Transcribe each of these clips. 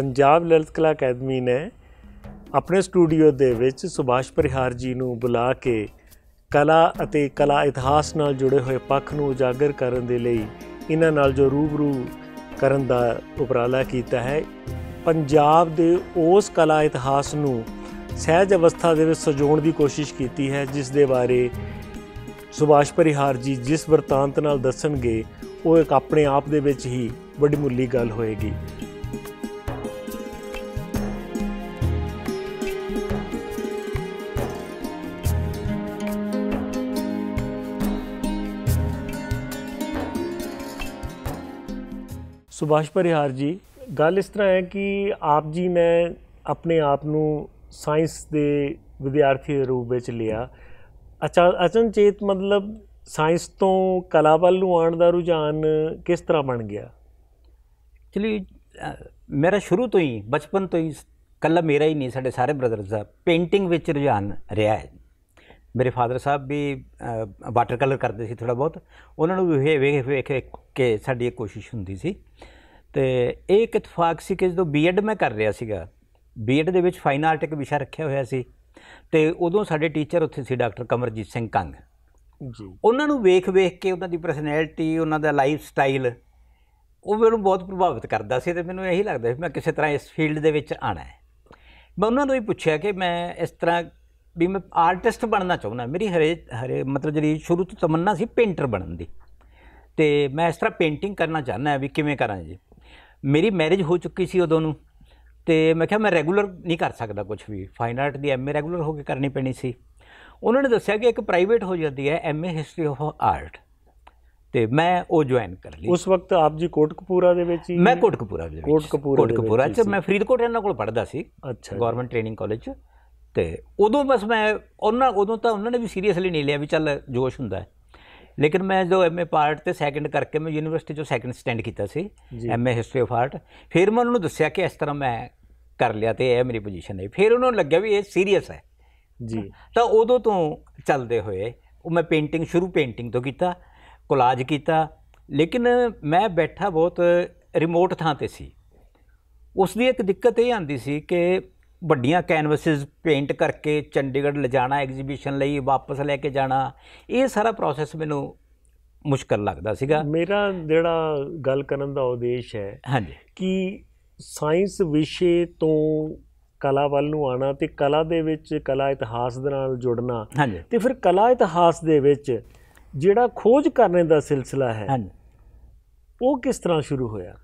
Punjab Lalit Kala academy ਨੇ ਆਪਣੇ studio ਦੇ ਵਿੱਚ ਸੁਭਾਸ਼ ਪਰਿਹਾਰ ਜੀ ਨੂੰ ਬੁਲਾ ਕੇ ਕਲਾ ਅਤੇ ਕਲਾ ਇਤਿਹਾਸ ਨਾਲ ਜੁੜੇ ਹੋਏ ਪੱਖ ਨੂੰ ਉਜਾਗਰ ਕਰਨ ਦੇ ਲਈ ਇਹਨਾਂ ਨਾਲ ਜੋ ਰੂਬਰੂ ਕਰਨ ਦਾ ਉਪਰਾਲਾ ਕੀਤਾ ਹੈ ਪੰਜਾਬ ਦੇ ਉਸ ਕਲਾ ਇਤਿਹਾਸ ਨੂੰ ਸਹਿਜ ਅਵਸਥਾ ਦੇ ਵਿੱਚ ਸਜਾਉਣ ਦੀ ਕੋਸ਼ਿਸ਼ ਕੀਤੀ ਹੈ ਜਿਸ ਦੇ ਬਾਰੇ ਸੁਭਾਸ਼ ਪਰਿਹਾਰ ਜੀ ਜਿਸ ਵਰਤਾਂਤ ਨਾਲ ਦੱਸਣਗੇ ਉਹ ਇੱਕ ਆਪਣੇ ਆਪ ਦੇ ਵਿੱਚ ਹੀ ਵੱਡੀ ਮੁੱਲੀ ਗੱਲ ਹੋਏਗੀ ਸੁਭਾਸ਼ ਪਰਿਹਾਰ ਜੀ ਗੱਲ ਇਸ ਤਰ੍ਹਾਂ ਹੈ ਕਿ ਆਪ ਜੀ ਨੇ ਆਪਣੇ ਆਪ ਨੂੰ ਸਾਇੰਸ ਦੇ ਵਿਦਿਆਰਥੀ ਦੇ ਰੂਪ ਵਿੱਚ ਲਿਆ ਚੇਤ ਮਤਲਬ ਸਾਇੰਸ ਤੋਂ ਕਲਾ ਵੱਲ ਨੂੰ ਆਉਣ ਦਾ ਰੁਝਾਨ ਕਿਸ ਤਰ੍ਹਾਂ ਬਣ ਗਿਆ ਐਕਚੁਅਲੀ ਮੇਰਾ ਸ਼ੁਰੂ ਤੋਂ ਹੀ ਬਚਪਨ ਤੋਂ ਹੀ ਕੱਲਾ ਮੇਰਾ ਹੀ ਨਹੀਂ ਸਾਡੇ ਸਾਰੇ ਬ੍ਰਦਰਸ ਦਾ ਪੇਂਟਿੰਗ ਵਿੱਚ ਰੁਝਾਨ ਰਿਹਾ ਹੈ ਮੇਰੇ ਫਾਦਰ ਸਾਹਿਬ ਵੀ ਵਾਟਰ ਕਲਰ ਕਰਦੇ ਸੀ ਥੋੜਾ ਬਹੁਤ ਉਹਨਾਂ ਨੂੰ ਵੀ ਵੇਖ ਵੇਖ ਕੇ ਸਾਡੀ ਇਹ ਕੋਸ਼ਿਸ਼ ਹੁੰਦੀ ਸੀ ਤੇ ਇੱਕ ਇਤਫਾਕ ਸੀ ਕਿ ਜਦੋਂ ਬੀਐਡ ਮੈਂ ਕਰ ਰਿਹਾ ਸੀਗਾ ਬੀਐਡ ਦੇ ਵਿੱਚ ਫਾਈਨ ਆਰਟ ਇੱਕ ਵਿਸ਼ਾ ਰੱਖਿਆ ਹੋਇਆ ਸੀ ਤੇ ਉਦੋਂ ਸਾਡੇ ਟੀਚਰ ਉੱਥੇ ਸੀ ਡਾਕਟਰ ਕਮਰਜੀਤ ਸਿੰਘ ਕੰਗ ਜੀ ਉਹਨਾਂ ਨੂੰ ਵੇਖ-ਵੇਖ ਕੇ ਉਹਨਾਂ ਦੀ ਪਰਸਨੈਲਿਟੀ ਉਹਨਾਂ ਦਾ ਲਾਈਫ ਸਟਾਈਲ ਉਹ ਮੈਨੂੰ ਬਹੁਤ ਪ੍ਰਭਾਵਿਤ ਕਰਦਾ ਸੀ ਤੇ ਮੈਨੂੰ ਇਹੀ ਲੱਗਦਾ ਸੀ ਮੈਂ ਕਿਸੇ ਤਰ੍ਹਾਂ ਇਸ ਫੀਲਡ ਦੇ ਵਿੱਚ ਆਣਾ ਹੈ ਮੈਂ ਉਹਨਾਂ ਨੂੰ ਹੀ ਪੁੱਛਿਆ ਕਿ ਮੈਂ ਇਸ ਤਰ੍ਹਾਂ ਵੀ ਮੈਂ ਆਰਟਿਸਟ ਬਣਨਾ ਚਾਹੁੰਦਾ ਮੇਰੀ ਹਰੇ ਹਰੇ ਮਤਲਬ ਜਿਹੜੀ ਸ਼ੁਰੂ ਤੋਂ ਤਮੰਨਾ ਸੀ ਪੇਂਟਰ ਬਣਨ ਦੀ ਤੇ ਮੈਂ ਇਸ ਤਰ੍ਹਾਂ ਪੇਂਟਿੰਗ ਕਰਨਾ ਚਾਹੁੰਦਾ ਵੀ ਕਿਵੇਂ ਕਰਾਂ ਜੀ ਮੇਰੀ ਮੈਰਿਜ ਹੋ ਚੁੱਕੀ ਸੀ ਉਦੋਂ ਨੂੰ ਤੇ ਮੈਂ ਕਿਹਾ ਮੈਂ ਰੈਗੂਲਰ ਨਹੀਂ ਕਰ ਸਕਦਾ ਕੁਝ ਵੀ ਫਾਈਨ ਆਰਟ ਦੀ ਐਮਏ ਰੈਗੂਲਰ ਹੋ ਕੇ ਕਰਨੀ ਪੈਣੀ ਸੀ ਉਹਨਾਂ ਨੇ ਦੱਸਿਆ ਕਿ ਇੱਕ ਪ੍ਰਾਈਵੇਟ ਹੋ ਜਾਂਦੀ ਹੈ ਐਮਏ ਹਿਸਟਰੀ ਆਫ ਆਰਟ ਤੇ ਮੈਂ ਉਹ ਜੁਆਇਨ ਕਰ ਲਈ ਉਸ ਵਕਤ ਆਪ ਜੀ ਕੋਟਕਪੂਰਾ ਦੇ ਵਿੱਚ ਹੀ ਮੈਂ ਕੋਟਕਪੂਰਾ ਦੇ ਵਿੱਚ ਕੋਟਕਪੂਰਾ ਕੋਟਕਪੂਰਾ ਚ ਮੈਂ ਫਰੀਦਕੋਟ ਇਹਨਾਂ ਕੋਲ ਪੜਦਾ ਸੀ ਅੱਛਾ ਗਵਰਨਮੈਂਟ ਟ੍ਰੇਨਿੰਗ ਕਾਲਜ ਚ ਤੇ ਉਦੋਂ ਬਸ ਮੈਂ ਉਹਨਾਂ ਉਦੋਂ ਤਾਂ ਉਹਨਾਂ ਨੇ ਵੀ ਸੀਰੀਅਸਲੀ ਨਹੀਂ ਲਿਆ ਵੀ ਚੱਲ ਜੋਸ਼ ਹੁੰਦਾ ਹੈ ਲੇਕਿਨ ਮੈਂ ਜੋ ਐਮਏ ਪਾਰਟ ਤੇ ਸੈਕੰਡ ਕਰਕੇ ਮੈਂ ਯੂਨੀਵਰਸਿਟੀ ਚੋਂ ਸੈਕੰਡ ਸਟੈਂਡ ਕੀਤਾ ਸੀ ਐਮਏ ਹਿਸਟਰੀ ਆਫ ਆਰਟ ਫਿਰ ਮੈਂ ਉਹਨਾਂ ਨੂੰ ਦੱਸਿਆ ਕਿ ਇਸ ਤਰ੍ਹਾਂ ਮੈਂ ਕਰ ਲਿਆ ਤੇ ਇਹ ਮੇਰੀ ਪੋਜੀਸ਼ਨ ਹੈ ਫਿਰ ਉਹਨਾਂ ਨੂੰ ਲੱਗਿਆ ਵੀ ਇਹ ਸੀਰੀਅਸ ਹੈ ਜੀ ਤਾਂ ਉਦੋਂ ਤੋਂ ਚੱਲਦੇ ਹੋਏ ਉਹ ਮੈਂ ਪੇਂਟਿੰਗ ਸ਼ੁਰੂ ਪੇਂਟਿੰਗ ਤੋਂ ਕੀਤਾ ਕੋਲਾਜ ਕੀਤਾ ਲੇਕਿਨ ਮੈਂ ਬੈਠਾ ਬਹੁਤ ਰਿਮੋਟ ਥਾਂ ਤੇ ਸੀ ਉਸ ਦੀ ਇੱਕ ਦਿੱਕਤ ਇਹ ਆਂਦੀ ਸੀ ਕਿ ਵੱਡੀਆਂ ਕੈਨਵਸਸ ਪੇਂਟ ਕਰਕੇ ਚੰਡੀਗੜ੍ਹ ਲਿਜਾਣਾ ਐਗਜ਼ੀਬਿਸ਼ਨ ਲਈ ਵਾਪਸ ਲੈ ਕੇ ਜਾਣਾ ਇਹ ਸਾਰਾ ਪ੍ਰੋਸੈਸ ਮੈਨੂੰ ਮੁਸ਼ਕਲ ਲੱਗਦਾ ਸੀਗਾ ਮੇਰਾ ਜਿਹੜਾ ਗੱਲ ਕਰਨ ਦਾ ਉਦੇਸ਼ ਹੈ ਹਾਂਜੀ ਕਿ ਸਾਇੰਸ ਵਿਸ਼ੇ ਤੋਂ ਕਲਾ ਵੱਲ ਨੂੰ ਆਣਾ ਤੇ ਕਲਾ ਦੇ ਵਿੱਚ ਕਲਾ ਇਤਿਹਾਸ ਦੇ ਨਾਲ ਜੁੜਨਾ ਤੇ ਫਿਰ ਕਲਾ ਇਤਿਹਾਸ ਦੇ ਵਿੱਚ ਜਿਹੜਾ ਖੋਜ ਕਰਨੇ ਦਾ ਸਿਲਸਿਲਾ ਹੈ ਹਾਂਜੀ ਉਹ ਕਿਸ ਤਰ੍ਹਾਂ ਸ਼ੁਰੂ ਹੋਇਆ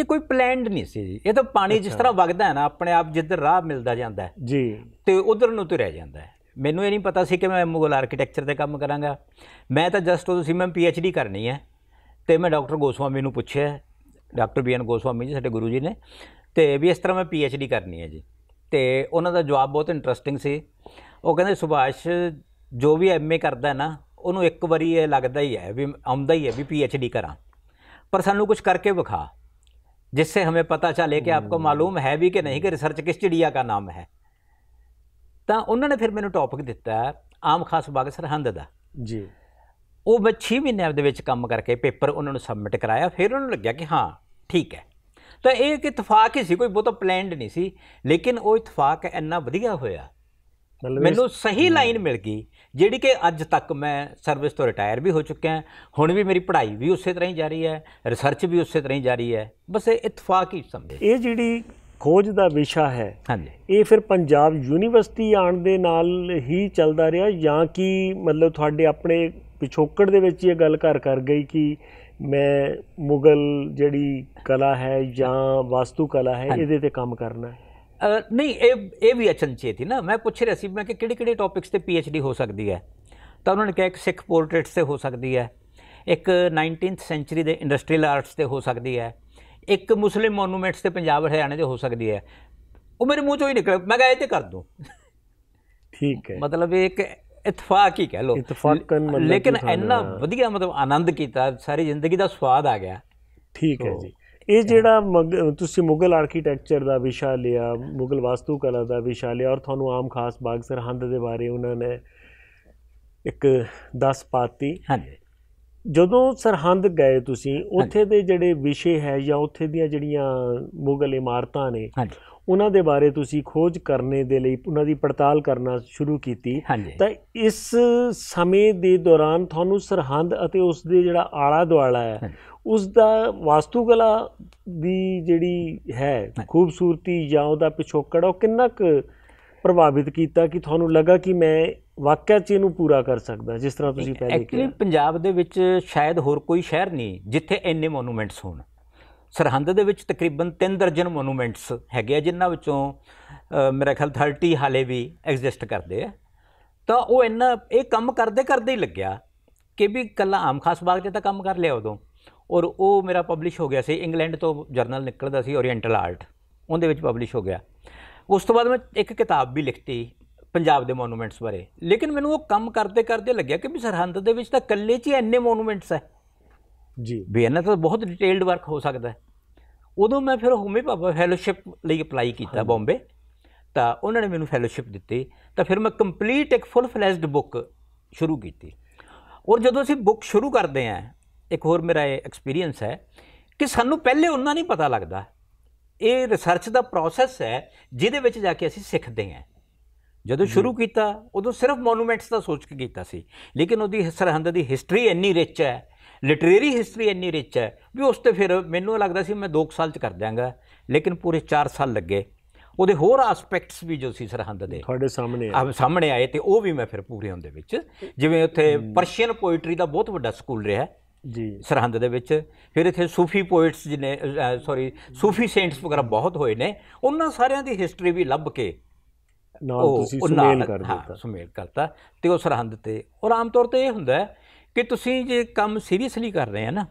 ਇਹ ਕੋਈ ਪਲੈਨਡ ਨਹੀਂ ਸੀ ਜੀ ਇਹ ਤਾਂ ਪਾਣੀ ਜਿਸ ਤਰ੍ਹਾਂ ਵਗਦਾ ਹੈ ਨਾ ਆਪਣੇ ਆਪ ਜਿੱਧਰ ਰਾਹ ਮਿਲਦਾ ਜਾਂਦਾ ਜੀ ਤੇ ਉਧਰ ਨੂੰ ਤੁਰਿਆ ਜਾਂਦਾ ਮੈਨੂੰ ਇਹ ਨਹੀਂ ਪਤਾ ਸੀ ਕਿ ਮੈਂ ਮੁਗਲ ਆਰਕੀਟੈਕਚਰ ਤੇ ਕੰਮ ਕਰਾਂਗਾ ਮੈਂ ਤਾਂ ਜਸਟ ਉਹ ਸੀ ਮੈਂ ਪੀਐਚਡੀ ਕਰਨੀ ਹੈ ਤੇ ਮੈਂ ਡਾਕਟਰ ਗੋਸਵਾਮੀ ਨੂੰ ਪੁੱਛਿਆ ਡਾਕਟਰ ਬੀਐਨ ਗੋਸਵਾਮੀ ਜੀ ਸਾਡੇ ਗੁਰੂ ਜੀ ਨੇ ਤੇ ਵੀ ਇਸ ਤਰ੍ਹਾਂ ਮੈਂ ਪੀਐਚਡੀ ਕਰਨੀ ਹੈ ਜੀ ਤੇ ਉਹਨਾਂ ਦਾ ਜਵਾਬ ਬਹੁਤ ਇੰਟਰਸਟਿੰਗ ਸੀ ਉਹ ਕਹਿੰਦੇ ਸੁਭਾਸ਼ ਜੋ ਵੀ ਐਮਏ ਕਰਦਾ ਨਾ ਉਹਨੂੰ ਇੱਕ ਵਾਰੀ ਇਹ ਲੱਗਦਾ ਹੀ ਹੈ ਵੀ ਆਉਂਦਾ ਹੀ ਹੈ ਵੀ ਪੀਐਚਡੀ ਕਰਾਂ ਪਰ ਸਾਨੂੰ ਕੁਝ ਕਰਕੇ ਵਿਖਾ जिससे हमें पता चले कि आपको मालूम है भी कि नहीं कि ਰਿਸਰਚ ਕਿਸ ਚਿੜੀਆ ਦਾ ਨਾਮ ਹੈ ਤਾਂ ਉਹਨਾਂ ਨੇ ਫਿਰ ਮੈਨੂੰ ਟੌਪਿਕ ਦਿੱਤਾ ਆਮ ਖਾਸ ਬਾਗ ਸਰਹੰਦ ਦਾ ਜੀ ਉਹ ਮੈਂ 6 ਮਹੀਨੇ ਦੇ ਵਿੱਚ ਕੰਮ ਕਰਕੇ ਪੇਪਰ ਉਹਨਾਂ ਨੂੰ ਸਬਮਿਟ ਕਰਾਇਆ ਫਿਰ ਉਹਨਾਂ ਨੂੰ ਲੱਗਿਆ ਕਿ ਹਾਂ ਠੀਕ ਹੈ ਤਾਂ ਇਹ ਇੱਕ ਇਤਫਾਕ ਹੀ ਸੀ ਕੋਈ ਬਹੁਤਾ ਪਲੈਨਡ ਨਹੀਂ ਸੀ ਲੇਕਿਨ ਉਹ ਇਤਫਾਕ ਇੰਨਾ ਵਧੀਆ ਹੋਇਆ ਮੈਨੂੰ ਸਹੀ ਲਾਈਨ ਮਿਲ ਗਈ ਜਿਹੜੀ ਕਿ ਅੱਜ ਤੱਕ ਮੈਂ ਸਰਵਿਸ ਤੋਂ ਰਿਟਾਇਰ ਵੀ ਹੋ ਚੁੱਕਿਆ ਹੁਣ ਵੀ ਮੇਰੀ ਪੜ੍ਹਾਈ ਵੀ ਉਸੇ ਤਰ੍ਹਾਂ ਹੀ ਜਾਰੀ ਹੈ ਰਿਸਰਚ ਵੀ ਉਸੇ ਤਰ੍ਹਾਂ ਹੀ ਜਾਰੀ ਹੈ ਬਸ ਇਹ ਇਤਫਾਕ ਹੀ ਸਮਝੇ ਇਹ ਜਿਹੜੀ ਖੋਜ ਦਾ ਵਿਸ਼ਾ ਹੈ ਹਾਂਜੀ ਇਹ ਫਿਰ ਪੰਜਾਬ ਯੂਨੀਵਰਸਿਟੀ ਆਣ ਦੇ ਨਾਲ ਹੀ ਚੱਲਦਾ ਰਿਹਾ ਜਾਂ ਕਿ ਮਤਲਬ ਤੁਹਾਡੇ ਆਪਣੇ ਪਿਛੋਕੜ ਦੇ ਵਿੱਚ ਇਹ ਗੱਲ ਕਰ ਕਰ ਗਈ ਕਿ ਮੈਂ ਮੁਗਲ ਜਿਹੜੀ ਕਲਾ ਹੈ ਜਾਂ ਵਾਸਤੂ ਕਲਾ ਹੈ ਇਹਦੇ ਤੇ ਕੰਮ ਕਰਨਾ ਹੈ ਨਹੀਂ ਇਹ ਇਹ ਵੀ ਅਚਨਚੇ ਸੀ ਨਾ ਮੈਂ ਪੁੱਛ ਰਿਹਾ ਸੀ ਮੈਂ ਕਿ ਕਿਹੜੇ ਕਿਹੜੇ ਟੌਪਿਕਸ ਤੇ ਪੀ ਐਚ ਡੀ ਹੋ ਸਕਦੀ ਹੈ ਤਾਂ ਉਹਨਾਂ ਨੇ ਕਿਹਾ ਇੱਕ ਸਿੱਖ ਪੋਰਟਰੇਟਸ ਤੇ ਹੋ ਸਕਦੀ ਹੈ ਇੱਕ 19th ਸੈਂਚਰੀ ਦੇ ਇੰਡਸਟਰੀਅਲ ਆਰਟਸ ਤੇ ਹੋ ਸਕਦੀ ਹੈ ਇੱਕ ਮੁਸਲਿਮ ਮੋਨੂਮੈਂਟਸ ਤੇ ਪੰਜਾਬ ਹਰਿਆਣਾ ਦੇ ਹੋ ਸਕਦੀ ਹੈ ਉਹ ਮੇਰੇ ਮੂੰਹ ਚੋਂ ਹੀ ਨਿਕਲ ਮੈਂ ਕਿਹਾ ਇਹ ਤੇ ਕਰ ਦੋ ਠੀਕ ਹੈ ਮਤਲਬ ਇਹ ਇੱਕ ਇਤਫਾਕ ਹੀ ਕਹਿ ਲੋ ਇਤਫਾਕਨ ਮਤਲਬ ਲੇਕਿਨ ਇੰਨਾ ਵਧੀਆ ਮਤਲਬ ਆਨੰਦ ਕੀਤਾ ਸਾਰੀ ਜ਼ਿੰਦਗੀ ਦਾ ਸਵਾਦ ਆ ਗਿਆ ਠੀਕ ਹੈ ਜੀ ਇਹ ਜਿਹੜਾ ਤੁਸੀਂ ਮੁਗਲ ਆਰਕੀਟੈਕਚਰ ਦਾ ਵਿਸ਼ਾ ਲਿਆ ਮੁਗਲ ਵਾਸਤੂ ਕਲਾ ਦਾ ਵਿਸ਼ਾ ਲਿਆ ਔਰ ਤੁਹਾਨੂੰ ਆਮ ਖਾਸ ਬਾਗ ਸਰਹੰਦ ਦੇ ਬਾਰੇ ਉਹਨਾਂ ਨੇ ਇੱਕ 10 ਪਾਤੀ ਹਾਂਜੀ ਜਦੋਂ ਸਰਹੰਦ ਗਏ ਤੁਸੀਂ ਉੱਥੇ ਦੇ ਜਿਹੜੇ ਵਿਸ਼ੇ ਹੈ ਜਾਂ ਉੱਥੇ ਦੀਆਂ ਜਿਹੜੀਆਂ ਮੁਗਲ ਇਮਾਰਤਾਂ ਨੇ ਹਾਂਜੀ ਉਹਨਾਂ ਦੇ ਬਾਰੇ ਤੁਸੀਂ ਖੋਜ ਕਰਨੇ ਦੇ ਲਈ ਉਹਨਾਂ ਦੀ ਪੜਤਾਲ ਕਰਨਾ ਸ਼ੁਰੂ ਕੀਤੀ ਤਾਂ ਇਸ ਸਮੇਂ ਦੇ ਦੌਰਾਨ ਤੁਹਾਨੂੰ ਸਰਹੰਦ ਅਤੇ ਉਸ ਦੇ ਜਿਹੜਾ ਆਲਾ ਦੁਆਲਾ ਹੈ ਉਸ ਦਾ ਵਾਸਤੂਕਲਾ ਦੀ ਜਿਹੜੀ ਹੈ ਖੂਬਸੂਰਤੀ ਜਾਂ ਉਹਦਾ ਪਿਛੋਕੜ ਉਹ ਕਿੰਨਾ ਕੁ ਪ੍ਰਭਾਵਿਤ ਕੀਤਾ ਕਿ ਤੁਹਾਨੂੰ ਲੱਗਾ ਕਿ ਮੈਂ ਵਾਕਿਆ ਚ ਇਹਨੂੰ ਪੂਰਾ ਕਰ ਸਕਦਾ ਜਿਸ ਤਰ੍ਹਾਂ ਤੁਸੀਂ ਪਹਿਲੇ ਕਿਹਾ ਐਕਚੁਅਲੀ ਪੰਜਾਬ ਦੇ ਵਿੱਚ ਸ਼ਾਇਦ ਹੋਰ ਕੋਈ ਸ਼ਹਿਰ ਨਹੀਂ ਜਿੱਥੇ ਇੰਨੇ ਮੋਨੂਮੈਂਟਸ ਹੋਣ ਸਰਹੰਦ ਦੇ ਵਿੱਚ ਤਕਰੀਬਨ 3 ਦਰਜਨ ਮੋਨੂਮੈਂਟਸ ਹੈਗੇ ਆ ਜਿਨ੍ਹਾਂ ਵਿੱਚੋਂ ਮੇਰੇ ਖਿਆਲ 30 ਹਾਲੇ ਵੀ ਐਗਜ਼ਿਸਟ ਕਰਦੇ ਆ ਤਾਂ ਉਹ ਇੰਨਾ ਇਹ ਕੰਮ ਕਰਦੇ ਕਰਦੇ ਹੀ ਲੱਗਿਆ ਕਿ ਵੀ ਕੱਲਾ ਆਮ ਖਾਸ ਬਾਗ ਤੇ ਤਾਂ ਕੰਮ ਕਰ ਲਿਆ ਉਦੋਂ ਔਰ ਉਹ ਮੇਰਾ ਪਬਲਿਸ਼ ਹੋ ਗਿਆ ਸੀ ਇੰਗਲੈਂਡ ਤੋਂ ਜਰਨਲ ਨਿਕਲਦਾ ਸੀ ਓਰੀਐਂਟਲ ਆਰਟ ਉਹਦੇ ਵਿੱਚ ਪਬਲਿਸ਼ ਹੋ ਗਿਆ ਉਸ ਤੋਂ ਬਾਅਦ ਮੈਂ ਇੱਕ ਕਿਤਾਬ ਵੀ ਲਿਖਤੀ ਪੰਜਾਬ ਦੇ ਮੋਨੂਮੈਂਟਸ ਬਾਰੇ ਲੇਕਿਨ ਮੈਨੂੰ ਉਹ ਕੰਮ ਕਰਦੇ ਕਰਦੇ ਲੱਗਿਆ ਕਿ ਵੀ ਸਰਹੰਦ ਦੇ ਵਿੱਚ ਤਾਂ ਕੱਲੇ 'ਚ ਇੰਨੇ ਮੋਨੂਮੈਂਟਸ ਹੈ ਜੀ ਵੀ ਇਹਨਾਂ ਤਾਂ ਬਹੁਤ ਡਿਟੇਲਡ ਵਰਕ ਹੋ ਸਕਦਾ ਹੈ ਉਦੋਂ ਮੈਂ ਫਿਰ ਹੋਮੀ ਪਾਪਾ ਫੈਲੋਸ਼ਿਪ ਲਈ ਅਪਲਾਈ ਕੀਤਾ ਬੰਬੇ ਤਾਂ ਉਹਨਾਂ ਨੇ ਮੈਨੂੰ ਫੈਲੋਸ਼ਿਪ ਦਿੱਤੀ ਤਾਂ ਫਿਰ ਮੈਂ ਕੰਪਲੀਟ ਇੱਕ ਫੁੱਲ ਫਲੈਸ਼ਡ ਬੁੱਕ ਸ਼ੁਰੂ ਕੀਤੀ ਔਰ ਜਦੋਂ ਅਸੀਂ ਬੁੱਕ ਸ਼ੁਰੂ ਕਰਦੇ ਆਂ ਇੱਕ ਹੋਰ ਮੇਰਾ ਇਹ ਐਕਸਪੀਰੀਅੰਸ ਹੈ ਕਿ ਸਾਨੂੰ ਪਹਿਲੇ ਉਹਨਾਂ ਨਹੀਂ ਪਤਾ ਲੱਗਦਾ ਇਹ ਰਿਸਰਚ ਦਾ ਪ੍ਰੋਸੈਸ ਹੈ ਜਿਹਦੇ ਵਿੱਚ ਜਾ ਕੇ ਅਸੀਂ ਸਿੱਖਦੇ ਹਾਂ ਜਦੋਂ ਸ਼ੁਰੂ ਕੀਤਾ ਉਦੋਂ ਸਿਰਫ ਮੋਨੂਮੈਂਟਸ ਦਾ ਸੋਚ ਕੇ ਕੀਤਾ ਸੀ ਲੇਕਿਨ ਉਹਦੀ ਸਰਹੰਦ ਦੀ ਹਿਸਟਰੀ ਇੰਨੀ ਰਿਚ ਹੈ ਲਿਟਰੇਰੀ ਹਿਸਟਰੀ ਇੰਨੀ ਰਿਚ ਹੈ ਵੀ ਉਸ ਤੇ ਫਿਰ ਮੈਨੂੰ ਲੱਗਦਾ ਸੀ ਮੈਂ 2 ਸਾਲ ਚ ਕਰ ਦਿਆਂਗਾ ਲੇਕਿਨ ਪੂਰੇ 4 ਸਾਲ ਲੱਗੇ ਉਹਦੇ ਹੋਰ ਐਸਪੈਕਟਸ ਵੀ ਜੋ ਸੀ ਸਰਹੰਦ ਦੇ ਤੁਹਾਡੇ ਸਾਹਮਣੇ ਆ ਸਾਹਮਣੇ ਆਏ ਤੇ ਉਹ ਵੀ ਮੈਂ ਫਿਰ ਪੂਰੇ ਹੁੰਦੇ ਵਿੱਚ ਜਿਵੇਂ ਉੱਥੇ ਪਰਸ਼ੀਅਨ ਪੋਇਟਰੀ ਦਾ ਬਹੁਤ ਵੱਡਾ ਸਕੂਲ ਰਿਹਾ ਜੀ ਸਰਹੰਦ ਦੇ ਵਿੱਚ ਫਿਰ ਇੱਥੇ ਸੂਫੀ ਪੋਇਟਸ ਜਿਨੇ ਸੌਰੀ ਸੂਫੀ ਸੇਂਟਸ ਵਗੈਰਾ ਬਹੁਤ ਹੋਏ ਨੇ ਉਹਨਾਂ ਸਾਰਿਆਂ ਦੀ ਹਿਸਟਰੀ ਵੀ ਲੱਭ ਕੇ ਨਾਲ ਤੁਸੀਂ ਸੁਮੇਲ ਕਰ ਦਿੱਤਾ ਸੁਮੇਲ ਕਰਤਾ ਤੇ ਉਹ ਸਰਹੰਦ ਤੇ ਔਰ ਆਮ ਤੌਰ ਤੇ ਇਹ ਹੁੰਦਾ ਕਿ ਤੁਸੀਂ ਜੇ ਕੰਮ ਸੀਰੀਅਸਲੀ ਕਰ ਰਹੇ ਆ ਨਾ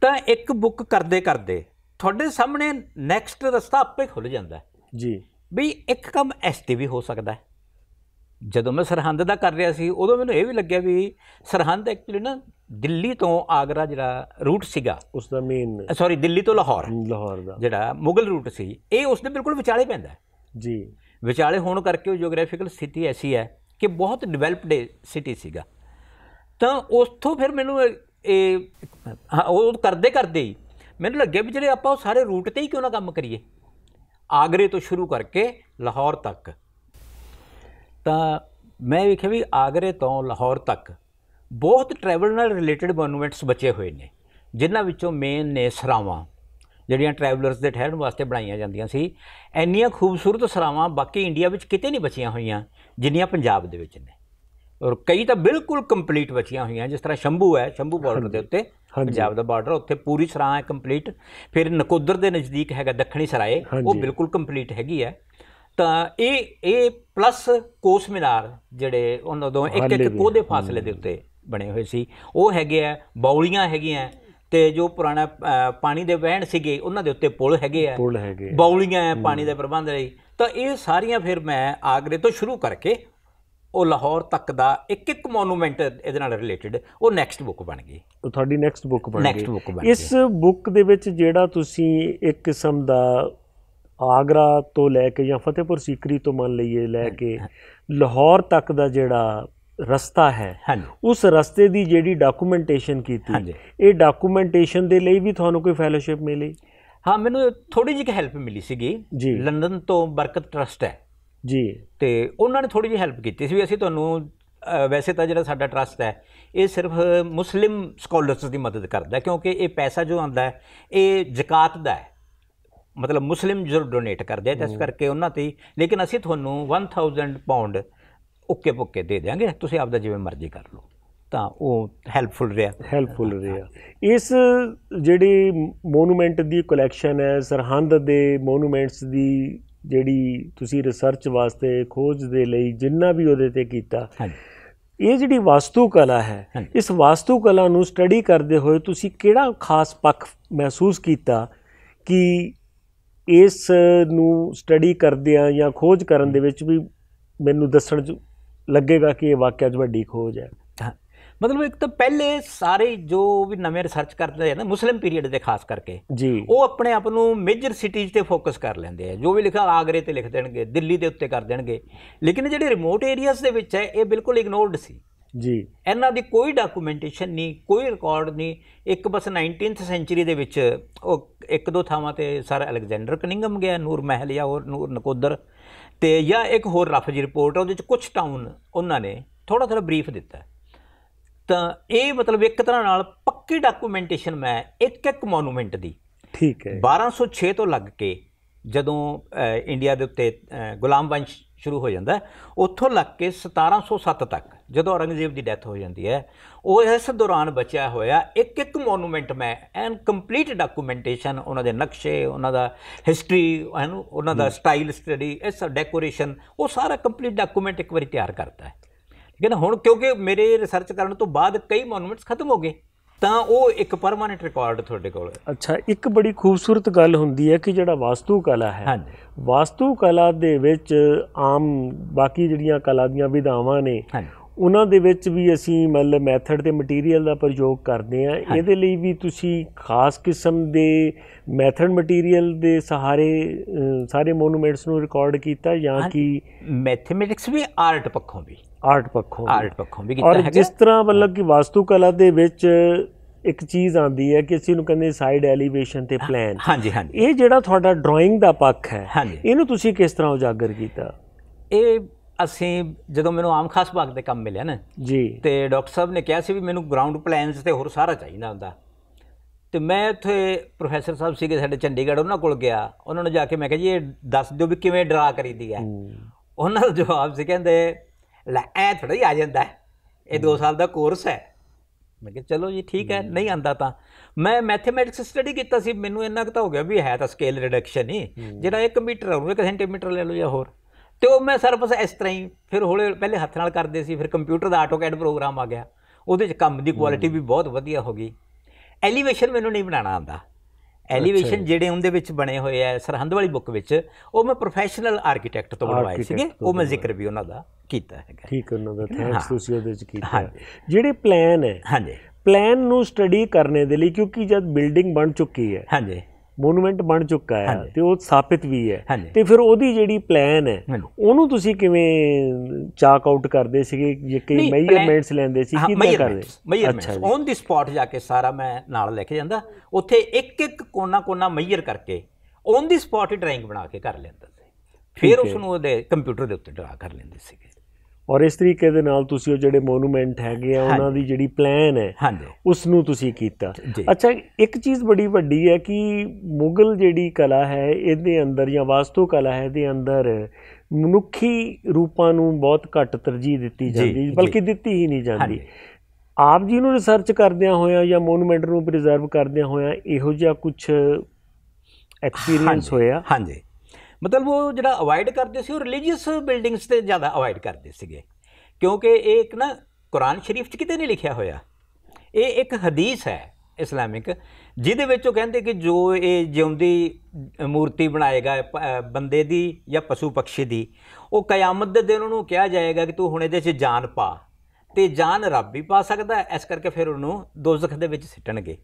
ਤਾਂ ਇੱਕ ਬੁੱਕ ਕਰਦੇ ਕਰਦੇ ਤੁਹਾਡੇ ਸਾਹਮਣੇ ਨੈਕਸਟ ਰਸਤਾ ਆਪੇ ਖੁੱਲ ਜਾਂਦਾ ਜੀ ਵੀ ਇੱਕ ਕੰਮ ਐਸ ਤੇ ਵੀ ਹੋ ਸਕਦਾ ਹੈ ਜਦੋਂ ਮੈਂ ਸਰਹੰਦ ਦਾ ਕਰ ਰਿਹਾ ਸੀ ਉਦੋਂ ਮੈਨੂੰ ਇਹ ਵੀ ਲੱਗਿਆ ਵੀ ਸਰਹੰਦ ਐਕਚੁਅਲੀ ਨਾ ਦਿੱਲੀ ਤੋਂ ਆਗਰਾ ਜਿਹੜਾ ਰੂਟ ਸੀਗਾ ਉਸ ਦਾ ਮੇਨ ਸੌਰੀ ਦਿੱਲੀ ਤੋਂ ਲਾਹੌਰ ਲਾਹੌਰ ਦਾ ਜਿਹੜਾ ਮੁਗਲ ਰੂਟ ਸੀ ਇਹ ਉਸ ਦੇ ਬਿਲਕੁਲ ਵਿਚਾਲੇ ਪੈਂਦਾ ਜੀ ਵਿਚਾਲੇ ਹੋਣ ਕਰਕੇ ਉਹ ਜੀਓਗ੍ਰਾਫੀਕਲ ਸਥਿਤੀ ਐਸੀ ਹੈ ਕਿ ਬਹੁਤ ਡਿਵੈਲਪਡ ਸਿਟੀ ਸੀਗਾ ਤਾਂ ਉਸ ਤੋਂ ਫਿਰ ਮੈਨੂੰ ਇਹ ਉਹ ਕਰਦੇ ਕਰਦੇ ਹੀ ਮੈਨੂੰ ਲੱਗਿਆ ਵੀ ਜਿਹੜੇ ਆਪਾਂ ਉਹ ਸਾਰੇ ਰੂਟ ਤੇ ਹੀ ਕਿਉਂ ਨਾ ਕੰਮ ਕਰੀਏ ਆਗਰੇ ਤੋਂ ਸ਼ੁਰੂ ਕਰਕੇ ਲਾਹੌਰ ਤੱਕ ਤਾਂ ਮੈਂ ਵੇਖਿਆ ਵੀ ਆਗਰੇ ਤੋਂ ਲਾਹੌਰ ਤੱਕ ਬਹੁਤ ਟਰੈਵਲ ਨਾਲ ਰਿਲੇਟਡ ਮੋਨੂਮੈਂਟਸ ਬਚੇ ਹੋਏ ਨੇ ਜਿਨ੍ਹਾਂ ਵਿੱਚੋਂ ਮੇਨ ਨੇ ਸਰਾਵਾਂ ਜਿਹੜੀਆਂ ਟਰੈਵਲਰਸ ਦੇ ਠਹਿਰਨ ਵਾਸਤੇ ਬਣਾਈਆਂ ਜਾਂਦੀਆਂ ਸੀ ਐਨੀਆਂ ਖੂਬਸੂਰਤ ਸਰਾਵਾਂ ਬਾਕੀ ਇੰਡੀਆ ਵਿੱਚ ਕਿਤੇ ਨਹੀਂ ਬਚੀਆਂ ਹੋਈਆਂ ਜਿੰਨੀਆਂ ਪੰਜਾਬ ਦੇ ਵਿੱਚ ਨੇ ਔਰ ਕਈ ਤਾਂ ਬਿਲਕੁਲ ਕੰਪਲੀਟ ਬਚੀਆਂ ਹੋਈਆਂ ਜਿਸ ਤਰ੍ਹਾਂ ਸ਼ੰਭੂ ਹੈ ਸ਼ੰਭੂ ਬਾਰਡਰ ਦੇ ਉੱਤੇ ਪੰਜਾਬ ਦਾ ਬਾਰਡਰ ਉੱਥੇ ਪੂਰੀ ਸਰਾਂ ਹੈ ਕੰਪਲੀਟ ਫਿਰ ਨਕੋਦਰ ਦੇ ਨਜ਼ਦੀਕ ਹੈਗਾ ਦੱਖਣੀ ਸਰਾਏ ਉਹ ਬਿਲਕੁਲ ਕੰਪਲੀਟ ਹੈਗੀ ਹੈ ਤਾਂ ਇਹ ਇਹ ਪਲੱਸ ਕੋਸ ਮਿਨਾਰ ਜਿਹੜੇ ਉਹਨਾਂ ਦੋ ਇੱਕ ਇੱਕ ਕੋਦੇ ਫਾਸਲੇ ਦੇ ਉੱਤੇ ਬਣੇ ਹੋਏ ਸੀ ਉਹ ਹੈਗੇ ਆ ਬੌਲੀਆਂ ਹੈਗੀਆਂ ਤੇ ਜੋ ਪੁਰਾਣਾ ਪਾਣੀ ਦੇ ਵਹਿਣ ਸੀਗੇ ਉਹਨਾਂ ਦੇ ਉੱਤੇ ਪੁਲ ਹੈਗੇ ਆ ਪੁਲ ਹੈਗੇ ਬੌਲੀਆਂ ਪਾਣੀ ਦੇ ਪ੍ਰਬੰਧ ਲਈ ਤਾਂ ਇਹ ਸਾਰੀਆਂ ਫਿਰ ਮੈਂ ਆਗਰੇ ਤੋਂ ਸ਼ੁਰੂ ਕਰਕੇ ਉਹ ਲਾਹੌਰ ਤੱਕ ਦਾ ਇੱਕ ਇੱਕ ਮੋਨੂਮੈਂਟ ਇਹਦੇ ਨਾਲ ਰਿਲੇਟਡ ਉਹ ਨੈਕਸਟ ਬੁੱਕ ਬਣ ਗਈ ਉਹ ਤੁਹਾਡੀ ਨੈਕਸਟ ਬੁੱਕ ਬਣ ਗਈ ਇਸ ਬੁੱਕ ਦੇ ਵਿੱਚ ਜਿਹੜਾ ਤੁਸੀਂ ਇੱਕ ਕਿਸਮ ਦਾ ਆਗਰਾ ਤੋਂ ਲੈ ਕੇ ਜਾਂ ਫਤਿਹਪੁਰ ਸੀਕਰੀ ਤੋਂ ਮੰਨ ਲਈਏ ਲੈ ਕੇ ਲਾਹੌਰ ਤੱਕ ਦਾ ਜਿਹੜਾ ਰਸਤਾ ਹੈ ਉਸ ਰਸਤੇ ਦੀ ਜਿਹੜੀ ਡਾਕੂਮੈਂਟੇਸ਼ਨ ਕੀਤੀ ਇਹ ਡਾਕੂਮੈਂਟੇਸ਼ਨ ਦੇ ਲਈ ਵੀ ਤੁਹਾਨੂੰ ਕੋਈ ਫੈਲੋਸ਼ਿਪ ਮਿਲੀ ਹਾਂ ਮੈਨੂੰ ਥੋੜੀ ਜਿਹੀ ਹੈਲਪ ਮਿਲੀ ਸੀਗੀ ਲੰਡਨ ਤੋਂ ਬਰਕਤ ਟਰਸਟ ਹੈ ਜੀ ਤੇ ਉਹਨਾਂ ਨੇ ਥੋੜੀ ਜਿਹੀ ਹੈਲਪ ਕੀਤੀ ਸੀ ਵੀ ਅਸੀਂ ਤੁਹਾਨੂੰ ਵੈਸੇ ਤਾਂ ਜਿਹੜਾ ਸਾਡਾ ਟਰਸਟ ਹੈ ਇਹ ਸਿਰਫ ਮੁਸਲਿਮ ਸਕਾਲਰਸ ਦੀ ਮਦਦ ਕਰਦਾ ਕਿਉਂਕਿ ਇਹ ਪੈਸਾ ਜੋ ਆਉਂਦਾ ਹੈ ਇਹ ਜ਼ਕਾਤ ਦਾ ਹੈ ਮਤਲਬ ਮੁਸਲਿਮ ਜ਼ਰੂਰ ਡੋਨੇਟ ਕਰਦੇ ਆ ਤਾਂ ਇਸ ਕਰਕੇ ਉਹਨਾਂ ਤੇ ਲੇਕਿਨ ਅਸੀਂ ਤੁਹਾਨੂੰ 1000 ਪਾਉਂਡ ਓਕੇ ਪੁੱਕੇ ਦੇ ਦੇਾਂਗੇ ਤੁਸੀਂ ਆਪਦਾ ਜਿਵੇਂ ਮਰਜ਼ੀ ਕਰ ਲਓ ਤਾਂ ਉਹ ਹੈਲਪਫੁਲ ਰਿਹਾ ਹੈਲਪਫੁਲ ਰਿਹਾ ਇਸ ਜਿਹੜੀ ਮੋਨੂਮੈਂਟ ਦੀ ਕਲੈਕਸ਼ਨ ਹੈ ਸਰਹੰਦ ਦੇ ਮੋਨੂਮੈਂਟਸ ਦੀ ਜਿਹੜੀ ਤੁਸੀਂ ਰਿਸਰਚ ਵਾਸਤੇ ਖੋਜ ਦੇ ਲਈ ਜਿੰਨਾ ਵੀ ਉਹਦੇ ਤੇ ਕੀਤਾ ਇਹ ਜਿਹੜੀ ਵਾਸਤੂ ਕਲਾ ਹੈ ਇਸ ਵਾਸਤੂ ਕਲਾ ਨੂੰ ਸਟੱਡੀ ਕਰਦੇ ਹੋਏ ਤੁਸੀਂ ਕਿਹੜਾ ਖਾਸ ਪੱਖ ਮਹਿਸੂਸ ਕੀਤਾ ਕਿ ਇਸ ਨੂੰ ਸਟੱਡੀ ਕਰਦੇ ਆ ਜਾਂ ਖੋਜ ਕਰਨ ਦੇ ਵਿੱਚ ਵੀ ਮੈਨੂੰ ਦੱਸਣ ਚ ਲੱਗੇਗਾ ਕਿ ਇਹ ਵਾਕਿਆ 'ਚ ਵੱਡੀ ਖੋਜ ਹੈ ਮਤਲਬ ਇੱਕ ਤਾਂ ਪਹਿਲੇ ਸਾਰੇ ਜੋ ਵੀ ਨਵੇਂ ਰਿਸਰਚ ਕਰਦੇ ਆ ਨਾ ਮੁਸਲਮ ਪੀਰੀਅਡ ਦੇ ਖਾਸ ਕਰਕੇ ਜੀ ਉਹ ਆਪਣੇ ਆਪ ਨੂੰ ਮੇਜਰ ਸਿਟੀਜ਼ ਤੇ ਫੋਕਸ ਕਰ ਲੈਂਦੇ ਆ ਜੋ ਵੀ ਲਿਖਾ ਆਗਰੇ ਤੇ ਲਿਖ ਦੇਣਗੇ ਦਿੱਲੀ ਦੇ ਉੱਤੇ ਕਰ ਦੇਣਗੇ ਲੇਕਿਨ ਜਿਹੜੇ ਰਿਮੋਟ ਏਰੀਆਜ਼ ਦੇ ਵਿੱਚ ਹੈ ਇਹ ਬਿਲਕੁਲ ਇਗਨੋਰਡ ਸੀ ਜੀ ਇਹਨਾਂ ਦੀ ਕੋਈ ਡਾਕੂਮੈਂਟੇਸ਼ਨ ਨਹੀਂ ਕੋਈ ਰਿਕਾਰਡ ਨਹੀਂ ਇੱਕ ਬਸ 19th ਸੈਂਚਰੀ ਦੇ ਵਿੱਚ ਉਹ ਇੱਕ ਦੋ ਥਾਵਾਂ ਤੇ ਸਰ ਅਲੈਗਜ਼ੈਂਡਰ ਕਨਿੰਗਮ ਗਿਆ ਨੂਰ ਮਹਿਲ ਜਾਂ ਹੋਰ ਨੂਰ ਨਕੋਦਰ ਤੇ ਜਾਂ ਇੱਕ ਹੋਰ ਰਫ ਜੀ ਰਿਪੋਰਟ ਉਹਦੇ ਵਿੱਚ ਕੁਝ ਟਾਊਨ ਉਹਨਾਂ ਨੇ ਥੋੜਾ ਥੋੜਾ ਬਰੀਫ ਦਿੱਤਾ ਤਾਂ ਇਹ ਮਤਲਬ ਇੱਕ ਤਰ੍ਹਾਂ ਨਾਲ ਪੱਕੀ ਡਾਕੂਮੈਂਟੇਸ਼ਨ ਮੈਂ ਇੱਕ ਇੱਕ ਮੋਨੂਮੈਂਟ ਦੀ ਠੀਕ ਹੈ 1206 ਤੋਂ ਲੱਗ ਕੇ ਜਦੋਂ ਇੰਡੀਆ ਦੇ ਉੱਤੇ ਗੁਲਾਮ ਵੰਸ਼ ਸ਼ੁਰੂ ਹੋ ਜਾਂਦਾ ਉੱਥੋਂ ਲੱਗ ਕੇ 1707 ਤੱਕ ਜਦੋਂ ਔਰੰਗਜ਼ੇਬ ਦੀ ਡੈਥ ਹੋ ਜਾਂਦੀ ਹੈ ਉਹ ਇਸ ਦੌਰਾਨ ਬਚਿਆ ਹੋਇਆ ਇੱਕ ਇੱਕ ਮੋਨੂਮੈਂਟ ਮੈਂ ਐਨ ਕੰਪਲੀਟ ਡਾਕੂਮੈਂਟੇਸ਼ਨ ਉਹਨਾਂ ਦੇ ਨਕਸ਼ੇ ਉਹਨਾਂ ਦਾ ਹਿਸਟਰੀ ਉਹਨਾਂ ਦਾ ਸਟਾਈਲ ਸਟੱਡੀ ਇਸ ਡੈਕੋਰੇਸ਼ਨ ਉਹ ਸਾਰਾ ਕੰਪਲੀਟ ਡਾਕੂਮੈਂਟ ਇੱਕ ਵਾਰੀ ਤਿਆਰ ਕਰਦਾ ਹੈ ਠੀਕ ਹੈ ਨਾ ਹੁਣ ਕਿਉਂਕਿ ਮੇਰੇ ਰਿਸਰਚ ਕਰਨ ਤੋਂ ਬਾਅਦ ਕਈ ਮੋਨੂਮੈਂਟਸ ਖਤਮ ਹੋ ਗਏ ਤਾਂ ਉਹ ਇੱਕ ਪਰਮਾਨੈਂਟ ਰਿਕਾਰਡ ਤੁਹਾਡੇ ਕੋਲ ਹੈ ਅੱਛਾ ਇੱਕ ਬੜੀ ਖੂਬਸੂਰਤ ਗੱਲ ਹੁੰਦੀ ਹੈ ਕਿ ਜਿਹੜਾ ਵਾਸਤੂ ਕਲਾ ਹੈ ਹਾਂਜੀ ਵਾਸਤੂ ਕਲਾ ਦੇ ਵਿੱਚ ਆਮ ਬਾਕੀ ਜਿਹੜੀਆਂ ਕਲਾ ਦੀਆਂ ਵਿਧਾਵਾਂ ਨੇ ਉਹਨਾਂ ਦੇ ਵਿੱਚ ਵੀ ਅਸੀਂ ਮਤਲਬ ਮੈਥਡ ਤੇ ਮਟੀਰੀਅਲ ਦਾ ਪ੍ਰਯੋਗ ਕਰਦੇ ਆ ਇਹਦੇ ਲਈ ਵੀ ਤੁਸੀਂ ਖਾਸ ਕਿਸਮ ਦੇ ਮੈਥਡ ਮਟੀਰੀਅਲ ਦੇ ਸਹਾਰੇ ਸਾਰੇ ਮੋਨੂਮੈਂਟਸ ਨੂੰ ਰਿਕਾਰਡ ਕੀਤਾ ਜਾਂ ਕਿ ਮੈਥਮੈਟਿਕਸ ਵੀ ਆਰਟ ਪੱਖੋਂ ਵੀ ਆਰਟ ਪੱਖੋਂ ਆਰਟ ਪੱਖੋਂ ਵੀ ਕੀਤਾ ਹੈਗਾ ਜਿਸ ਤਰ੍ਹਾਂ ਮਤਲਬ ਕਿ ਵਾਸਤੂ ਕਲਾ ਦੇ ਵਿੱਚ ਇੱਕ ਚੀਜ਼ ਆਂਦੀ ਹੈ ਕਿ ਅਸੀਂ ਉਹਨੂੰ ਕਹਿੰਦੇ ਸਾਈਡ ਐਲੀਵੇਸ਼ਨ ਤੇ ਪਲਾਨ ਹਾਂਜੀ ਹਾਂਜੀ ਇਹ ਜਿਹੜਾ ਤੁਹਾਡਾ ਡਰਾਇੰਗ ਦਾ ਪੱਖ ਹੈ ਇਹਨੂੰ ਤੁਸੀਂ ਕਿਸ ਤਰ੍ਹਾਂ ਉਜਾਗਰ ਕੀਤਾ ਇਹ ਅਸੀਂ ਜਦੋਂ ਮੈਨੂੰ ਆਮ ਖਾਸ ਬਾਗ ਦੇ ਕੰਮ ਮਿਲਿਆ ਨਾ ਜੀ ਤੇ ਡਾਕਟਰ ਸਾਹਿਬ ਨੇ ਕਿਹਾ ਸੀ ਵੀ ਮੈਨੂੰ ਗਰਾਊਂਡ ਪਲਾਨਸ ਤੇ ਹੋਰ ਸਾਰਾ ਚਾਹੀਦਾ ਹੁੰਦਾ ਤੇ ਮੈਂ ਉੱਥੇ ਪ੍ਰੋਫੈਸਰ ਸਾਹਿਬ ਸੀਗੇ ਸਾਡੇ ਚੰਡੀਗੜ੍ਹ ਉਹਨਾਂ ਕੋਲ ਗਿਆ ਉਹਨਾਂ ਨੂੰ ਜਾ ਕੇ ਮੈਂ ਕਿਹਾ ਜੀ ਇਹ ਦੱਸ ਦਿਓ ਵੀ ਕਿਵੇਂ ਡਰਾ ਕਰੀਦੀ ਹੈ ਉਹਨਾਂ ਦਾ ਜਵਾਬ ਸੀ ਕਹਿੰਦੇ ਲੈ ਐ ਥੋੜਾ ਹੀ ਆ ਜਾਂਦਾ ਇਹ 2 ਸਾਲ ਦਾ ਕੋਰਸ ਹੈ ਮੈਂ ਕਿਹਾ ਚਲੋ ਜੀ ਠੀਕ ਹੈ ਨਹੀਂ ਆਂਦਾ ਤਾਂ ਮੈਂ ਮੈਥਮੈਟਿਕਸ ਸਟੱਡੀ ਕੀਤਾ ਸੀ ਮੈਨੂੰ ਇੰਨਾ ਕੁ ਤਾਂ ਹੋ ਗਿਆ ਵੀ ਹੈ ਤਾਂ ਸਕੇਲ ਰਿਡਕਸ਼ਨ ਹੀ ਜਿਹੜਾ 1 ਮੀਟਰ ਉਹਨੂੰ 1 ਸੈਂਟੀਮੀਟਰ ਲੈ ਲਓ ਜਾਂ ਹੋਰ ਤੇ ਉਹ ਮੈਂ ਸਰਪਸ ਇਸ ਤਰ੍ਹਾਂ ਹੀ ਫਿਰ ਹੌਲੇ ਪਹਿਲੇ ਹੱਥ ਨਾਲ ਕਰਦੇ ਸੀ ਫਿਰ ਕੰਪਿਊਟਰ ਦਾ ਆਟੋਕੈਡ ਪ੍ਰੋਗਰਾਮ ਆ ਗਿਆ ਉਹਦੇ ਚ ਕੰਮ ਦੀ ਕੁਆਲਿਟੀ ਵੀ ਬਹੁਤ ਵਧੀਆ ਹੋ ਗਈ ਐਲੀਵੇਸ਼ਨ ਮੈਨੂੰ ਨਹੀਂ ਬਣਾਉਣਾ ਆਂਦਾ ਐਲੀਵੇਸ਼ਨ ਜਿਹੜੇ ਉਹਦੇ ਵਿੱਚ ਬਣੇ ਹੋਏ ਆ ਸਰਹੰਦ ਵਾਲੀ ਬੁੱਕ ਵਿੱਚ ਉਹ ਮੈਂ ਪ੍ਰੋਫੈਸ਼ਨਲ ਆਰਕੀਟੈਕਟ ਤੋਂ ਬਣਵਾਏ ਸੀਗੇ ਉਹ ਮੈਂ ਜ਼ਿਕਰ ਵੀ ਉਹਨਾਂ ਦਾ ਕੀਤਾ ਹੈਗਾ ਠੀਕ ਉਹਨਾਂ ਦਾ ਥੈਂਕਸ ਤੁਸੀਂ ਉਹਦੇ ਵਿੱਚ ਕੀਤਾ ਜਿਹੜੇ ਪਲਾਨ ਹੈ ਹਾਂਜੀ ਪਲਾਨ ਨੂੰ ਸਟੱਡੀ ਕਰਨੇ ਦੇ ਲਈ ਕਿਉਂਕਿ ਜਦ ਬਿਲਡਿੰਗ ਬਣ ਚੁੱਕੀ ਹੈ ਹਾਂਜੀ ਮੋਨੂਮੈਂਟ ਬਣ ਚੁੱਕਾ ਹੈ ਤੇ ਉਹ ਸਾਬਿਤ ਵੀ ਹੈ ਤੇ ਫਿਰ ਉਹਦੀ ਜਿਹੜੀ ਪਲਾਨ ਹੈ ਉਹਨੂੰ ਤੁਸੀਂ ਕਿਵੇਂ ਚਾਕ ਆਊਟ ਕਰਦੇ ਸੀਗੇ ਜੇ ਕਈ ਮੈਜਰਮੈਂਟਸ ਲੈਂਦੇ ਸੀ ਕਿੱਦਾਂ ਕਰਦੇ ਮੈਜਰਮੈਂਟਸ ਔਨ ਦੀ ਸਪੌਟ ਜਾ ਕੇ ਸਾਰਾ ਮੈਂ ਨਾਲ ਲੈ ਕੇ ਜਾਂਦਾ ਉੱਥੇ ਇੱਕ ਇੱਕ ਕੋਨਾ ਕੋਨਾ ਮੈਜਰ ਕਰਕੇ ਔਨ ਦੀ ਸਪੌਟ ਡਰਾਇੰਗ ਬਣਾ ਕੇ ਕਰ ਲੈਂਦਾ ਸੀ ਫਿਰ ਉਸ ਨੂੰ ਉਹਦੇ ਕੰਪਿਊਟਰ ਦੇ ਉੱਤੇ ਡਰਾ ਕਰ ਲੈਂਦੇ ਸੀ ਔਰ ਇਸ ਤਰੀਕੇ ਦੇ ਨਾਲ ਤੁਸੀਂ ਉਹ ਜਿਹੜੇ ਮੋਨੂਮੈਂਟ ਹੈਗੇ ਆ ਉਹਨਾਂ ਦੀ ਜਿਹੜੀ ਪਲਾਨ ਹੈ ਉਸ ਨੂੰ ਤੁਸੀਂ ਕੀਤਾ ਅੱਛਾ ਇੱਕ ਚੀਜ਼ ਬੜੀ ਵੱਡੀ ਹੈ ਕਿ ਮੁਗਲ ਜਿਹੜੀ ਕਲਾ ਹੈ ਇਹਦੇ ਅੰਦਰ ਜਾਂ ਵਾਸਤੂ ਕਲਾ ਹੈ ਇਹਦੇ ਅੰਦਰ ਮਨੁੱਖੀ ਰੂਪਾਂ ਨੂੰ ਬਹੁਤ ਘੱਟ ਤਰਜੀਹ ਦਿੱਤੀ ਜਾਂਦੀ ਬਲਕਿ ਦਿੱਤੀ ਹੀ ਨਹੀਂ ਜਾਂਦੀ ਆਪ ਜੀ ਨੂੰ ਰਿਸਰਚ ਕਰਦਿਆਂ ਹੋਇਆ ਜਾਂ ਮੋਨੂਮੈਂਟ ਨੂੰ ਪ੍ਰੀਜ਼ਰਵ ਕਰਦਿਆਂ ਹੋਇਆ ਇਹੋ ਜਿਹਾ ਕੁਝ ਐਕਸਪੀਰੀਅੰਸ ਹੋਇਆ ਹਾਂਜੀ ਮਤਲਬ ਉਹ ਜਿਹੜਾ ਅਵਾਇਡ ਕਰਦੇ ਸੀ ਉਹ ਰਿਲੀਜੀਅਸ ਬਿਲਡਿੰਗਸ ਤੇ ਜ਼ਿਆਦਾ ਅਵਾਇਡ ਕਰਦੇ ਸੀਗੇ ਕਿਉਂਕਿ ਇਹ ਇੱਕ ਨਾ ਕੁਰਾਨ ਸ਼ਰੀਫ 'ਚ ਕਿਤੇ ਨਹੀਂ ਲਿਖਿਆ ਹੋਇਆ ਇਹ ਇੱਕ ਹਦੀਸ ਹੈ ਇਸਲਾਮਿਕ ਜਿਹਦੇ ਵਿੱਚ ਉਹ ਕਹਿੰਦੇ ਕਿ ਜੋ ਇਹ ਜਿਉਂਦੀ ਮੂਰਤੀ ਬਣਾਏਗਾ ਬੰਦੇ ਦੀ ਜਾਂ ਪਸ਼ੂ ਪਕਸ਼ੀ ਦੀ ਉਹ ਕਿਆਮਤ ਦੇ ਦਿਨ ਉਹਨੂੰ ਕਿਹਾ ਜਾਏਗਾ ਕਿ ਤੂੰ ਹੁਣ ਇਹਦੇ 'ਚ ਜਾਨ ਪਾ ਤੇ ਜਾਨ ਰੱਬ ਵੀ ਪਾ ਸਕਦਾ ਇਸ ਕਰਕੇ ਫਿਰ ਉਹਨੂੰ ਦੋਜ਼ਖ ਦੇ ਵਿੱਚ ਸਿੱਟਣਗੇ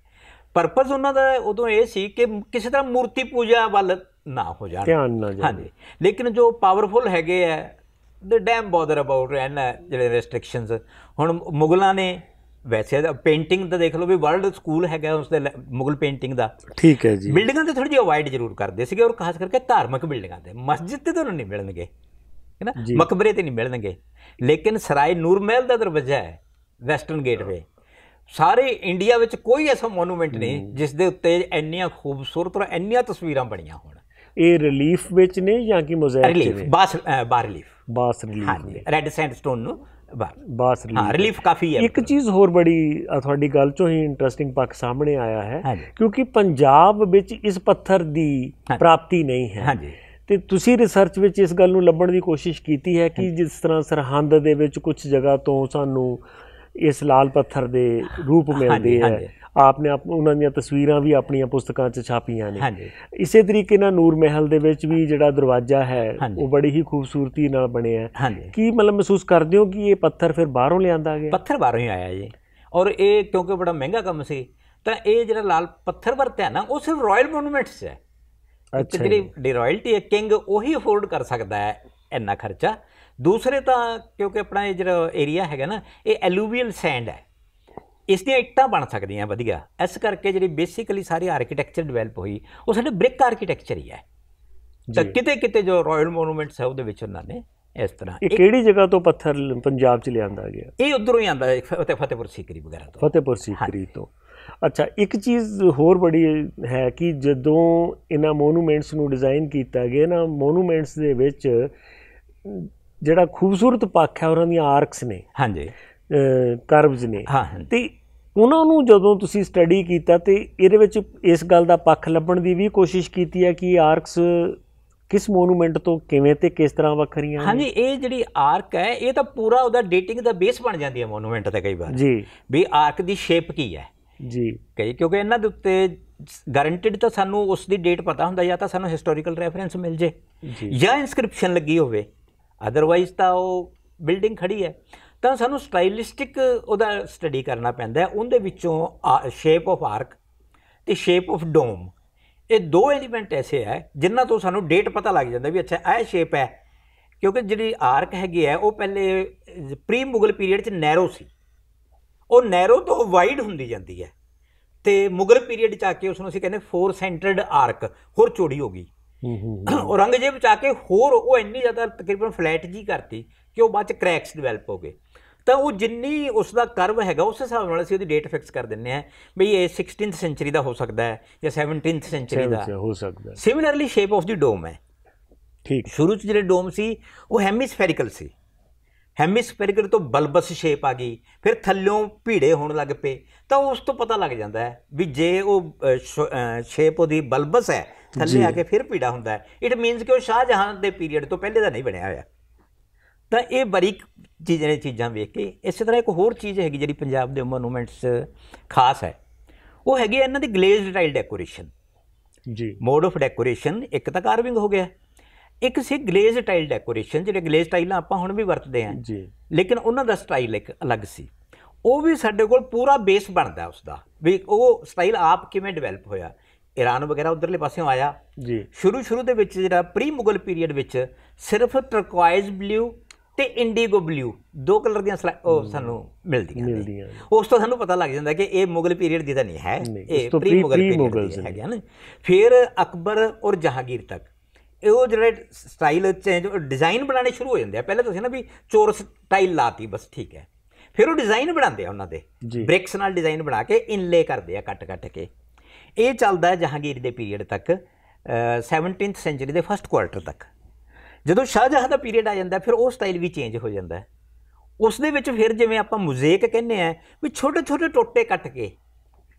ਪਰਪਸ ਉਹਨਾਂ ਦਾ ਉਦੋਂ ਇਹ ਸੀ ਕਿ ਕਿਸੇ ਤਰ੍ਹਾਂ ਮੂਰਤੀ ਪੂਜਾ ਵੱਲ ਨਾ ਹੋ ਜਾਣ ਧਿਆਨ ਨਾ ਜਾਵੇ ਹਾਂਜੀ ਲੇਕਿਨ ਜੋ ਪਾਵਰਫੁਲ ਹੈਗੇ ਆ ਦੇ ਡੈਮ ਬੋਦਰ ਅਬਾਊਟ ਐਨ ਜਿਹੜੇ ਰੈਸਟ੍ਰਿਕਸ਼ਨਸ ਹੁਣ ਮੁਗਲਾਂ ਨੇ ਵੈਸੇ ਪੇਂਟਿੰਗ ਦਾ ਦੇਖ ਲਓ ਵੀ ਵਰਲਡ ਸਕੂਲ ਹੈਗਾ ਉਸ ਦੇ ਮੁਗਲ ਪੇਂਟਿੰਗ ਦਾ ਠੀਕ ਹੈ ਜੀ ਬਿਲਡਿੰਗਾਂ ਤੇ ਥੋੜੀ ਜਿਹੀ ਅਵਾਇਡ ਜ਼ਰੂਰ ਕਰਦੇ ਸੀਗੇ ਔਰ ਖਾਸ ਕਰਕੇ ਧਾਰਮਿਕ ਬਿਲਡਿੰਗਾਂ ਤੇ ਮਸਜਿਦ ਤੇ ਤਾਂ ਨਹੀਂ ਮਿਲਣਗੇ ਨਾ ਮਕਬਰੇ ਤੇ ਨਹੀਂ ਮਿਲਣਗੇ ਲੇਕਿਨ ਸਰਾਏ ਨੂਰ ਮਹਿਲ ਦਾ ਦਰਵਾਜ਼ਾ ਹੈ ਵੈਸਟਰਨ ਗੇਟਵੇ ਸਾਰੇ ਇੰਡੀਆ ਵਿੱਚ ਕੋਈ ਐਸਾ ਮੋਨੂਮੈਂਟ ਨਹੀਂ ਜਿਸ ਦੇ ਉੱਤੇ ਇੰਨੀਆਂ ਖੂਬਸੂਰਤ ਔਰ ਇੰਨੀਆਂ ਤਸਵੀਰਾਂ ਬਣੀਆਂ ਹੋਣ ਇਹ ਰਿਲੀਫ ਵਿੱਚ ਨੇ ਜਾਂ ਕਿ ਮੋਜ਼ੇਕ ਨੇ bas bar relief bas relief red red sandstone ਨੂੰ ਬਾਸ ਰਿਲੀਫ ਹਾਂ ਰਿਲੀਫ ਕਾਫੀ ਹੈ ਇੱਕ ਚੀਜ਼ ਹੋਰ ਬੜੀ ਤੁਹਾਡੀ ਗੱਲ ਚੋਂ ਹੀ ਇੰਟਰਸਟਿੰਗ ਪੱਖ ਸਾਹਮਣੇ ਆਇਆ ਹੈ ਕਿਉਂਕਿ ਪੰਜਾਬ ਵਿੱਚ ਇਸ ਪੱਥਰ ਦੀ ਪ੍ਰਾਪਤੀ ਨਹੀਂ ਹੈ ਹਾਂਜੀ ਤੇ ਤੁਸੀਂ ਰਿਸਰਚ ਵਿੱਚ ਇਸ ਗੱਲ ਨੂੰ ਲੱਭਣ ਦੀ ਕੋਸ਼ਿਸ਼ ਕੀਤੀ ਹੈ ਕਿ ਜਿਸ ਤਰ੍ਹਾਂ ਸਰਹੰਦ ਦੇ ਵਿੱਚ ਕੁਝ ਜਗ੍ਹਾ ਤੋਂ ਸਾਨੂੰ ਇਸ ਲਾਲ ਪੱਥਰ ਦੇ ਰੂਪ ਮਿਲਦੇ ਹੈ ਆਪਨੇ ਆਪ ਉਹਨਾਂ ਦੀਆਂ ਤਸਵੀਰਾਂ ਵੀ ਆਪਣੀਆਂ ਪੁਸਤਕਾਂ 'ਚ ਛਾਪੀਆਂ ਨੇ ਇਸੇ ਤਰੀਕੇ ਨਾਲ ਨੂਰ ਮਹਿਲ ਦੇ ਵਿੱਚ ਵੀ ਜਿਹੜਾ ਦਰਵਾਜ਼ਾ ਹੈ ਉਹ ਬੜੀ ਹੀ ਖੂਬਸੂਰਤੀ ਨਾਲ ਬਣਿਆ ਹੈ ਕੀ ਮਤਲਬ ਮਹਿਸੂਸ ਕਰਦੇ ਹੋ ਕਿ ਇਹ ਪੱਥਰ ਫਿਰ ਬਾਹਰੋਂ ਲਿਆਂਦਾ ਗਿਆ ਪੱਥਰ ਬਾਹਰੋਂ ਹੀ ਆਇਆ ਜੀ ਔਰ ਇਹ ਕਿਉਂਕਿ ਬੜਾ ਮਹਿੰਗਾ ਕੰਮ ਸੀ ਤਾਂ ਇਹ ਜਿਹੜਾ ਲਾਲ ਪੱਥਰ ਵਰਤਿਆ ਨਾ ਉਹ ਸਿਰਫ ਰਾਇਲ ਮੋਨੂਮੈਂਟਸ ਹੈ ਅੱਛਾ ਜਿਹੜੀ ਰਾਇਲਟੀ ਹੈ ਕਿੰਗ ਉਹੀ ਅਫੋਰਡ ਕਰ ਸਕਦਾ ਹੈ ਇੰਨਾ ਖਰਚਾ ਦੂਸਰੇ ਤਾਂ ਕਿਉਂਕਿ ਆਪਣਾ ਇਹ ਜਿਹੜਾ ਏਰੀਆ ਹੈਗਾ ਨਾ ਇਹ ਐਲੂਵੀਅਲ ਸੈਂਡ ਹੈ ਇਸ ਦੀਆਂ ਇੱਟਾਂ ਬਣ ਸਕਦੀਆਂ ਵਧੀਆ ਇਸ ਕਰਕੇ ਜਿਹੜੀ ਬੇਸਿਕਲੀ ਸਾਰੀ ਆਰਕੀਟੈਕਚਰ ਡਿਵੈਲਪ ਹੋਈ ਉਹ ਸਾਡੇ ਬ੍ਰਿਕ ਆਰਕੀਟੈਕਚਰ ਹੀ ਹੈ ਤਾਂ ਕਿਤੇ ਕਿਤੇ ਜੋ ਰਾਇਲ ਮੋਨੂਮੈਂਟਸ ਹੈ ਉਹਦੇ ਵਿੱਚ ਉਹਨਾਂ ਨੇ ਇਸ ਤਰ੍ਹਾਂ ਇਹ ਕਿਹੜੀ ਜਗ੍ਹਾ ਤੋਂ ਪੱਥਰ ਪੰਜਾਬ 'ਚ ਲਿਆਂਦਾ ਗਿਆ ਇਹ ਉਧਰੋਂ ਹੀ ਆਂਦਾ ਫਤਿਹ ਫਤਿਹਪੁਰ ਸੀਕਰੀ ਵਗੈਰਾ ਤੋਂ ਫਤਿਹਪੁਰ ਸੀਕਰੀ ਤੋਂ ਅੱਛਾ ਇੱਕ ਚੀਜ਼ ਹੋਰ ਬੜੀ ਹੈ ਕਿ ਜਦੋਂ ਇਹਨਾਂ ਮੋਨੂਮੈਂਟਸ ਨੂੰ ਡਿਜ਼ਾਈਨ ਕੀਤਾ ਗਿਆ ਨਾ ਮੋਨੂਮੈਂਟਸ ਦੇ ਵਿੱਚ ਜਿਹੜਾ ਖੂਬਸੂਰਤ ਪੱਖ ਹੈ ਉਹਨਾਂ ਦੀਆਂ ਆਰਕਸ ਨੇ ਹਾਂਜੀ ਕਰਵਜ਼ ਨੇ ਤੇ ਉਹਨਾਂ ਨੂੰ ਜਦੋਂ ਤੁਸੀਂ ਸਟੱਡੀ ਕੀਤਾ ਤੇ ਇਹਦੇ ਵਿੱਚ ਇਸ ਗੱਲ ਦਾ ਪੱਖ ਲੱਭਣ ਦੀ ਵੀ ਕੋਸ਼ਿਸ਼ ਕੀਤੀ ਹੈ ਕਿ ਆਰਕਸ ਕਿਸ ਮੋਨੂਮੈਂਟ ਤੋਂ ਕਿਵੇਂ ਤੇ ਕਿਸ ਤਰ੍ਹਾਂ ਵੱਖਰੀਆਂ ਹਾਂਜੀ ਇਹ ਜਿਹੜੀ ਆਰਕ ਹੈ ਇਹ ਤਾਂ ਪੂਰਾ ਉਹਦਾ ਡੇਟਿੰਗ ਦਾ ਬੇਸ ਬਣ ਜਾਂਦੀ ਹੈ ਮੋਨੂਮੈਂਟ ਤੇ ਕਈ ਵਾਰ ਜੀ ਵੀ ਆਰਕ ਦੀ ਸ਼ੇਪ ਕੀ ਹੈ ਜੀ ਕਿਉਂਕਿ ਇਹਨਾਂ ਦੇ ਉੱਤੇ ਗਾਰੰਟਿਡ ਤਾਂ ਸਾਨੂੰ ਉਸ ਦੀ ਡੇਟ ਪਤਾ ਹੁੰਦਾ ਜਾਂ ਤਾਂ ਸਾਨੂੰ ਹਿਸਟੋਰੀਕਲ ਰੈਫਰੈਂਸ ਮਿਲ ਜੇ ਜੀ ਜਾਂ ਇਨਸਕ੍ਰਿਪਸ਼ਨ ਲੱਗੀ ਹੋਵੇ ਅਦਰਵਾਈਜ਼ ਤਾਂ ਉਹ ਬਿਲਡਿੰਗ ਖੜੀ ਹੈ ਤਾਂ ਸਾਨੂੰ ਸਟਾਈਲਿਸਟਿਕ ਉਹਦਾ ਸਟੱਡੀ ਕਰਨਾ ਪੈਂਦਾ ਉਹਦੇ ਵਿੱਚੋਂ ਸ਼ੇਪ ਆਫ ਆਰਕ ਤੇ ਸ਼ੇਪ ਆਫ ਡੋਮ ਇਹ ਦੋ ਐਲੀਮੈਂਟ ਐਸੇ ਹੈ ਜਿਨ੍ਹਾਂ ਤੋਂ ਸਾਨੂੰ ਡੇਟ ਪਤਾ ਲੱਗ ਜਾਂਦਾ ਵੀ ਅੱਛਾ ਇਹ ਸ਼ੇਪ ਹੈ ਕਿਉਂਕਿ ਜਿਹੜੀ ਆਰਕ ਹੈਗੀ ਹੈ ਉਹ ਪਹਿਲੇ ਪ੍ਰੀ ਮੁਗਲ ਪੀਰੀਅਡ 'ਚ ਨੈਰੋ ਸੀ ਉਹ ਨੈਰੋ ਤੋਂ ਵਾਈਡ ਹੁੰਦੀ ਜਾਂਦੀ ਹੈ ਤੇ ਮੁਗਲ ਪੀਰੀਅਡ 'ਚ ਆ ਕੇ ਉਸ ਨੂੰ ਅਸੀਂ ਕਹਿੰਦੇ ਫੋਰ ਸੈਂਟਰਡ ਆਰਕ ਹੋਰ ਚੋੜੀ ਹੋ ਗਈ ਹੂੰ ਔਰੰਗਜ਼ੇਬ 'ਚ ਆ ਕੇ ਹੋਰ ਉਹ ਇੰਨੀ ਜ਼ਿਆਦਾ ਤਕਰੀਬਨ ਫਲੈਟ ਜੀ ਕਰਤੀ ਕਿ ਉਹ ਬਾਅਦ 'ਚ ਕ੍ਰੈਕਸ ਡਿਵੈਲਪ ਹੋ ਗਏ ਤਾਂ ਉਹ ਜਿੰਨੀ ਉਸ ਦਾ ਕਰਵ ਹੈਗਾ ਉਸੇ ਹਿਸਾਬ ਨਾਲ ਅਸੀਂ ਉਹਦੀ ਡੇਟ ਫਿਕਸ ਕਰ ਦਿੰਨੇ ਆ ਵੀ ਇਹ 16th ਸੈਂਚਰੀ ਦਾ ਹੋ ਸਕਦਾ ਹੈ ਜਾਂ 17th ਸੈਂਚਰੀ ਦਾ ਹੋ ਸਕਦਾ ਹੈ similarly shape of the dome ਹੈ ਠੀਕ ਸ਼ੁਰੂ ਚ ਜਿਹੜੇ ਡੋਮ ਸੀ ਉਹ ਹੈਮਿਸਫੈਰੀਕਲ ਸੀ ਹੈਮਿਸਫੈਰੀਕਲ ਤੋਂ ਬਲਬਸ ਸ਼ੇਪ ਆ ਗਈ ਫਿਰ ਥੱਲੋਂ ਭੀੜੇ ਹੋਣ ਲੱਗ ਪਏ ਤਾਂ ਉਸ ਤੋਂ ਪਤਾ ਲੱਗ ਜਾਂਦਾ ਹੈ ਵੀ ਜੇ ਉਹ ਸ਼ੇਪ ਉਹਦੀ ਬਲਬਸ ਹੈ ਥੱਲੇ ਆ ਕੇ ਫਿਰ ਭੀੜਾ ਹੁੰਦਾ ਹੈ ਇਟ ਮੀਨਸ ਕਿ ਉਹ ਸ਼ਾਹਜਹਾਨ ਦੇ ਪੀਰੀਅਡ ਤੋਂ ਪਹਿਲੇ ਦਾ ਨਹੀਂ ਬਣਿਆ ਹੋਇਆ ਤਾਂ ਇਹ ਬਰੀਕ ਚੀਜ਼ਾਂ ਨੇ ਚੀਜ਼ਾਂ ਵੇਖ ਕੇ ਇਸੇ ਤਰ੍ਹਾਂ ਇੱਕ ਹੋਰ ਚੀਜ਼ ਹੈਗੀ ਜਿਹੜੀ ਪੰਜਾਬ ਦੇ ਮੋਨੂਮੈਂਟਸ ਖਾਸ ਹੈ ਉਹ ਹੈਗੀ ਇਹਨਾਂ ਦੀ ਗਲੇਜ਼ਡ ਟਾਈਲ ਡੈਕੋਰੇਸ਼ਨ ਜੀ ਮੋਡ ਆਫ ਡੈਕੋਰੇਸ਼ਨ ਇੱਕ ਤਾਂ ਕਾਰਵਿੰਗ ਹੋ ਗਿਆ ਇੱਕ ਸੀ ਗਲੇਜ਼ ਟਾਈਲ ਡੈਕੋਰੇਸ਼ਨ ਜਿਹੜੇ ਗਲੇਜ਼ ਟਾਈਲਾਂ ਆਪਾਂ ਹੁਣ ਵੀ ਵਰਤਦੇ ਆਂ ਜੀ ਲੇਕਿਨ ਉਹਨਾਂ ਦਾ ਸਟਾਈਲ ਇੱਕ ਅਲੱਗ ਸੀ ਉਹ ਵੀ ਸਾਡੇ ਕੋਲ ਪੂਰਾ ਬੇਸ ਬਣਦਾ ਉਸ ਦਾ ਵੀ ਉਹ ਸਟਾਈਲ ਆਪ ਕਿਵੇਂ ਡਿਵੈਲਪ ਹੋਇਆ ਈਰਾਨ ਵਗੈਰਾ ਉਧਰਲੇ ਪਾਸਿਓਂ ਆਇਆ ਜੀ ਸ਼ੁਰੂ ਸ਼ੁਰੂ ਦੇ ਵਿੱਚ ਜਿਹੜਾ ਪ੍ਰੀ ਮੁਗਲ ਪੀਰੀਅਡ ਵਿੱਚ ਸਿਰਫ ਟਰਕੁਆਇਜ਼ ਬਲੂ ਤੇ ਇੰਡੀਗੋ ਬਲੂ ਦੋ ਕਲਰ ਦੀਆਂ ਸਾਨੂੰ ਮਿਲਦੀਆਂ ਮਿਲਦੀਆਂ ਉਸ ਤੋਂ ਸਾਨੂੰ ਪਤਾ ਲੱਗ ਜਾਂਦਾ ਕਿ ਇਹ ਮੁਗਲ ਪੀਰੀਅਡ ਦੀ ਤਾਂ ਨਹੀਂ ਹੈ ਇਹ ਪ੍ਰੀ ਮੁਗਲ ਪੀਰੀਅਡ ਹੈਗਾ ਨਾ ਫਿਰ ਅਕਬਰ ਔਰ ਜਹਾਂਗੀਰ ਤੱਕ ਉਹ ਜਿਹੜੇ ਸਟਾਈਲ ਚੇਂਜ ਡਿਜ਼ਾਈਨ ਬਣਾਉਣੇ ਸ਼ੁਰੂ ਹੋ ਜਾਂਦੇ ਆ ਪਹਿਲੇ ਤੁਸੀਂ ਨਾ ਵੀ ਚੋਰਸ ਸਟਾਈਲ ਲਾਤੀ ਬਸ ਠੀਕ ਹੈ ਫਿਰ ਉਹ ਡਿਜ਼ਾਈਨ ਬਣਾਉਂਦੇ ਆ ਉਹਨਾਂ ਦੇ ਬ੍ਰਿਕਸ ਨਾਲ ਡਿਜ਼ਾਈਨ ਬਣਾ ਕੇ ਇਨਲੇ ਕਰਦੇ ਆ ਕੱਟ-ਕੱਟ ਕੇ ਇਹ ਚੱਲਦਾ ਜਹਾਂਗੀਰ ਦੇ ਪੀਰੀਅਡ ਤੱਕ 17th ਸੈਂਚਰੀ ਦੇ ਫਸਟ ਕੁਆਰਟਰ ਤੱਕ ਜਦੋਂ ਸ਼ਾਹਜਹਾਂ ਦਾ ਪੀਰੀਅਡ ਆ ਜਾਂਦਾ ਫਿਰ ਉਹ ਸਟਾਈਲ ਵੀ ਚੇਂਜ ਹੋ ਜਾਂਦਾ ਹੈ ਉਸ ਦੇ ਵਿੱਚ ਫਿਰ ਜਿਵੇਂ ਆਪਾਂ ਮੋਜ਼ੇਕ ਕਹਿੰਦੇ ਆ ਵੀ ਛੋਟੇ ਛੋਟੇ ਟੋਟੇ ਕੱਟ ਕੇ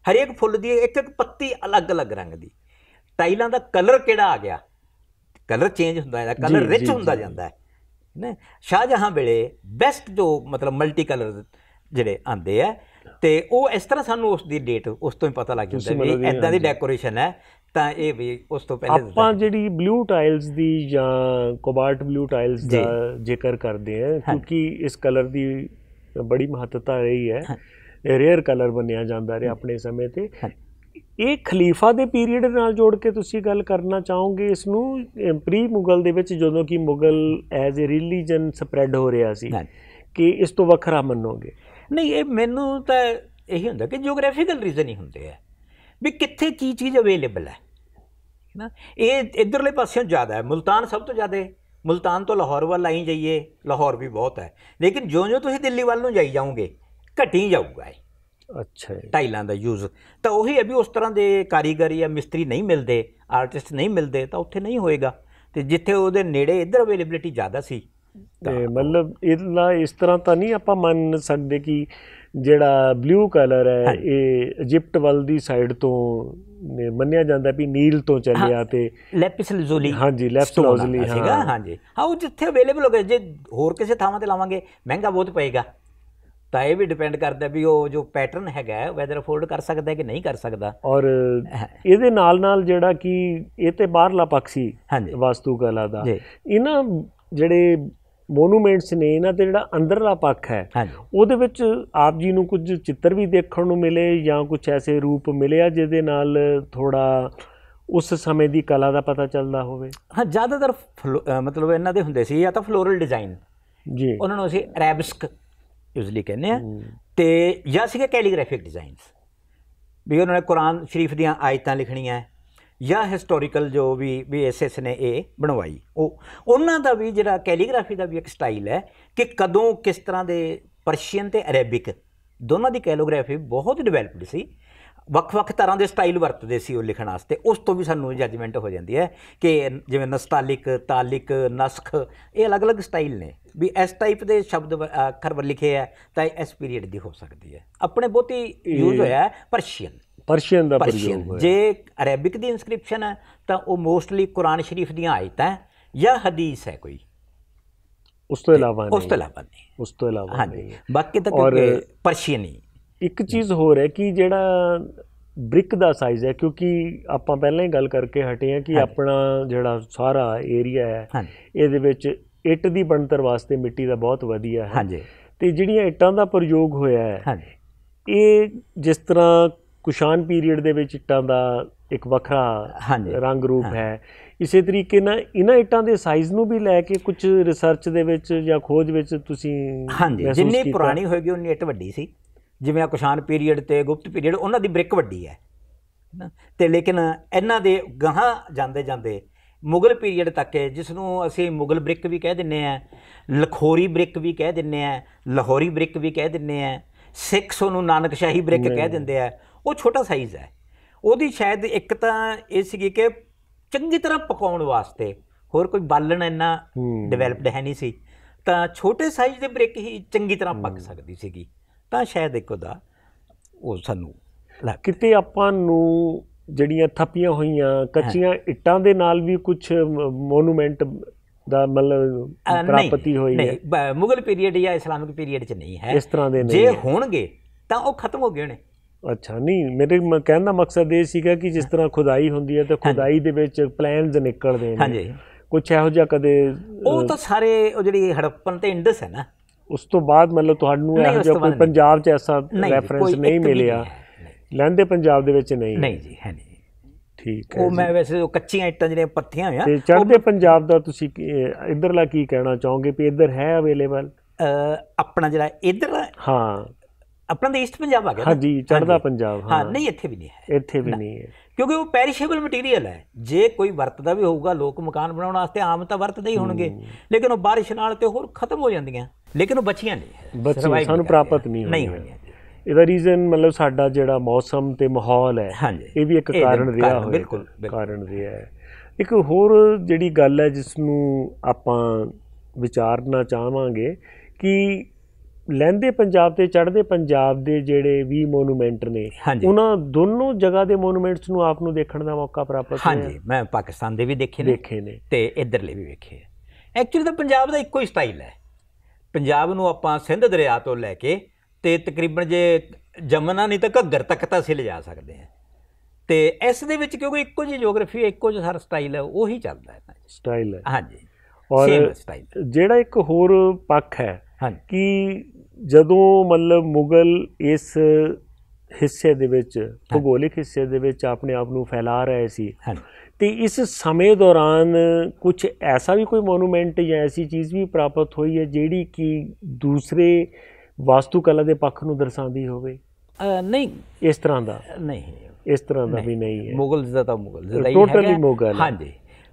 ਹਰੇਕ ਫੁੱਲ ਦੀ ਇੱਕ ਇੱਕ ਪੱਤੀ ਅਲੱਗ-ਅਲੱਗ ਰੰਗ ਦੀ ਟਾਈਲਾਂ ਦਾ ਕਲਰ ਕਿਹੜਾ ਆ ਗਿਆ ਕਲਰ ਚੇਂਜ ਹੁੰਦਾ ਹੈ ਕਲਰ ਰਿਚ ਹੁੰਦਾ ਜਾਂਦਾ ਹੈ ਨਾ ਸ਼ਾਹਜਹਾਂ ਵੇਲੇ ਬੈਸਟ ਜੋ ਮਤਲਬ ਮਲਟੀ ਕਲਰ ਜਿਹੜੇ ਆਂਦੇ ਆ ਤੇ ਉਹ ਇਸ ਤਰ੍ਹਾਂ ਸਾਨੂੰ ਉਸ ਦੀ ਡੇਟ ਉਸ ਤੋਂ ਹੀ ਪਤਾ ਲੱਗ ਜਾਂਦਾ ਵੀ ਇਦਾਂ ਦੀ ਡੈਕੋਰੇਸ਼ਨ ਹੈ ਤਾਂ ਇਹ ਵੀ ਉਸ ਤੋਂ ਪਹਿਲੇ ਆਪਾਂ ਜਿਹੜੀ ਬਲੂ ਟਾਈਲਸ ਦੀ ਜਾਂ ਕੋਬਾਲਟ ਬਲੂ ਟਾਈਲਸ ਦਾ ਜ਼ਿਕਰ ਕਰਦੇ ਆ ਕਿਉਂਕਿ ਇਸ ਕਲਰ ਦੀ ਬੜੀ ਮਹੱਤਤਾ ਰਹੀ ਹੈ ਰੇਅਰ ਕਲਰ ਬਣਿਆ ਜਾਂਦਾ ਰਿਹਾ ਆਪਣੇ ਸਮੇਂ ਤੇ ਇਹ ਖਲੀਫਾ ਦੇ ਪੀਰੀਅਡ ਨਾਲ ਜੋੜ ਕੇ ਤੁਸੀਂ ਗੱਲ ਕਰਨਾ ਚਾਹੋਗੇ ਇਸ ਨੂੰ ਪ੍ਰੀ ਮੁਗਲ ਦੇ ਵਿੱਚ ਜਦੋਂ ਕਿ Mughal as a religion spread ਹੋ ਰਿਹਾ ਸੀ ਕਿ ਇਸ ਤੋਂ ਵੱਖਰਾ ਮੰਨੋਗੇ ਨਹੀਂ ਇਹ ਮੈਨੂੰ ਤਾਂ ਇਹੀ ਹੁੰਦਾ ਕਿ ਜੀਓਗ੍ਰਾਫੀਕਲ ਰੀਜ਼ਨ ਹੀ ਹੁੰਦੇ ਆ ਵੀ ਕਿੱਥੇ ਕੀ ਚੀਜ਼ ਅਵੇਲੇਬਲ ਹੈ ਨਾ ਇਹ ਇਧਰਲੇ ਪਾਸਿਓਂ ਜ਼ਿਆਦਾ ਹੈ ਮਲਤਾਨ ਸਭ ਤੋਂ ਜ਼ਿਆਦਾ ਹੈ ਮਲਤਾਨ ਤੋਂ ਲਾਹੌਰ ਵੱਲ ਆਈ ਜਾਈਏ ਲਾਹੌਰ ਵੀ ਬਹੁਤ ਹੈ ਲੇਕਿਨ ਜਿਉਂ-ਜਿਉਂ ਤੁਸੀਂ ਦਿੱਲੀ ਵੱਲ ਨੂੰ ਜਾਈ ਜਾਓਗੇ ਘਟੀ ਜਾਊਗਾ ਇਹ ਅੱਛਾ ਟਾਈਲਾਂ ਦਾ ਯੂਜ਼ ਤਾਂ ਉਹੀ ਅਭੀ ਵੀ ਉਸ ਤਰ੍ਹਾਂ ਦੇ ਕਾਰੀਗਰ ਜਾਂ ਮਿਸਤਰੀ ਨਹੀਂ ਮਿਲਦੇ ਆਰਟਿਸਟ ਨਹੀਂ ਮਿਲਦੇ ਤਾਂ ਉੱਥੇ ਨਹੀਂ ਹੋਏਗਾ ਤੇ ਜਿੱਥੇ ਉਹਦੇ ਨੇੜੇ ਇਧਰ ਅਵੇਲੇਬਿਲਿਟੀ ਜ਼ਿਆਦਾ ਸੀ ਤੇ ਮਤਲਬ ਨਾ ਇਸ ਤਰ੍ਹਾਂ ਤਾਂ ਨਹੀਂ ਆਪਾਂ ਮੰਨ ਸਕਦੇ ਕਿ ਜਿਹੜਾ ਬਲੂ ਕਲਰ ਹੈ ਇਹ ਇਜੀਪਟ ਵੱਲ ਦੀ ਸਾਈਡ ਤੋਂ ਮੰਨਿਆ ਜਾਂਦਾ ਵੀ ਨੀਲ ਤੋਂ ਚੱਲਿਆ ਤੇ ਲੈਪਿਸ ਲਜ਼ੂਲੀ ਹਾਂਜੀ ਲੈਪਿਸ ਲਜ਼ੂਲੀ ਹਾਂ ਹਾਂਜੀ ਹਾਂ ਉਹ ਜਿੱਥੇ ਅਵੇਲੇਬਲ ਹੋਗੇ ਜੇ ਹੋਰ ਕਿਸੇ ਥਾਵਾਂ ਤੇ ਲਾਵਾਂਗੇ ਮਹਿੰਗਾ ਬਹੁਤ ਪਏਗਾ ਤਾਂ ਇਹ ਵੀ ਡਿਪੈਂਡ ਕਰਦਾ ਵੀ ਉਹ ਜੋ ਪੈਟਰਨ ਹੈਗਾ ਵੈਦਰ ਅਫੋਰਡ ਕਰ ਸਕਦਾ ਹੈ ਕਿ ਨਹੀਂ ਕਰ ਸਕਦਾ ਔਰ ਇਹਦੇ ਨਾਲ ਨਾਲ ਜਿਹੜਾ ਕਿ ਇਹ ਤੇ ਬਾਹਰਲਾ ਪੱਖ ਸੀ ਵਸਤੂ ਕਲਾ ਦਾ ਇਹਨਾਂ ਜਿਹੜੇ ਮੋਨੂਮੈਂਟਸ ਨੇ ਇਹਨਾਂ ਤੇ ਜਿਹੜਾ ਅੰਦਰਲਾ ਪੱਖ ਹੈ ਉਹਦੇ ਵਿੱਚ ਆਪ ਜੀ ਨੂੰ ਕੁਝ ਚਿੱਤਰ ਵੀ ਦੇਖਣ ਨੂੰ ਮਿਲੇ ਜਾਂ ਕੁਝ ਐਸੇ ਰੂਪ ਮਿਲਿਆ ਜਿਹਦੇ ਨਾਲ ਥੋੜਾ ਉਸ ਸਮੇਂ ਦੀ ਕਲਾ ਦਾ ਪਤਾ ਚੱਲਦਾ ਹੋਵੇ ਹਾਂ ਜ਼ਿਆਦਾਤਰ ਮਤਲਬ ਇਹਨਾਂ ਦੇ ਹੁੰਦੇ ਸੀ ਜਾਂ ਤਾਂ ਫਲੋਰਲ ਡਿਜ਼ਾਈਨ ਜੀ ਉਹਨਾਂ ਨੂੰ ਅਸੀਂ ਅਰੈਬਸਕ ਯੂਜ਼ਲੀ ਕਹਿੰਦੇ ਆ ਤੇ ਜਾਂ ਸੀਗੇ ਕੈਲੀਗ੍ਰਾਫਿਕ ਡਿਜ਼ਾਈਨਸ ਵੀ ਉਹਨਾਂ ਨੇ ਕੁਰਾਨ ਸ਼ਰੀਫ ਦੀਆਂ ਆਇਤਾਂ ਲਿਖਣੀਆਂ ਜਾਂ ਹਿਸਟੋਰੀਕਲ ਜੋ ਵੀ ਵੀ ਐਸਐਸ ਨੇ ਇਹ ਬਣਵਾਈ ਉਹ ਉਹਨਾਂ ਦਾ ਵੀ ਜਿਹੜਾ ਕੈਲੀਗ੍ਰਾਫੀ ਦਾ ਵੀ ਇੱਕ ਸਟਾਈਲ ਹੈ ਕਿ ਕਦੋਂ ਕਿਸ ਤਰ੍ਹਾਂ ਦੇ ਪਰਸ਼ੀਅਨ ਤੇ ਅਰੇਬਿਕ ਦੋਨਾਂ ਦੀ ਕੈਲੀਗ੍ਰਾਫੀ ਬਹੁਤ ਡਿਵੈਲਪਡ ਸੀ ਵੱਖ-ਵੱਖ ਤਰ੍ਹਾਂ ਦੇ ਸਟਾਈਲ ਵਰਤਦੇ ਸੀ ਉਹ ਲਿਖਣ ਵਾਸਤੇ ਉਸ ਤੋਂ ਵੀ ਸਾਨੂੰ ਜਜਮੈਂਟ ਹੋ ਜਾਂਦੀ ਹੈ ਕਿ ਜਿਵੇਂ ਨਸਤਾਲਿਕ ਤਾਲਿਕ ਨਸਖ ਇਹ ਅਲੱਗ-ਅਲੱਗ ਸਟਾਈਲ ਨੇ ਵੀ ਇਸ ਟਾਈਪ ਦੇ ਸ਼ਬਦ ਅੱਖਰ ਲਿਖੇ ਆ ਤਾਂ ਇਸ ਪੀਰੀਅਡ ਦੀ ਹੋ ਸਕਦੀ ਹੈ ਆਪਣੇ ਬਹੁਤੀ ਯੂਜ਼ ਹੋਇਆ ਪਰਸ਼ੀਅਨ ਪਰਸ਼ੀਅਨ ਦਾ ਪ੍ਰਯੋਗ ਜੇ ਅਰੇਬਿਕ ਦੀ ਇਨਸਕ੍ਰਿਪਸ਼ਨ ਹੈ ਤਾਂ ਉਹ ਮੋਸਟਲੀ ਕੁਰਾਨ ਸ਼ਰੀਫ ਦੀਆਂ ਆਇਤਾਂ ਜਾਂ ਹਦੀਸ ਹੈ ਕੋਈ ਉਸ ਤੋਂ ਇਲਾਵਾ ਨਹੀਂ ਉਸ ਤੋਂ ਇਲਾਵਾ ਨਹੀਂ ਉਸ ਤੋਂ ਇਲਾਵਾ ਹਾਂ ਬਾਕੀ ਤਾਂ ਕਿਉਂਕਿ ਹੀ ਇੱਕ ਚੀਜ਼ ਹੋਰ ਹੈ ਕਿ ਜਿਹੜਾ ਬ੍ਰਿਕ ਦਾ ਸਾਈਜ਼ ਹੈ ਕਿਉਂਕਿ ਆਪਾਂ ਪਹਿਲਾਂ ਹੀ ਗੱਲ ਕਰਕੇ ਹਟੇ ਹਾਂ ਕਿ ਆਪਣਾ ਜਿਹੜਾ ਸਾਰਾ ਏਰੀਆ ਹੈ ਇਹਦੇ ਵਿੱਚ ਇੱਟ ਦੀ ਬਣਤਰ ਵਾਸਤੇ ਮਿੱਟੀ ਦਾ ਬਹੁਤ ਵਧੀਆ ਹੈ ਹਾਂਜੀ ਤੇ ਜਿਹੜੀਆਂ ਇੱਟਾਂ ਦਾ ਪ੍ਰਯੋਗ ਹੋਇਆ ਹੈ ਇਹ ਜਿਸ ਤਰ੍ਹਾਂ ਕੁਸ਼ਾਨ ਪੀਰੀਅਡ ਦੇ ਵਿੱਚ ਇੱਟਾਂ ਦਾ ਇੱਕ ਵੱਖਰਾ ਰੰਗ ਰੂਪ ਹੈ ਇਸੇ ਤਰੀਕੇ ਨਾਲ ਇਹਨਾਂ ਇੱਟਾਂ ਦੇ ਸਾਈਜ਼ ਨੂੰ ਵੀ ਲੈ ਕੇ ਕੁਝ ਰਿਸਰਚ ਦੇ ਵਿੱਚ ਜਾਂ ਖੋਜ ਵਿੱਚ ਤੁਸੀਂ ਹਾਂਜੀ ਜਿੰਨੀ ਪੁਰਾਣੀ ਹੋਏਗੀ ਉਹਨੀ ਇੱਟ ਵੱਡੀ ਸੀ ਜਿਵੇਂ ਆ ਕੁਸ਼ਾਨ ਪੀਰੀਅਡ ਤੇ ਗੁਪਤ ਪੀਰੀਅਡ ਉਹਨਾਂ ਦੀ ਬ੍ਰਿਕ ਵੱਡੀ ਹੈ ਤੇ ਲੇਕਿਨ ਇਹਨਾਂ ਦੇ ਗਾਹਾਂ ਜਾਂਦੇ ਜਾਂਦੇ ਮੁਗਲ ਪੀਰੀਅਡ ਤੱਕ ਹੈ ਜਿਸ ਨੂੰ ਅਸੀਂ ਮੁਗਲ ਬ੍ਰਿਕ ਵੀ ਕਹਿ ਦਿੰਨੇ ਆ ਲਖੋਰੀ ਬ੍ਰਿਕ ਵੀ ਕਹਿ ਦਿੰਨੇ ਆ ਲਾਹੌਰੀ ਬ੍ਰਿਕ ਵੀ ਕਹਿ ਦਿੰਨੇ ਆ ਸਿੱਖ ਨੂੰ ਨਾਨਕਸ਼ਾਹੀ ਬ੍ਰਿਕ ਕਹਿ ਦਿੰਦੇ ਆ ਉਹ ਛੋਟਾ ਸਾਈਜ਼ ਹੈ ਉਹਦੀ ਸ਼ਾਇਦ ਇੱਕ ਤਾਂ ਇਹ ਸੀਗੀ ਕਿ ਚੰਗੀ ਤਰ੍ਹਾਂ ਪਕਾਉਣ ਵਾਸਤੇ ਹੋਰ ਕੋਈ ਬਾਲਣ ਇੰਨਾ ਡਿਵੈਲਪਡ ਹੈ ਨਹੀਂ ਸੀ ਤਾਂ ਛੋਟੇ ਸਾਈਜ਼ ਦੇ ਬ੍ਰਿਕ ਹੀ ਚੰਗੀ ਤਰ੍ਹਾਂ ਪੱਕ ਸਕਦੀ ਸੀਗੀ ਤਾਂ ਸ਼ਾਇਦ ਇੱਕ ਦਾ ਉਹ ਸਾਨੂੰ ਕਿਤੇ ਆਪਾਂ ਨੂੰ ਜਿਹੜੀਆਂ ਥੱਪੀਆਂ ਹੋਈਆਂ ਕੱਚੀਆਂ ਇੱਟਾਂ ਦੇ ਨਾਲ ਵੀ ਕੁਝ ਮੋਨੂਮੈਂਟ ਦਾ ਮਤਲਬ ਪ੍ਰਾਪਤੀ ਹੋਈ ਹੈ ਨਹੀਂ ਮੁਗਲ ਪੀਰੀਅਡ ਜਾਂ ਇਸਲਾਮਿਕ ਪੀਰੀਅਡ ਚ ਨਹੀਂ ਹੈ ਇਸ ਤਰ੍ਹਾਂ ਦੇ ਨਹੀਂ ਜੇ ਹੋਣਗੇ ਤਾਂ ਉਹ ਖਤਮ ਹੋ ਗਏ ਨੇ ਅੱਛਾ ਨਹੀਂ ਮੇਰੇ ਕਹਿਣ ਦਾ ਮਕਸਦ ਇਹ ਸੀਗਾ ਕਿ ਜਿਸ ਤਰ੍ਹਾਂ ਖੁਦਾਈ ਹੁੰਦੀ ਹੈ ਤੇ ਖੁਦਾਈ ਦੇ ਵਿੱਚ ਪਲਾਨਸ ਨਿਕਲਦੇ ਨੇ ਹਾਂਜੀ ਕੁਝ ਇਹੋ ਜਿਹਾ ਕਦੇ ਉਹ ਤਾਂ ਸਾਰੇ ਉਹ ਜਿਹੜੀ ਹੜੱਪਨ ਤੇ ਇੰਡਸ ਹੈ ਨਾ ਉਸ ਤੋਂ ਬਾਅਦ ਮਤਲਬ ਤੁਹਾਨੂੰ ਇਹ ਜੋ ਕੋਈ ਪੰਜਾਬ 'ਚ ਐਸਾ ਰੈਫਰੈਂਸ ਨਹੀਂ ਮਿਲਿਆ ਲਹਿੰਦੇ ਪੰਜਾਬ ਦੇ ਵਿੱਚ ਨਹੀਂ ਨਹੀਂ ਜੀ ਹੈ ਨਹੀਂ ਠੀਕ ਹੈ ਉਹ ਮੈਂ ਵੈਸੇ ਉਹ ਕੱਚੀਆਂ ਇੱਟਾਂ ਜਿਹੜੀਆਂ ਪੱਥੀਆਂ ਹੋਇਆ ਤੇ ਚੜ੍ਹਦੇ ਪੰਜਾਬ ਦਾ ਤੁਸੀਂ ਇਧਰਲਾ ਕੀ ਕਹਿਣਾ ਚਾਹੋਗੇ ਵੀ ਇਧਰ ਹੈ ਅਵੇਲੇਬਲ ਆਪਣਾ ਜਿਹੜਾ ਇਧਰ ਹਾਂ ਆਪਣਾ ਦੇਸ਼ ਈਸਟ ਪੰਜਾਬ ਆ ਗਿਆ ਹਾਂਜੀ ਚੜਦਾ ਪੰਜਾਬ ਹਾਂ ਨਹੀਂ ਇੱਥੇ ਵੀ ਨਹੀਂ ਹੈ ਇੱਥੇ ਵੀ ਨਹੀਂ ਹੈ ਕਿਉਂਕਿ ਉਹ ਪੈਰੀਸ਼ੇਬਲ ਮਟੀਰੀਅਲ ਹੈ ਜੇ ਕੋਈ ਵਰਤਦਾ ਵੀ ਹੋਊਗਾ ਲੋਕ ਮਕਾਨ ਬਣਾਉਣ ਵਾਸਤੇ ਆਮ ਤਾਂ ਵਰਤਦੇ ਹੀ ਹੋਣਗੇ ਲੇਕਿਨ ਉਹ ਬਾਰਿਸ਼ ਨਾਲ ਤੇ ਹੋਰ ਖਤਮ ਹੋ ਜਾਂਦੀਆਂ ਲੇਕਿਨ ਉਹ ਬਚੀਆਂ ਨਹੀਂ ਬੱਚੀਆਂ ਸਾਨੂੰ ਪ੍ਰਾਪਤ ਨਹੀਂ ਹੋਈਆਂ ਇਹਦਾ ਰੀਜ਼ਨ ਮਤਲਬ ਸਾਡਾ ਜਿਹੜਾ ਮੌਸਮ ਤੇ ਮਾਹੌਲ ਹੈ ਇਹ ਵੀ ਇੱਕ ਕਾਰਨ ਰਿਹਾ ਹੋਇਆ ਬਿਲਕੁਲ ਕਾਰਨ ਰਿਹਾ ਹੈ ਇੱਕ ਹੋਰ ਜਿਹੜੀ ਗੱਲ ਹੈ ਜਿਸ ਨੂੰ ਆਪਾਂ ਵਿਚਾਰਨਾ ਚਾਹਾਂਗੇ ਕਿ ਲਹਿੰਦੇ ਪੰਜਾਬ ਤੇ ਚੜ੍ਹਦੇ ਪੰਜਾਬ ਦੇ ਜਿਹੜੇ ਵੀ ਮੋਨੂਮੈਂਟ ਨੇ ਉਹਨਾਂ ਦੋਨੋਂ ਜਗ੍ਹਾ ਦੇ ਮੋਨੂਮੈਂਟਸ ਨੂੰ ਆਪ ਨੂੰ ਦੇਖਣ ਦਾ ਮੌਕਾ ਪ੍ਰਾਪਤ ਹੋਇਆ ਹਾਂਜੀ ਮੈਂ ਪਾਕਿਸਤਾਨ ਦੇ ਵੀ ਦੇਖੇ ਨੇ ਦੇਖੇ ਨੇ ਤੇ ਇਧਰਲੇ ਵੀ ਵੇਖੇ ਐਕਚੁਅਲੀ ਤਾਂ ਪੰਜਾਬ ਦਾ ਇੱਕੋ ਹੀ ਸਟਾਈਲ ਹੈ ਪੰਜਾਬ ਨੂੰ ਆਪਾਂ ਸਿੰਧ ਦਰਿਆ ਤੋਂ ਲੈ ਕੇ ਤੇ ਤਕਰੀਬਨ ਜੇ ਜਮਨਾ ਨਹੀਂ ਤਾਂ ਘੱਗਰ ਤੱਕ ਤਾਂ ਸਿਲੇ ਲਿਜਾ ਸਕਦੇ ਹਾਂ ਤੇ ਇਸ ਦੇ ਵਿੱਚ ਕਿਉਂਕਿ ਇੱਕੋ ਜਿਹੀ ਜੀਓਗ੍ਰਾਫੀ ਹੈ ਇੱਕੋ ਜਿਹਾ ਸਾਰਾ ਸਟਾਈਲ ਹੈ ਉਹੀ ਚੱਲਦਾ ਹੈ ਸਟਾਈਲ ਹੈ ਹਾਂਜੀ ਔਰ ਜਿਹੜਾ ਇੱਕ ਹੋਰ ਪੱਖ ਹੈ ਕਿ ਜਦੋਂ ਮਤਲਬ ਮੁਗਲ ਇਸ ਹਿੱਸੇ ਦੇ ਵਿੱਚ ਭੂਗੋਲਿਕ ਹਿੱਸੇ ਦੇ ਵਿੱਚ ਆਪਣੇ ਆਪ ਨੂੰ ਫੈਲਾ ਰਹੇ ਸੀ ਤੇ ਇਸ ਸਮੇਂ ਦੌਰਾਨ ਕੁਝ ਐਸਾ ਵੀ ਕੋਈ ਮੋਨੂਮੈਂਟ ਜਾਂ ਐਸੀ ਚੀਜ਼ ਵੀ ਪ੍ਰਾਪਤ ਹੋਈ ਹੈ ਜਿਹੜੀ ਕਿ ਦੂਸਰੇ ਵਾਸਤੂ ਕਲਾ ਦੇ ਪੱਖ ਨੂੰ ਦਰਸਾਉਂਦੀ ਹੋਵੇ ਨਹੀਂ ਇਸ ਤਰ੍ਹਾਂ ਦਾ ਨਹੀਂ ਇਸ ਤਰ੍ਹਾਂ ਦਾ ਵੀ ਨਹੀਂ ਹੈ ਮੁਗਲ ਤਾਂ ਮੁਗਲ ਜਿਹਾ ਹੀ ਹੈ ਟੋਟਲੀ ਮੁਗਲ ਹਾਂਜੀ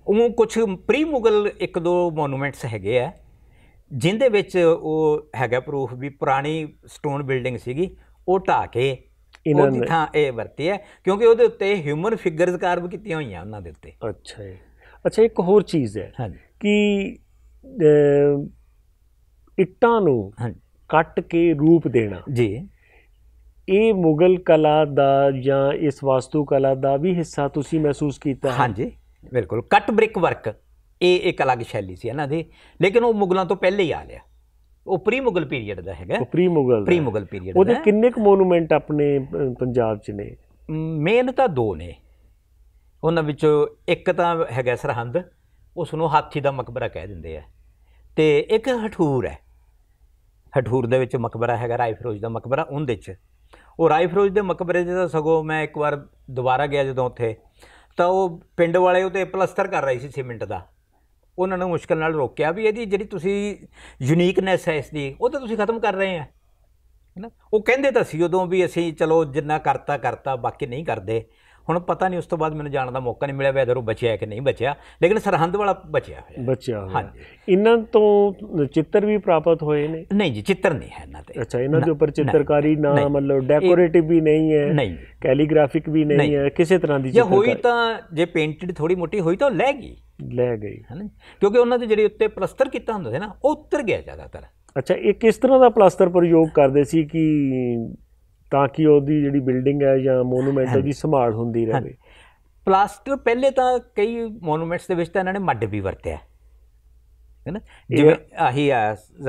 ਉਹ ਕੁਝ ਪ੍ਰੀ ਮੁਗਲ ਇੱਕ ਦੋ ਮੋਨੂਮੈਂਟਸ ਹੈਗੇ ਆ ਜਿੰਦੇ ਵਿੱਚ ਉਹ ਹੈਗਾ ਪ੍ਰੂਫ ਵੀ ਪੁਰਾਣੀ ਸਟੋਨ ਬਿਲਡਿੰਗ ਸੀਗੀ ਉਹ ਢਾ ਕੇ ਇਹਨਾਂ ਦੀ ਥਾਂ ਇਹ ਵਰਤੀ ਹੈ ਕਿਉਂਕਿ ਉਹਦੇ ਉੱਤੇ ਹਿਊਮਨ ਫਿਗਰਸ ਕਾਰਵ ਕੀਤੀਆਂ ਹੋਈਆਂ ਉਹਨਾਂ ਦੇ ਉੱਤੇ ਅੱਛਾ ਜੀ ਅੱਛਾ ਇੱਕ ਹੋਰ ਚੀਜ਼ ਹੈ ਹਾਂਜੀ ਕਿ ਇੱਟਾਂ ਨੂੰ ਕੱਟ ਕੇ ਰੂਪ ਦੇਣਾ ਜੀ ਇਹ ਮੁਗਲ ਕਲਾ ਦਾ ਜਾਂ ਇਸ ਵਾਸਤੂ ਕਲਾ ਦਾ ਵੀ ਹਿੱਸਾ ਤੁਸੀਂ ਮਹਿਸੂਸ ਕੀਤਾ ਹਾਂਜੀ ਬਿਲਕੁਲ ਕੱਟ ਬ੍ਰਿਕ ਵਰਕ ਇਹ ਇੱਕ ਅਲੱਗ ਸ਼ੈਲੀ ਸੀ ਇਹਨਾਂ ਦੀ ਲੇਕਿਨ ਉਹ ਮੁਗਲਾਂ ਤੋਂ ਪਹਿਲੇ ਹੀ ਆ ਲਿਆ ਉਹ ਪ੍ਰੀ ਮੁਗਲ ਪੀਰੀਅਡ ਦਾ ਹੈਗਾ pre Mughal pre Mughal period ਉਹਦੇ ਕਿੰਨੇ ਕੁ ਮੋਨੂਮੈਂਟ ਆਪਣੇ ਪੰਜਾਬ 'ਚ ਨੇ ਮੇਨ ਤਾਂ ਦੋ ਨੇ ਉਹਨਾਂ ਵਿੱਚੋਂ ਇੱਕ ਤਾਂ ਹੈਗਾ ਸਰਹੰਦ ਉਸ ਨੂੰ ਹਾਥੀ ਦਾ ਮਕਬਰਾ ਕਹਿ ਦਿੰਦੇ ਆ ਤੇ ਇੱਕ ਹਠੂਰ ਹੈ ਹਠੂਰ ਦੇ ਵਿੱਚ ਮਕਬਰਾ ਹੈਗਾ ਰਾਏ ਫਿਰੋਜ਼ ਦਾ ਮਕਬਰਾ ਉਹਦੇ 'ਚ ਉਹ ਰਾਏ ਫਿਰੋਜ਼ ਦੇ ਮਕਬਰੇ ਦੇ ਤਾਂ ਸਗੋ ਮੈਂ ਇੱਕ ਵਾਰ ਦੁਬਾਰਾ ਗਿਆ ਜਦੋਂ ਉੱਥੇ ਤਾਂ ਉਹ ਪਿੰਡ ਵਾਲੇ ਤੇ ਪਲਸਟਰ ਕਰ ਰਹੀ ਸੀ ਸੀਮੈਂਟ ਦਾ ਉਹਨਾਂ ਨੂੰ ਮੁਸ਼ਕਲ ਨਾਲ ਰੋਕਿਆ ਵੀ ਇਹਦੀ ਜਿਹੜੀ ਤੁਸੀਂ ਯੂਨੀਕਨੈਸ ਹੈ ਇਸ ਦੀ ਉਹ ਤਾਂ ਤੁਸੀਂ ਖਤਮ ਕਰ ਰਹੇ ਆ ਹੈਨਾ ਉਹ ਕਹਿੰਦੇ ਤਾਂ ਸੀ ਉਦੋਂ ਵੀ ਅਸੀਂ ਚਲੋ ਜਿੰਨਾ ਕਰਤਾ ਕਰਤਾ ਬਾਕੀ ਨਹੀਂ ਕਰਦੇ ਹੁਣ ਪਤਾ ਨਹੀਂ ਉਸ ਤੋਂ ਬਾਅਦ ਮੈਨੂੰ ਜਾਣ ਦਾ ਮੌਕਾ ਨਹੀਂ ਮਿਲਿਆ ਵੈਦਰ ਉਹ ਬਚਿਆ ਕਿ ਨਹੀਂ ਬਚਿਆ ਲੇਕਿਨ ਸਰਹੰਦ ਵਾਲਾ ਬਚਿਆ ਹੋਇਆ ਬਚਿਆ ਹਾਂ ਹਾਂਜੀ ਇਹਨਾਂ ਤੋਂ ਚਿੱਤਰ ਵੀ ਪ੍ਰਾਪਤ ਹੋਏ ਨੇ ਨਹੀਂ ਜੀ ਚਿੱਤਰ ਨਹੀਂ ਹੈ ਇਹਨਾਂ ਤੇ ਅੱਛਾ ਇਹਨਾਂ ਦੇ ਉੱਪਰ ਚਿੱਤਰਕਾਰੀ ਨਾ ਮਤਲਬ ਡੈਕੋਰੇਟਿਵ ਵੀ ਨਹੀਂ ਹੈ ਨਹੀਂ ਕੈਲੀਗ੍ਰਾਫਿਕ ਵੀ ਨਹੀਂ ਹੈ ਕਿਸੇ ਤਰ੍ਹਾਂ ਦੀ ਚਿੱਤਰਕਾਰੀ ਹੋਈ ਤਾਂ ਜੇ ਪੇਂਟਡ ਥੋੜੀ ਮੋਟੀ ਹੋਈ ਤਾਂ ਲੈ ਗਈ ਲੈ ਗਈ ਨਾ ਕਿਉਂਕਿ ਉਹਨਾਂ ਦੇ ਜਿਹੜੇ ਉੱਤੇ ਪਲਸਤਰ ਕੀਤਾ ਹੁੰਦਾ ਸੀ ਨਾ ਉਹ ਉੱਤਰ ਗਿਆ ਜ਼ਿਆਦਾਤਰ ਅੱਛਾ ਇਹ ਕਿਸ ਤਰ੍ਹਾਂ ਦਾ ਪਲਾਸਟਰ ਪ੍ਰਯੋਗ ਕਰਦੇ ਸੀ ਕਿ ਤਾਂ ਕਿ ਉਹਦੀ ਜਿਹੜੀ ਬਿਲਡਿੰਗ ਹੈ ਜਾਂ ਮੋਨੂਮੈਂਟ ਉਹਦੀ ਸੰਭਾਲ ਹੁੰਦੀ ਰਹੇ ਪਲਾਸਟਰ ਪਹਿਲੇ ਤਾਂ ਕਈ ਮੋਨੂਮੈਂਟਸ ਦੇ ਵਿੱਚ ਤਾਂ ਇਹਨਾਂ ਨੇ ਮੱਡ ਵੀ ਵਰਤਿਆ ਹੈ ਨਾ ਜਿਵੇਂ ਆਹੀ ਆ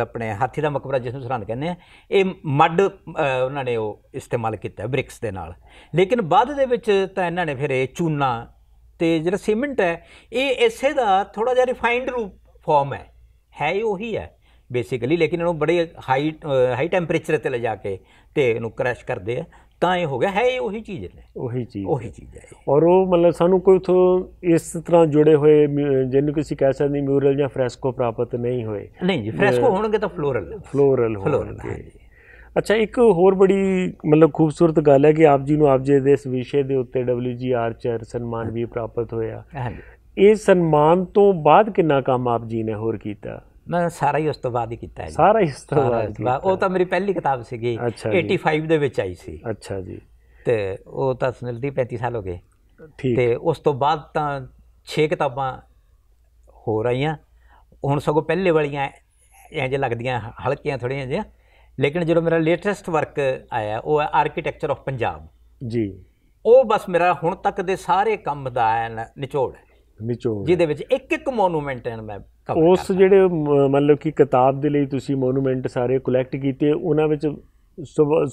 ਆਪਣੇ ਹਾਥੀ ਦਾ ਮਕਬਰਾ ਜਿਸ ਨੂੰ ਸਰਹੰਦ ਕਹਿੰਦੇ ਆ ਇਹ ਮੱਡ ਉਹਨਾਂ ਨੇ ਉਹ ਇਸਤੇਮਾਲ ਕੀਤਾ ਬ੍ਰਿਕਸ ਦੇ ਨਾਲ ਲੇਕਿਨ ਬਾਅਦ ਦੇ ਵਿੱਚ ਤਾਂ ਇਹਨਾਂ ਨੇ ਫਿਰ ਇਹ ਚੂਨਾ ਤੇ ਜਿਹੜਾ ਸੀਮੈਂਟ ਹੈ ਇਹ ਇਸੇ ਦਾ ਥੋੜਾ ਜਿਹਾ ਰਿਫਾਈਨਡ ਰੂਪ ਫਾਰਮ ਹੈ ਹੈ ਹੀ ਉਹੀ ਹੈ ਬੇਸਿਕਲੀ ਲੇਕਿਨ ਇਹਨੂੰ ਬੜੇ ਹਾਈ ਹਾਈ ਟੈਂਪਰੇਚਰ ਤੇ ਲਿਜਾ ਕੇ ਤੇ ਇਹਨੂੰ ਕ੍ਰੈਸ਼ ਕਰਦੇ ਆ ਤਾਂ ਇਹ ਹੋ ਗਿਆ ਹੈ ਇਹ ਉਹੀ ਚੀਜ਼ ਨੇ ਉਹੀ ਚੀਜ਼ ਉਹੀ ਚੀਜ਼ ਹੈ ਔਰ ਉਹ ਮਤਲਬ ਸਾਨੂੰ ਕੋਈ ਉਥੋਂ ਇਸ ਤਰ੍ਹਾਂ ਜੁੜੇ ਹੋਏ ਜਿੰਨੂੰ ਕਿਸੇ ਕਹਿ ਸਕਦੇ ਮਿਊਰਲ ਜਾਂ ਫ੍ਰੈਸਕੋ ਪ੍ਰਾਪਤ ਨਹੀਂ ਹੋਏ ਨਹੀਂ ਜੀ ਫ੍ਰੈਸਕੋ ਹੋਣਗੇ ਤਾਂ ਫਲੋਰਲ ਫਲੋਰਲ ਹੋਣਗੇ ਅੱਛਾ ਇੱਕ ਹੋਰ ਬੜੀ ਮਤਲਬ ਖੂਬਸੂਰਤ ਗੱਲ ਹੈ ਕਿ ਆਪ ਜੀ ਨੂੰ ਆਪ ਜੀ ਦੇ ਇਸ ਵਿਸ਼ੇ ਦੇ ਉੱਤੇ ਡਬਲਯੂ ਜੀ ਆਰਚਰ ਸਨਮਾਨ ਵੀ ਪ੍ਰਾਪਤ ਹੋਇਆ ਹਾਂਜੀ ਇਹ ਸਨਮਾਨ ਤੋਂ ਬਾਅਦ ਕਿੰਨਾ ਕੰਮ ਆਪ ਜੀ ਨੇ ਹੋਰ ਕੀਤਾ ਮੈਂ ਸਾਰਾ ਹੀ ਉਸ ਤੋਂ ਬਾਅਦ ਹੀ ਕੀਤਾ ਹੈ ਸਾਰਾ ਹੀ ਉਸ ਤੋਂ ਬਾਅਦ ਉਹ ਤਾਂ ਮੇਰੀ ਪਹਿਲੀ ਕਿਤਾਬ ਸੀਗੀ 85 ਦੇ ਵਿੱਚ ਆਈ ਸੀ ਅੱਛਾ ਜੀ ਤੇ ਉਹ ਤਾਂ ਸੁਨਿਲ ਦੀ 35 ਸਾਲ ਹੋ ਗਏ ਠੀਕ ਤੇ ਉਸ ਤੋਂ ਬਾਅਦ ਤਾਂ 6 ਕਿਤਾਬਾਂ ਹੋ ਰਹੀਆਂ ਹੁਣ ਸਗੋਂ ਪਹਿਲੇ ਵਾਲੀਆਂ ਇੰਜ ਲੱਗਦੀਆਂ ਹਲਕੀਆਂ ਥੋੜੀਆਂ ਜਿਹੀਆਂ ਲੇਕਿਨ ਜਦੋਂ ਮੇਰਾ ਲੇਟੈਸਟ ਵਰਕ ਆਇਆ ਉਹ ਹੈ ਆਰਕੀਟੈਕਚਰ ਆਫ ਪੰਜਾਬ ਜੀ ਉਹ ਬਸ ਮੇਰਾ ਹੁਣ ਤੱਕ ਦੇ ਸਾਰੇ ਕੰਮ ਦਾ ਨਿਚੋੜ ਹੈ ਨਿਚੋ ਜਿਹਦੇ ਵਿੱਚ ਇੱਕ ਇੱਕ ਮੋਨੂਮੈਂਟ ਐਨ ਮੈਂ ਉਸ ਜਿਹੜੇ ਮਤਲਬ ਕਿ ਕਿਤਾਬ ਦੇ ਲਈ ਤੁਸੀਂ ਮੋਨੂਮੈਂਟ ਸਾਰੇ ਕਲੈਕਟ ਕੀਤੇ ਉਹਨਾਂ ਵਿੱਚ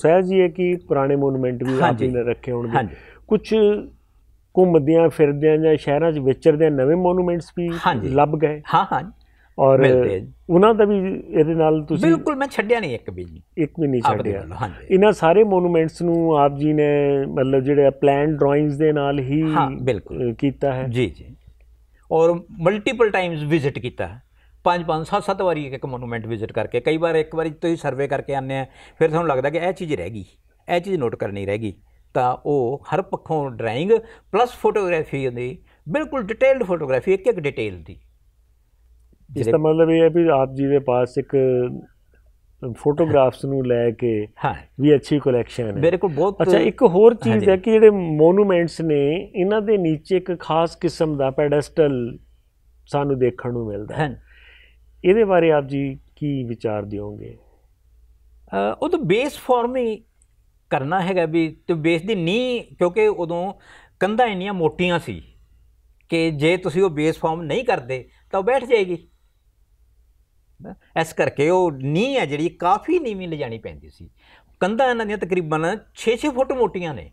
ਸਹਿਜ ਹੀ ਹੈ ਕਿ ਪੁਰਾਣੇ ਮੋਨੂਮੈਂਟ ਵੀ ਆਪ ਜੀ ਨੇ ਰੱਖੇ ਹੋਣਗੇ ਕੁਝ ਘੁੰਮਦਿਆਂ ਫਿਰਦਿਆਂ ਜਾਂ ਸ਼ਹਿਰਾਂ 'ਚ ਵਿਚਰਦਿਆਂ ਨਵੇਂ ਮੋਨੂਮੈਂਟਸ ਵੀ ਲੱਭ ਗਏ ਹਾਂ ਹਾਂ ਔਰ ਉਹਨਾਂ ਦਾ ਵੀ ਇਹਦੇ ਨਾਲ ਤੁਸੀਂ ਬਿਲਕੁਲ ਮੈਂ ਛੱਡਿਆ ਨਹੀਂ ਇੱਕ ਵੀ ਇੱਕ ਵੀ ਨਹੀਂ ਛੱਡਿਆ ਇਹਨਾਂ ਸਾਰੇ ਮੋਨੂਮੈਂਟਸ ਨੂੰ ਆਪ ਜੀ ਨੇ ਮਤਲਬ ਜਿਹੜੇ ਪਲਾਨ ਡਰਾਇੰਗਸ ਦੇ ਨਾਲ ਹੀ ਕੀਤਾ ਹੈ ਜੀ ਜੀ ਔਰ ਮਲਟੀਪਲ ਟਾਈਮਸ ਵਿਜ਼ਿਟ ਕੀਤਾ ਪੰਜ ਪੰਜ ਸੱਤ ਸੱਤ ਵਾਰੀ ਇੱਕ ਮੋਨੂਮੈਂਟ ਵਿਜ਼ਿਟ ਕਰਕੇ ਕਈ ਵਾਰ ਇੱਕ ਵਾਰੀ ਤੁਸੀਂ ਸਰਵੇ ਕਰਕੇ ਆਨੇ ਆ ਫਿਰ ਤੁਹਾਨੂੰ ਲੱਗਦਾ ਕਿ ਇਹ ਚੀਜ਼ ਰਹਿ ਗਈ ਇਹ ਚੀਜ਼ ਨੋਟ ਕਰਨੀ ਰਹਿ ਗਈ ਤਾਂ ਉਹ ਹਰ ਪੱਖੋਂ ਡਰਾਇੰਗ ਪਲੱਸ ਫੋਟੋਗ੍ਰਾਫੀ ਹੁੰਦੀ ਬਿਲਕੁਲ ਡਿਟੇਲਡ ਫੋਟੋਗ੍ਰਾਫੀ ਇੱਕ ਇੱਕ ਡਿਟੇਲ ਦੀ ਇਸ ਦਾ ਮਤਲਬ ਇਹ ਹੈ ਵੀ ਆਪ ਜੀ ਦੇ ਪਾਸ ਇੱਕ ਫੋਟੋਗ੍ਰਾਫਸ ਨੂੰ ਲੈ ਕੇ ਹਾਂ ਵੀ ਅੱਛੀ ਕਲੈਕਸ਼ਨ ਹੈ ਮੇਰੇ ਕੋਲ ਬਹੁਤ ਅੱਛਾ ਇੱਕ ਹੋਰ ਚੀਜ਼ ਹੈ ਕਿ ਜਿਹੜੇ ਮੋਨੂਮੈਂਟਸ ਨੇ ਇਹਨਾਂ ਦੇ ਨੀਚੇ ਇੱਕ ਖਾਸ ਕਿਸਮ ਦਾ ਪੈਡੈਸਟਲ ਸਾਨੂੰ ਦੇਖਣ ਨੂੰ ਮਿਲਦਾ ਹੈ ਇਹਦੇ ਬਾਰੇ ਆਪ ਜੀ ਕੀ ਵਿਚਾਰ ਦਿਓਗੇ ਉਹ ਤਾਂ ਬੇਸ ਫਾਰਮ ਹੀ ਕਰਨਾ ਹੈਗਾ ਵੀ ਤੇ ਬੇਸ ਦੀ ਨੀ ਕਿਉਂਕਿ ਉਦੋਂ ਕੰਧਾਂ ਇੰਨੀਆਂ ਮੋਟੀਆਂ ਸੀ ਕਿ ਜੇ ਤੁਸੀਂ ਉਹ ਬੇਸ ਫਾਰਮ ਨਹੀਂ ਕਰਦੇ ਤਾਂ ਉਹ ਬੈਠ ਜਾਏਗੀ ਇਸ ਕਰਕੇ ਉਹ ਨੀ ਹੈ ਜਿਹੜੀ ਕਾਫੀ ਨੀਵੀਂ ਲਿਜਾਣੀ ਪੈਂਦੀ ਸੀ ਕੰਧਾਂ ਇਹਨਾਂ ਦੀਆਂ ਤਕਰੀਬਨ 6-6 ਫੁੱਟ ਮੋਟੀਆਂ ਨੇ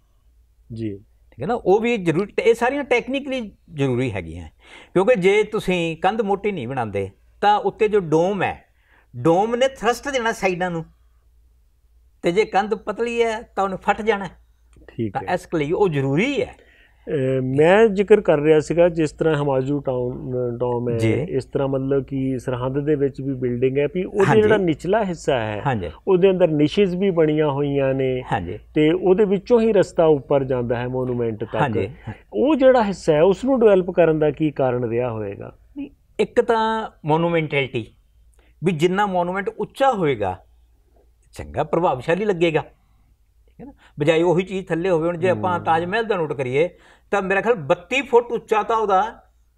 ਜੀ ਠੀਕ ਹੈ ਨਾ ਉਹ ਵੀ ਜ਼ਰੂਰੀ ਇਹ ਸਾਰੀਆਂ ਟੈਕਨੀਕਲੀ ਜ਼ਰੂਰੀ ਹੈਗੀਆਂ ਕਿਉਂਕਿ ਜੇ ਤੁਸੀਂ ਕੰਧ ਮੋਟੀ ਨਹੀਂ ਬਣਾਉਂਦੇ ਤਾਂ ਉੱਤੇ ਜੋ ਡੋਮ ਹੈ ਡੋਮ ਨੇ ਥਰਸਟ ਦੇਣਾ ਸਾਈਡਾਂ ਨੂੰ ਤੇ ਜੇ ਕੰਧ ਪਤਲੀ ਹੈ ਤਾਂ ਉਹਨੂੰ ਫਟ ਜਾਣਾ ਠੀਕ ਹੈ ਇਸ ਲਈ ਉਹ ਜ਼ਰੂਰੀ ਹੈ ਮੈਂ ਜ਼ਿਕਰ ਕਰ ਰਿਹਾ ਸੀਗਾ ਜਿਸ ਤਰ੍ਹਾਂ ਹਮਾਜੂ ਟਾਊਨ ਡੋਮ ਹੈ ਇਸ ਤਰ੍ਹਾਂ ਮਤਲਬ ਕਿ ਸਰਹੰਦ ਦੇ ਵਿੱਚ ਵੀ ਬਿਲਡਿੰਗ ਹੈ ਵੀ ਉਹਦੇ ਜਿਹੜਾ ਨਿਚਲਾ ਹਿੱਸਾ ਹੈ ਉਹਦੇ ਅੰਦਰ ਨਿਸ਼ਿਜ਼ ਵੀ ਬਣੀਆਂ ਹੋਈਆਂ ਨੇ ਤੇ ਉਹਦੇ ਵਿੱਚੋਂ ਹੀ ਰਸਤਾ ਉੱਪਰ ਜਾਂਦਾ ਹੈ ਮੋਨੂਮੈਂਟ ਤੱਕ ਉਹ ਜਿਹੜਾ ਹਿੱਸਾ ਹੈ ਉਸ ਨੂੰ ਡਿਵੈਲਪ ਕਰਨ ਦਾ ਕੀ ਕਾਰਨ ਰਿਹਾ ਹੋਵੇਗਾ ਇੱਕ ਤਾਂ ਮੋਨੂਮੈਂਟੈਲਿਟੀ ਵੀ ਜਿੰਨਾ ਮੋਨੂਮੈਂਟ ਉੱਚਾ ਹੋਏਗਾ ਚੰਗਾ ਪ੍ਰਭਾਵਸ਼ਾਲੀ ਲੱਗੇਗਾ ਹੈ ਨਾ ਬਜਾਏ ਉਹੀ ਚੀਜ਼ ਥੱਲੇ ਹੋਵੇ ਹੁਣ ਜੇ ਆਪਾਂ ਤਾਜ ਮਹਿਲ ਦਾ ਨੋਟ ਕਰੀਏ ਤਾਂ ਮੇਰਾ ਖਿਆਲ 32 ਫੁੱਟ ਉੱਚਾ ਤਾਂ ਉਹਦਾ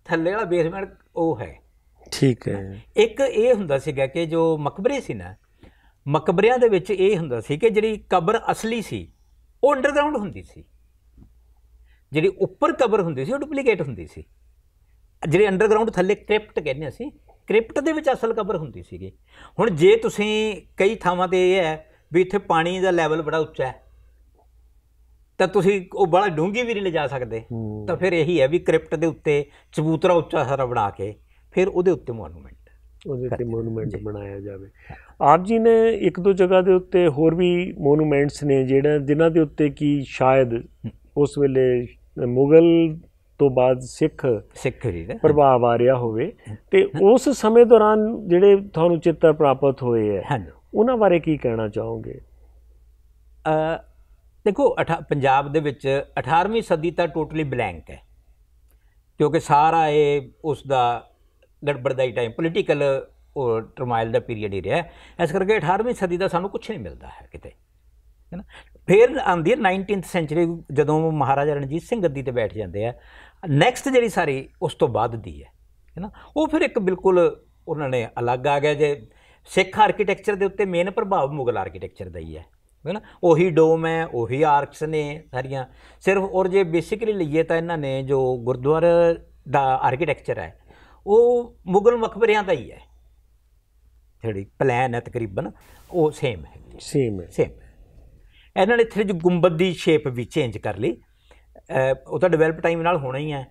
ਥੱਲੇ ਵਾਲਾ ਬੇਸਮੈਂਟ ਉਹ ਹੈ ਠੀਕ ਹੈ ਇੱਕ ਇਹ ਹੁੰਦਾ ਸੀਗਾ ਕਿ ਜੋ ਮਕਬਰੇ ਸੀ ਨਾ ਮਕਬਰਿਆਂ ਦੇ ਵਿੱਚ ਇਹ ਹੁੰਦਾ ਸੀ ਕਿ ਜਿਹੜੀ ਕਬਰ ਅਸਲੀ ਸੀ ਉਹ ਅੰਡਰਗਰਾਉਂਡ ਹੁੰਦੀ ਸੀ ਜਿਹੜੀ ਉੱਪਰ ਕਬਰ ਹੁੰਦੀ ਸੀ ਉਹ ਡੁਪਲੀਕੇਟ ਹੁੰਦੀ ਸੀ ਜਿਹੜੇ ਅੰਡਰਗਰਾਉਂਡ ਥੱਲੇ ਕ੍ਰਿਪਟ ਕਹਿੰਦੇ ਅਸੀਂ ਕ੍ਰਿਪਟ ਦੇ ਵਿੱਚ ਅਸਲ ਕਬਰ ਹੁੰਦੀ ਸੀਗੀ ਹੁਣ ਜੇ ਤੁਸੀਂ ਕਈ ਥਾਵਾਂ ਤੇ ਇਹ ਹੈ ਵੀ ਇੱਥੇ ਪਾਣੀ ਦਾ ਲੈਵਲ ਬੜਾ ਉੱਚਾ ਹੈ ਤਾਂ ਤੁਸੀਂ ਉਹ ਬੜਾ ਡੂੰਗੀ ਵੀ ਨਹੀਂ ਲਿਜਾ ਸਕਦੇ ਤਾਂ ਫਿਰ ਇਹੀ ਹੈ ਵੀ ਕ੍ਰਿਪਟ ਦੇ ਉੱਤੇ ਚਬੂਤਰਾ ਉੱਚਾ ਸਾਰਾ ਬਣਾ ਕੇ ਫਿਰ ਉਹਦੇ ਉੱਤੇ ਮੋਨੂਮੈਂਟ ਉਹਦੇ ਤੇ ਮੋਨੂਮੈਂਟ ਬਣਾਇਆ ਜਾਵੇ ਆਪ ਜੀ ਨੇ ਇੱਕ ਦੋ ਜਗ੍ਹਾ ਦੇ ਉੱਤੇ ਹੋਰ ਵੀ ਮੋਨੂਮੈਂਟਸ ਨੇ ਜਿਹੜਾ ਜਿਨ੍ਹਾਂ ਦੇ ਉੱਤੇ ਕੀ ਸ਼ਾਇਦ ਉਸ ਵੇਲੇ ਮੁਗਲ ਤੋਂ ਬਾਅਦ ਸਿੱਖ ਸਿੱਖ ਜੀ ਦਾ ਪ੍ਰਭਾਵ ਆ ਰਿਹਾ ਹੋਵੇ ਤੇ ਉਸ ਸਮੇਂ ਦੌਰਾਨ ਜਿਹੜੇ ਤੁਹਾਨੂੰ ਚਿੱਤਰ ਪ੍ਰਾਪਤ ਹੋਏ ਹੈ ਉਹਨਾਂ ਬਾਰੇ ਕੀ ਕਹਿਣਾ ਚਾਹੋਗੇ ਦੇਖੋ ਪੰਜਾਬ ਦੇ ਵਿੱਚ 18ਵੀਂ ਸਦੀ ਤਾਂ ਟੋਟਲੀ ਬਲੈਂਕ ਹੈ ਕਿਉਂਕਿ ਸਾਰਾ ਇਹ ਉਸ ਦਾ ਗੜਬੜ ਦਾ ਹੀ ਟਾਈਮ ਪੋਲੀਟੀਕਲ ਟਰਮਾਈਲ ਦਾ ਪੀਰੀਅਡ ਹੀ ਰਿਹਾ ਇਸ ਕਰਕੇ 18ਵੀਂ ਸਦੀ ਦਾ ਸਾਨੂੰ ਕੁਝ ਨਹੀਂ ਮਿਲਦਾ ਹੈ ਕਿਤੇ ਹੈਨਾ ਫਿਰ ਆਉਂਦੀ ਹੈ 19th ਸੈਂਚਰੀ ਜਦੋਂ ਮਹਾਰਾਜਾ ਰਣਜੀਤ ਸਿੰਘ ਗੱਦੀ ਤੇ ਬੈਠ ਜਾਂਦੇ ਆ ਨੈਕਸਟ ਜਿਹੜੀ ਸਾਰੀ ਉਸ ਤੋਂ ਬਾਅਦ ਦੀ ਹੈ ਹੈਨਾ ਉਹ ਫਿਰ ਇੱਕ ਬਿਲਕੁਲ ਉਹਨਾਂ ਨੇ ਅਲੱਗ ਆ ਗਿਆ ਜੇ ਸਿੱਖ ਆਰਕੀਟੈਕਚਰ ਦੇ ਉੱਤੇ ਮੇਨ ਪ੍ਰਭਾਵ ਮੁਗਲ ਆਰਕੀਟੈਕਚਰ ਦਾ ਹੀ ਹੈ ਨਾ ਉਹੀ ਡੋਮ ਹੈ ਉਹੀ ਆਰਕਸ ਨੇ ਸਾਰੀਆਂ ਸਿਰਫ ਔਰ ਜੇ ਬੇਸਿਕਲੀ ਲਈਏ ਤਾਂ ਇਹਨਾਂ ਨੇ ਜੋ ਗੁਰਦੁਆਰਾ ਦਾ ਆਰਕੀਟੈਕਚਰ ਹੈ ਉਹ ਮੁਗਲ ਮਕਬਰਿਆਂ ਦਾ ਹੀ ਹੈ ਜਿਹੜੀ ਪਲਾਨ ਹੈ ਤਕਰੀਬਨ ਉਹ ਸੇਮ ਹੈ ਸੇਮ ਹੈ ਸੇਮ ਇਹਨਾਂ ਨੇ ਥੋੜੀ ਜਿਹੀ ਗੁੰਬਦ ਦੀ ਸ਼ੇਪ ਵੀ ਚੇਂਜ ਕਰ ਲਈ ਉਹ ਤਾਂ ਡਿਵੈਲਪ ਟਾਈਮ ਨਾਲ ਹੋਣਾ ਹੀ ਹੈ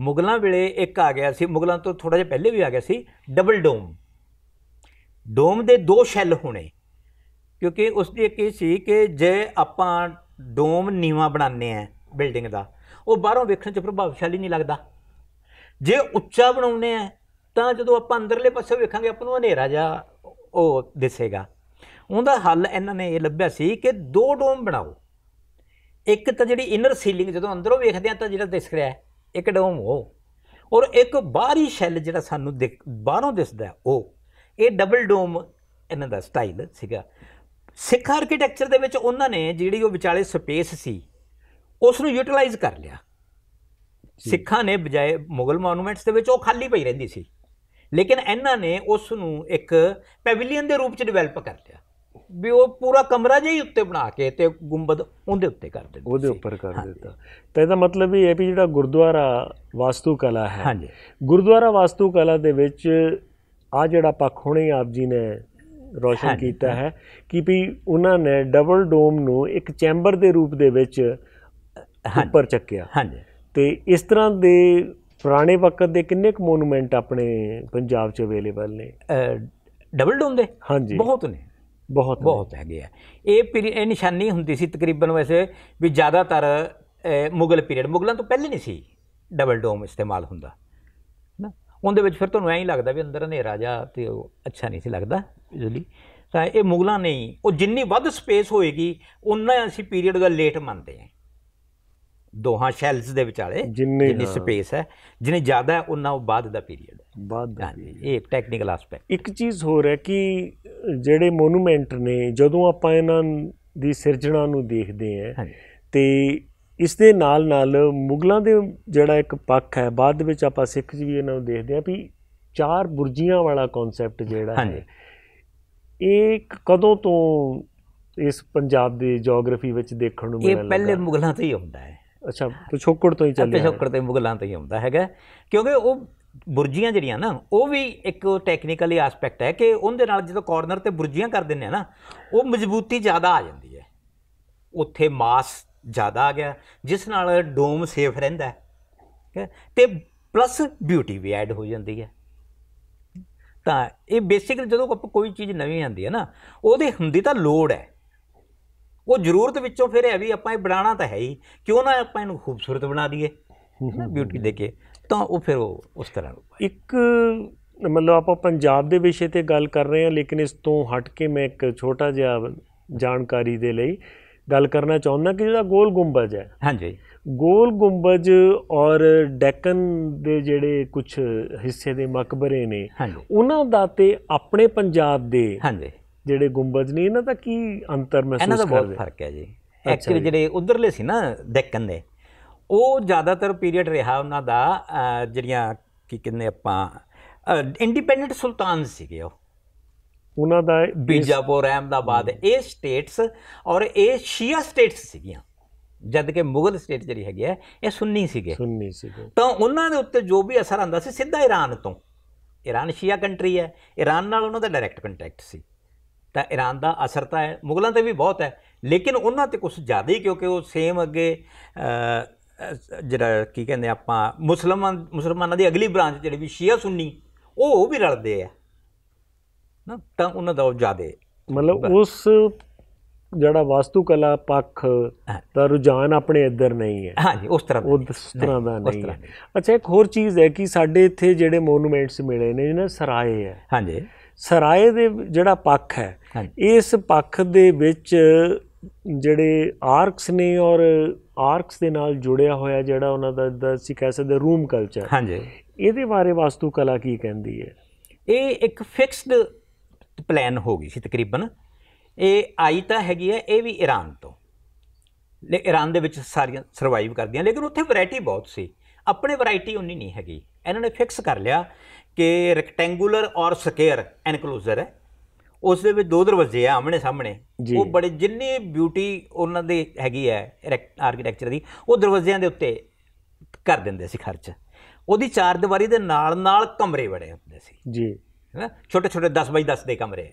ਮੁਗਲਾਂ ਵੇਲੇ ਇੱਕ ਆ ਗਿਆ ਸੀ ਮੁਗਲਾਂ ਤੋਂ ਥੋੜਾ ਜਿਹਾ ਪਹਿਲੇ ਵੀ ਆ ਗਿਆ ਸੀ ਡਬਲ ਡੋਮ ਡੋਮ ਦੇ ਦੋ ਸ਼ੈਲ ਹੋਣੇ ਕਿਉਂਕਿ ਉਸ ਦੀ ਇੱਕ ਇਹ ਸੀ ਕਿ ਜੇ ਆਪਾਂ ਡੋਮ ਨੀਵਾ ਬਣਾਉਂਦੇ ਆ ਬਿਲਡਿੰਗ ਦਾ ਉਹ ਬਾਹਰੋਂ ਵੇਖਣ 'ਚ ਪ੍ਰਭਾਵਸ਼ਾਲੀ ਨਹੀਂ ਲੱਗਦਾ ਜੇ ਉੱਚਾ ਬਣਾਉਨੇ ਆ ਤਾਂ ਜਦੋਂ ਆਪਾਂ ਅੰਦਰਲੇ ਪਾਸੇ ਵੇਖਾਂਗੇ ਆਪਾਂ ਨੂੰ ਹਨੇਰਾ ਜਾ ਉਹ ਦਿਸੇਗਾ ਉਹਦਾ ਹੱਲ ਇਹਨਾਂ ਨੇ ਇਹ ਲੱਭਿਆ ਸੀ ਕਿ ਦੋ ਡੋਮ ਬਣਾਓ ਇੱਕ ਤਾਂ ਜਿਹੜੀ ਇਨਰ ਸੀਲਿੰਗ ਜਦੋਂ ਅੰਦਰੋਂ ਵੇਖਦੇ ਆ ਤਾਂ ਜਿਹੜਾ ਦਿਸ ਰਿਹਾ ਹੈ ਇੱਕ ਡੋਮ ਉਹ ਔਰ ਇੱਕ ਬਾਹਰੀ ਸ਼ੈਲ ਜਿਹੜਾ ਸਾਨੂੰ ਬਾਹਰੋਂ ਦਿਸਦਾ ਉਹ ਇਹ ਡਬਲ ਡੋਮ ਇਹਨਾਂ ਦਾ ਸਟਾਈਲ ਸੀਗਾ ਸਿੱਖ ਆਰਕੀਟੈਕਚਰ ਦੇ ਵਿੱਚ ਉਹਨਾਂ ਨੇ ਜਿਹੜੀ ਉਹ ਵਿਚਾਲੇ ਸਪੇਸ ਸੀ ਉਸ ਨੂੰ ਯੂਟਿਲਾਈਜ਼ ਕਰ ਲਿਆ ਸਿੱਖਾਂ ਨੇ ਬਜਾਏ ਮੁਗਲ ਮੌਨੂਮੈਂਟਸ ਦੇ ਵਿੱਚ ਉਹ ਖਾਲੀ ਪਈ ਰਹਿੰਦੀ ਸੀ ਲੇਕਿਨ ਇਹਨਾਂ ਨੇ ਉਸ ਨੂੰ ਇੱਕ ਪੈਵਿਲੀਅਨ ਦੇ ਰੂਪ ਚ ਡਿਵੈਲਪ ਕਰ ਲਿਆ ਵੀ ਉਹ ਪੂਰਾ ਕਮਰਾ ਜਿਹਾ ਹੀ ਉੱਤੇ ਬਣਾ ਕੇ ਤੇ ਗੁੰਬਦ ਉਹਦੇ ਉੱਤੇ ਕਰ ਦਿੱਤਾ ਉਹਦੇ ਉੱਪਰ ਕਰ ਦਿੱਤਾ ਤਾਂ ਇਹਦਾ ਮਤਲਬ ਇਹ ਹੈ ਵੀ ਜਿਹੜਾ ਗੁਰਦੁਆਰਾ ਵਾਸਤੂ ਕਲਾ ਹੈ ਹਾਂਜੀ ਗੁਰਦੁਆਰਾ ਵਾਸਤੂ ਕਲਾ ਦੇ ਵਿੱਚ ਆ ਜਿਹੜਾ ਪੱਖ ਹੁਣੇ ਆਪ ਜੀ ਨੇ ਰੋਸ਼ਨ ਕੀਤਾ ਹੈ ਕਿ ਵੀ ਉਹਨਾਂ ਨੇ ਡਬਲ ਡੋਮ ਨੂੰ ਇੱਕ ਚੈਂਬਰ ਦੇ ਰੂਪ ਦੇ ਵਿੱਚ ਉੱਪਰ ਚੱਕਿਆ ਹਾਂਜੀ ਤੇ ਇਸ ਤਰ੍ਹਾਂ ਦੇ ਪੁਰਾਣੇ ਵਕਤ ਦੇ ਕਿੰਨੇ ਕੁ ਮੋਨੂਮੈਂਟ ਆਪਣੇ ਪੰਜਾਬ 'ਚ ਅਵੇਲੇਬਲ ਨੇ ਡਬਲ ਡੋਮ ਦੇ ਹਾਂਜੀ ਬਹੁਤ ਨੇ ਬਹੁਤ ਬਹੁਤ ਹੈਗੇ ਆ ਇਹ ਇਹ ਨਿਸ਼ਾਨੀ ਹੁੰਦੀ ਸੀ ਤਕਰੀਬਨ ਵੈਸੇ ਵੀ ਜ਼ਿਆਦਾਤਰ ਮੁਗਲ ਪੀਰੀਅਡ ਮੁਗਲਾਂ ਤੋਂ ਪਹਿਲੇ ਨਹੀਂ ਸੀ ਡਬਲ ਡੋਮ ਇਸਤੇਮਾਲ ਹੁੰਦਾ ਨਾ ਉਹਦੇ ਵਿੱਚ ਫਿਰ ਤੁਹਾਨੂੰ ਐਂ ਹੀ ਲੱਗਦਾ ਵੀ ਅੰਦਰ ਹਨੇਰਾ ਜਾ ਤੇ ਉਹ ਅੱਛਾ ਨਹੀਂ ਸੀ ਲੱਗਦਾ ਯੂਜ਼ਲੀ ਤਾਂ ਇਹ ਮੁਗਲਾਂ ਨੇ ਉਹ ਜਿੰਨੀ ਵੱਧ ਸਪੇਸ ਹੋਏਗੀ ਉਨਾ ਅਸੀਂ ਪੀਰੀਅਡ ਦਾ ਲੇਟ ਮੰਨਦੇ ਹਾਂ ਦੋਹਾਂ ਸ਼ੈਲਸ ਦੇ ਵਿਚਾਲੇ ਜਿੰਨੀ ਸਪੇਸ ਹੈ ਜਿੰਨੀ ਜ਼ਿਆਦਾ ਹੈ ਉਨਾ ਉਹ ਬਾਅਦ ਦਾ ਪੀਰੀਅਡ ਹੈ ਬਾਅਦ ਦਾ ਇਹ ਇੱਕ ਟੈਕਨੀਕਲ ਐਸਪੈਕਟ ਇੱਕ ਚੀਜ਼ ਹੋਰ ਹੈ ਕਿ ਜਿਹੜੇ ਮੋਨੂਮੈਂਟ ਨੇ ਜਦੋਂ ਆਪਾਂ ਇਹਨਾਂ ਦੀ ਸਿਰਜਣਾ ਨੂੰ ਦੇਖਦੇ ਹਾਂ ਤੇ ਇਸ ਦੇ ਨਾਲ ਨਾਲ ਮੁਗਲਾਂ ਦੇ ਜਿਹੜਾ ਇੱਕ ਪੱਖ ਹੈ ਬਾਅਦ ਵਿੱਚ ਆਪਾਂ ਸਿੱਖ ਜੀ ਵੀ ਇਹਨਾਂ ਨੂੰ ਦੇਖਦੇ ਆ ਵੀ ਚਾਰ ਬੁਰਜੀਆਂ ਵਾਲਾ ਕਨਸੈਪਟ ਜਿਹੜਾ ਹੈ ਇਹ ਕਦੋਂ ਤੋਂ ਇਸ ਪੰਜਾਬ ਦੀ ਜੀਓਗ੍ਰਾਫੀ ਵਿੱਚ ਦੇਖਣ ਨੂੰ ਮਿਲਦਾ ਇਹ ਪਹਿਲੇ ਮੁਗਲਾਂ ਤੋਂ ਹੀ ਆਉਂਦਾ ਹੈ ਅੱਛਾ ਪਛੋਕੜ ਤੋਂ ਹੀ ਚੱਲਿਆ ਪਛੋਕੜ ਤੇ ਮੁਗਲਾਂ ਤੋਂ ਹੀ ਆਉਂਦਾ ਹੈਗਾ ਕਿਉਂਕਿ ਉਹ ਬੁਰਜੀਆਂ ਜਿਹੜੀਆਂ ਨਾ ਉਹ ਵੀ ਇੱਕ ਟੈਕਨੀਕਲੀ ਐਸਪੈਕਟ ਹੈ ਕਿ ਉਹਦੇ ਨਾਲ ਜਦੋਂ ਕਾਰਨਰ ਤੇ ਬੁਰਜੀਆਂ ਕਰ ਦਿੰਨੇ ਆ ਨਾ ਉਹ ਮਜ਼ਬੂਤੀ ਜ਼ਿਆਦਾ ਆ ਜਾਂਦੀ ਹੈ ਉੱਥੇ ਮਾਸ ਜ਼ਿਆਦਾ ਆ ਗਿਆ ਜਿਸ ਨਾਲ ਡੋਮ ਸੇਫ ਰਹਿੰਦਾ ਹੈ ਤੇ ਪਲੱਸ ਬਿਊਟੀ ਵੀ ਐਡ ਹੋ ਜਾਂਦੀ ਹੈ ਤਾਂ ਇਹ ਬੇਸਿਕਲੀ ਜਦੋਂ ਕੋਈ ਚੀਜ਼ ਨਵੀਂ ਆਉਂਦੀ ਹੈ ਨਾ ਉਹਦੇ ਹੁੰਦੀ ਤਾਂ ਲੋੜ ਹੈ ਉਹ ਜ਼ਰੂਰਤ ਵਿੱਚੋਂ ਫਿਰ ਹੈ ਵੀ ਆਪਾਂ ਇਹ ਬਣਾਉਣਾ ਤਾਂ ਹੈ ਹੀ ਕਿਉਂ ਨਾ ਆਪਾਂ ਇਹਨੂੰ ਖੂਬਸੂਰਤ ਬਣਾ ਦਈਏ ਬਿਊਟੀ ਦੇ ਕੇ ਤਾਂ ਉਹ ਫਿਰ ਉਸ ਤਰ੍ਹਾਂ ਇੱਕ ਮਤਲਬ ਆਪਾਂ ਪੰਜਾਬ ਦੇ ਵਿਸ਼ੇ ਤੇ ਗੱਲ ਕਰ ਰਹੇ ਹਾਂ ਲੇਕਿਨ ਇਸ ਤੋਂ ਹਟ ਕੇ ਮੈਂ ਇੱਕ ਛੋਟਾ ਜਿਹਾ ਜਾਣਕਾਰੀ ਦੇ ਲਈ ਗੱਲ ਕਰਨਾ ਚਾਹੁੰਦਾ ਕਿ ਜਿਹੜਾ ਗੋਲ ਗੁੰਬਜ ਹੈ ਹਾਂਜੀ ਗੋਲ ਗੁੰਬਜ ਔਰ ਡੈਕਨ ਦੇ ਜਿਹੜੇ ਕੁਝ ਹਿੱਸੇ ਦੇ ਮਕਬਰੇ ਨੇ ਉਹਨਾਂ ਦਾ ਤੇ ਆਪਣੇ ਪੰਜਾਬ ਦੇ ਹਾਂਜੀ ਜਿਹੜੇ ਗੁੰਬਜ ਨੇ ਇਹਨਾਂ ਦਾ ਕੀ ਅੰਤਰ ਮਹਿਸੂਸ ਕਰਦੇ ਇਹਨਾਂ ਦਾ ਬਹੁਤ ਫਰਕ ਹੈ ਜੀ ਐਕਚੁਅਲੀ ਜਿਹੜੇ ਉਧਰਲੇ ਸੀ ਨਾ ਡੈਕਨ ਦੇ ਉਹ ਜ਼ਿਆਦਾਤਰ ਪੀਰੀਅਡ ਰਿਹਾ ਉਹਨਾਂ ਦਾ ਜਿਹੜੀਆਂ ਕੀ ਕਿੰਨੇ ਆਪਾਂ ਇੰਡੀਪੈਂਡੈਂਟ ਸੁਲਤਾਨ ਸੀਗੇ ਉਹ ਉਹਨਾਂ ਦਾ ਬੀਜਾਪੁਰ ਅਹਿਮਦਾਬਾਦ ਇਹ ਸਟੇਟਸ ਔਰ ਇਹ ਸ਼ੀਆ ਸਟੇਟਸ ਸੀਗੀਆਂ ਜਦ ਕਿ ਮੁਗਲ ਸਟੇਟ ਜਿਹੜੀ ਹੈਗੀ ਹੈ ਇਹ ਸੁੰਨੀ ਸੀਗੇ ਸੁੰਨੀ ਸੀਗੇ ਤਾਂ ਉਹਨਾਂ ਦੇ ਉੱਤੇ ਜੋ ਵੀ ਅਸਰ ਆਂਦਾ ਸੀ ਸਿੱਧਾ ਈਰਾਨ ਤੋਂ ਈਰਾਨ ਸ਼ੀਆ ਕੰਟਰੀ ਹੈ ਈਰਾਨ ਨਾਲ ਉਹਨਾਂ ਦਾ ਡਾਇਰੈਕਟ ਕੰਟੈਕਟ ਸੀ ਤਾਂ ਈਰਾਨ ਦਾ ਅਸਰ ਤਾਂ ਹੈ ਮੁਗਲਾਂ ਤੇ ਵੀ ਬਹੁਤ ਹੈ ਲੇਕਿਨ ਉਹਨਾਂ ਤੇ ਕੁਝ ਜ਼ਿਆਦਾ ਹੀ ਕਿਉਂਕਿ ਉਹ ਸੇਮ ਅੱਗੇ ਜਿਹੜਾ ਕੀ ਕਹਿੰਦੇ ਆਪਾਂ ਮੁਸਲਮਾਨ ਮੁਸਲਮਾਨਾਂ ਦੀ ਅਗਲੀ ਬ੍ਰਾਂਚ ਜਿਹੜੀ ਵੀ ਸ਼ੀਆ ਸੁੰਨੀ ਉਹ ਵੀ ਰਲਦੇ ਆ ਨਾ ਤਾਂ ਉਹਨਾਂ ਦਾ ਜ਼ਿਆਦੇ ਮਤਲਬ ਉਸ ਜਿਹੜਾ ਵਾਸਤੂ ਕਲਾ ਪੱਖ ਦਾ ਰੁਝਾਨ ਆਪਣੇ ਇੱਧਰ ਨਹੀਂ ਹੈ ਹਾਂਜੀ ਉਸ ਤਰ੍ਹਾਂ ਉਸ ਤਰ੍ਹਾਂ ਦਾ ਨਹੀਂ ਹੈ ਅੱਛਾ ਇੱਕ ਹੋਰ ਚੀਜ਼ ਹੈ ਕਿ ਸਾਡੇ ਇੱਥੇ ਜਿਹੜੇ ਮੋਨੂਮੈਂਟਸ ਮਿਲੇ ਨੇ ਨਾ ਸਰਾਏ ਹੈ ਹਾਂਜੀ ਸਰਾਏ ਦੇ ਜਿਹੜਾ ਪੱਖ ਹੈ ਇਸ ਪੱਖ ਦੇ ਵਿੱਚ ਜਿਹੜੇ ਆਰਕਸ ਨੇ ਔਰ ਆਰਕਸ ਦੇ ਨਾਲ ਜੁੜਿਆ ਹੋਇਆ ਜਿਹੜਾ ਉਹਨਾਂ ਦਾ ਸੀ ਕਹਿ ਸਕਦੇ ਰੂਮ ਕਲਚਰ ਹਾਂਜੀ ਇਹਦੇ ਬਾਰੇ ਵਾਸਤੂ ਕਲਾ ਕੀ ਕਹਿੰਦੀ ਹੈ ਇਹ ਇੱਕ ਫਿਕਸਡ ਪਲਾਨ ਹੋ ਗਈ ਸੀ ਤਕਰੀਬਨ ਇਹ ਆਈ ਤਾਂ ਹੈਗੀ ਹੈ ਇਹ ਵੀ ਈਰਾਨ ਤੋਂ ਲੇ ਈਰਾਨ ਦੇ ਵਿੱਚ ਸਾਰੀਆਂ ਸਰਵਾਈਵ ਕਰਦੀਆਂ ਲੇਕਿਨ ਉੱਥੇ ਵੈਰਾਈਟੀ ਬਹੁਤ ਸੀ ਆਪਣੇ ਵੈਰਾਈਟੀ ਉਨੀ ਨਹੀਂ ਹੈਗੀ ਇਹਨਾਂ ਨੇ ਫਿਕਸ ਕਰ ਲਿਆ ਕਿ ਰੈਕਟੈਂਗੂਲਰ ਔਰ ਸਕੁਅਰ ਐਨਕਲੋਜ਼ਰ ਹੈ ਉਸ ਦੇ ਵਿੱਚ ਦੋ ਦਰਵਾਜ਼ੇ ਆ ਆਮਣੇ ਸਾਹਮਣੇ ਉਹ ਬੜੇ ਜਿੰਨੀ ਬਿਊਟੀ ਉਹਨਾਂ ਦੇ ਹੈਗੀ ਹੈ ਆਰਕੀਟੈਕਚਰ ਦੀ ਉਹ ਦਰਵਾਜ਼ਿਆਂ ਦੇ ਉੱਤੇ ਕਰ ਦਿੰਦੇ ਸੀ ਖਰਚ ਉਹਦੀ ਚਾਰ ਦੀਵਾਰੀ ਦੇ ਨਾਲ ਨਾਲ ਕਮਰੇ ਬੜੇ ਹੁੰਦੇ ਸੀ ਜੀ ਨਾ ਛੋਟੇ ਛੋਟੇ 10 ਬਾਈ 10 ਦੇ ਕਮਰੇ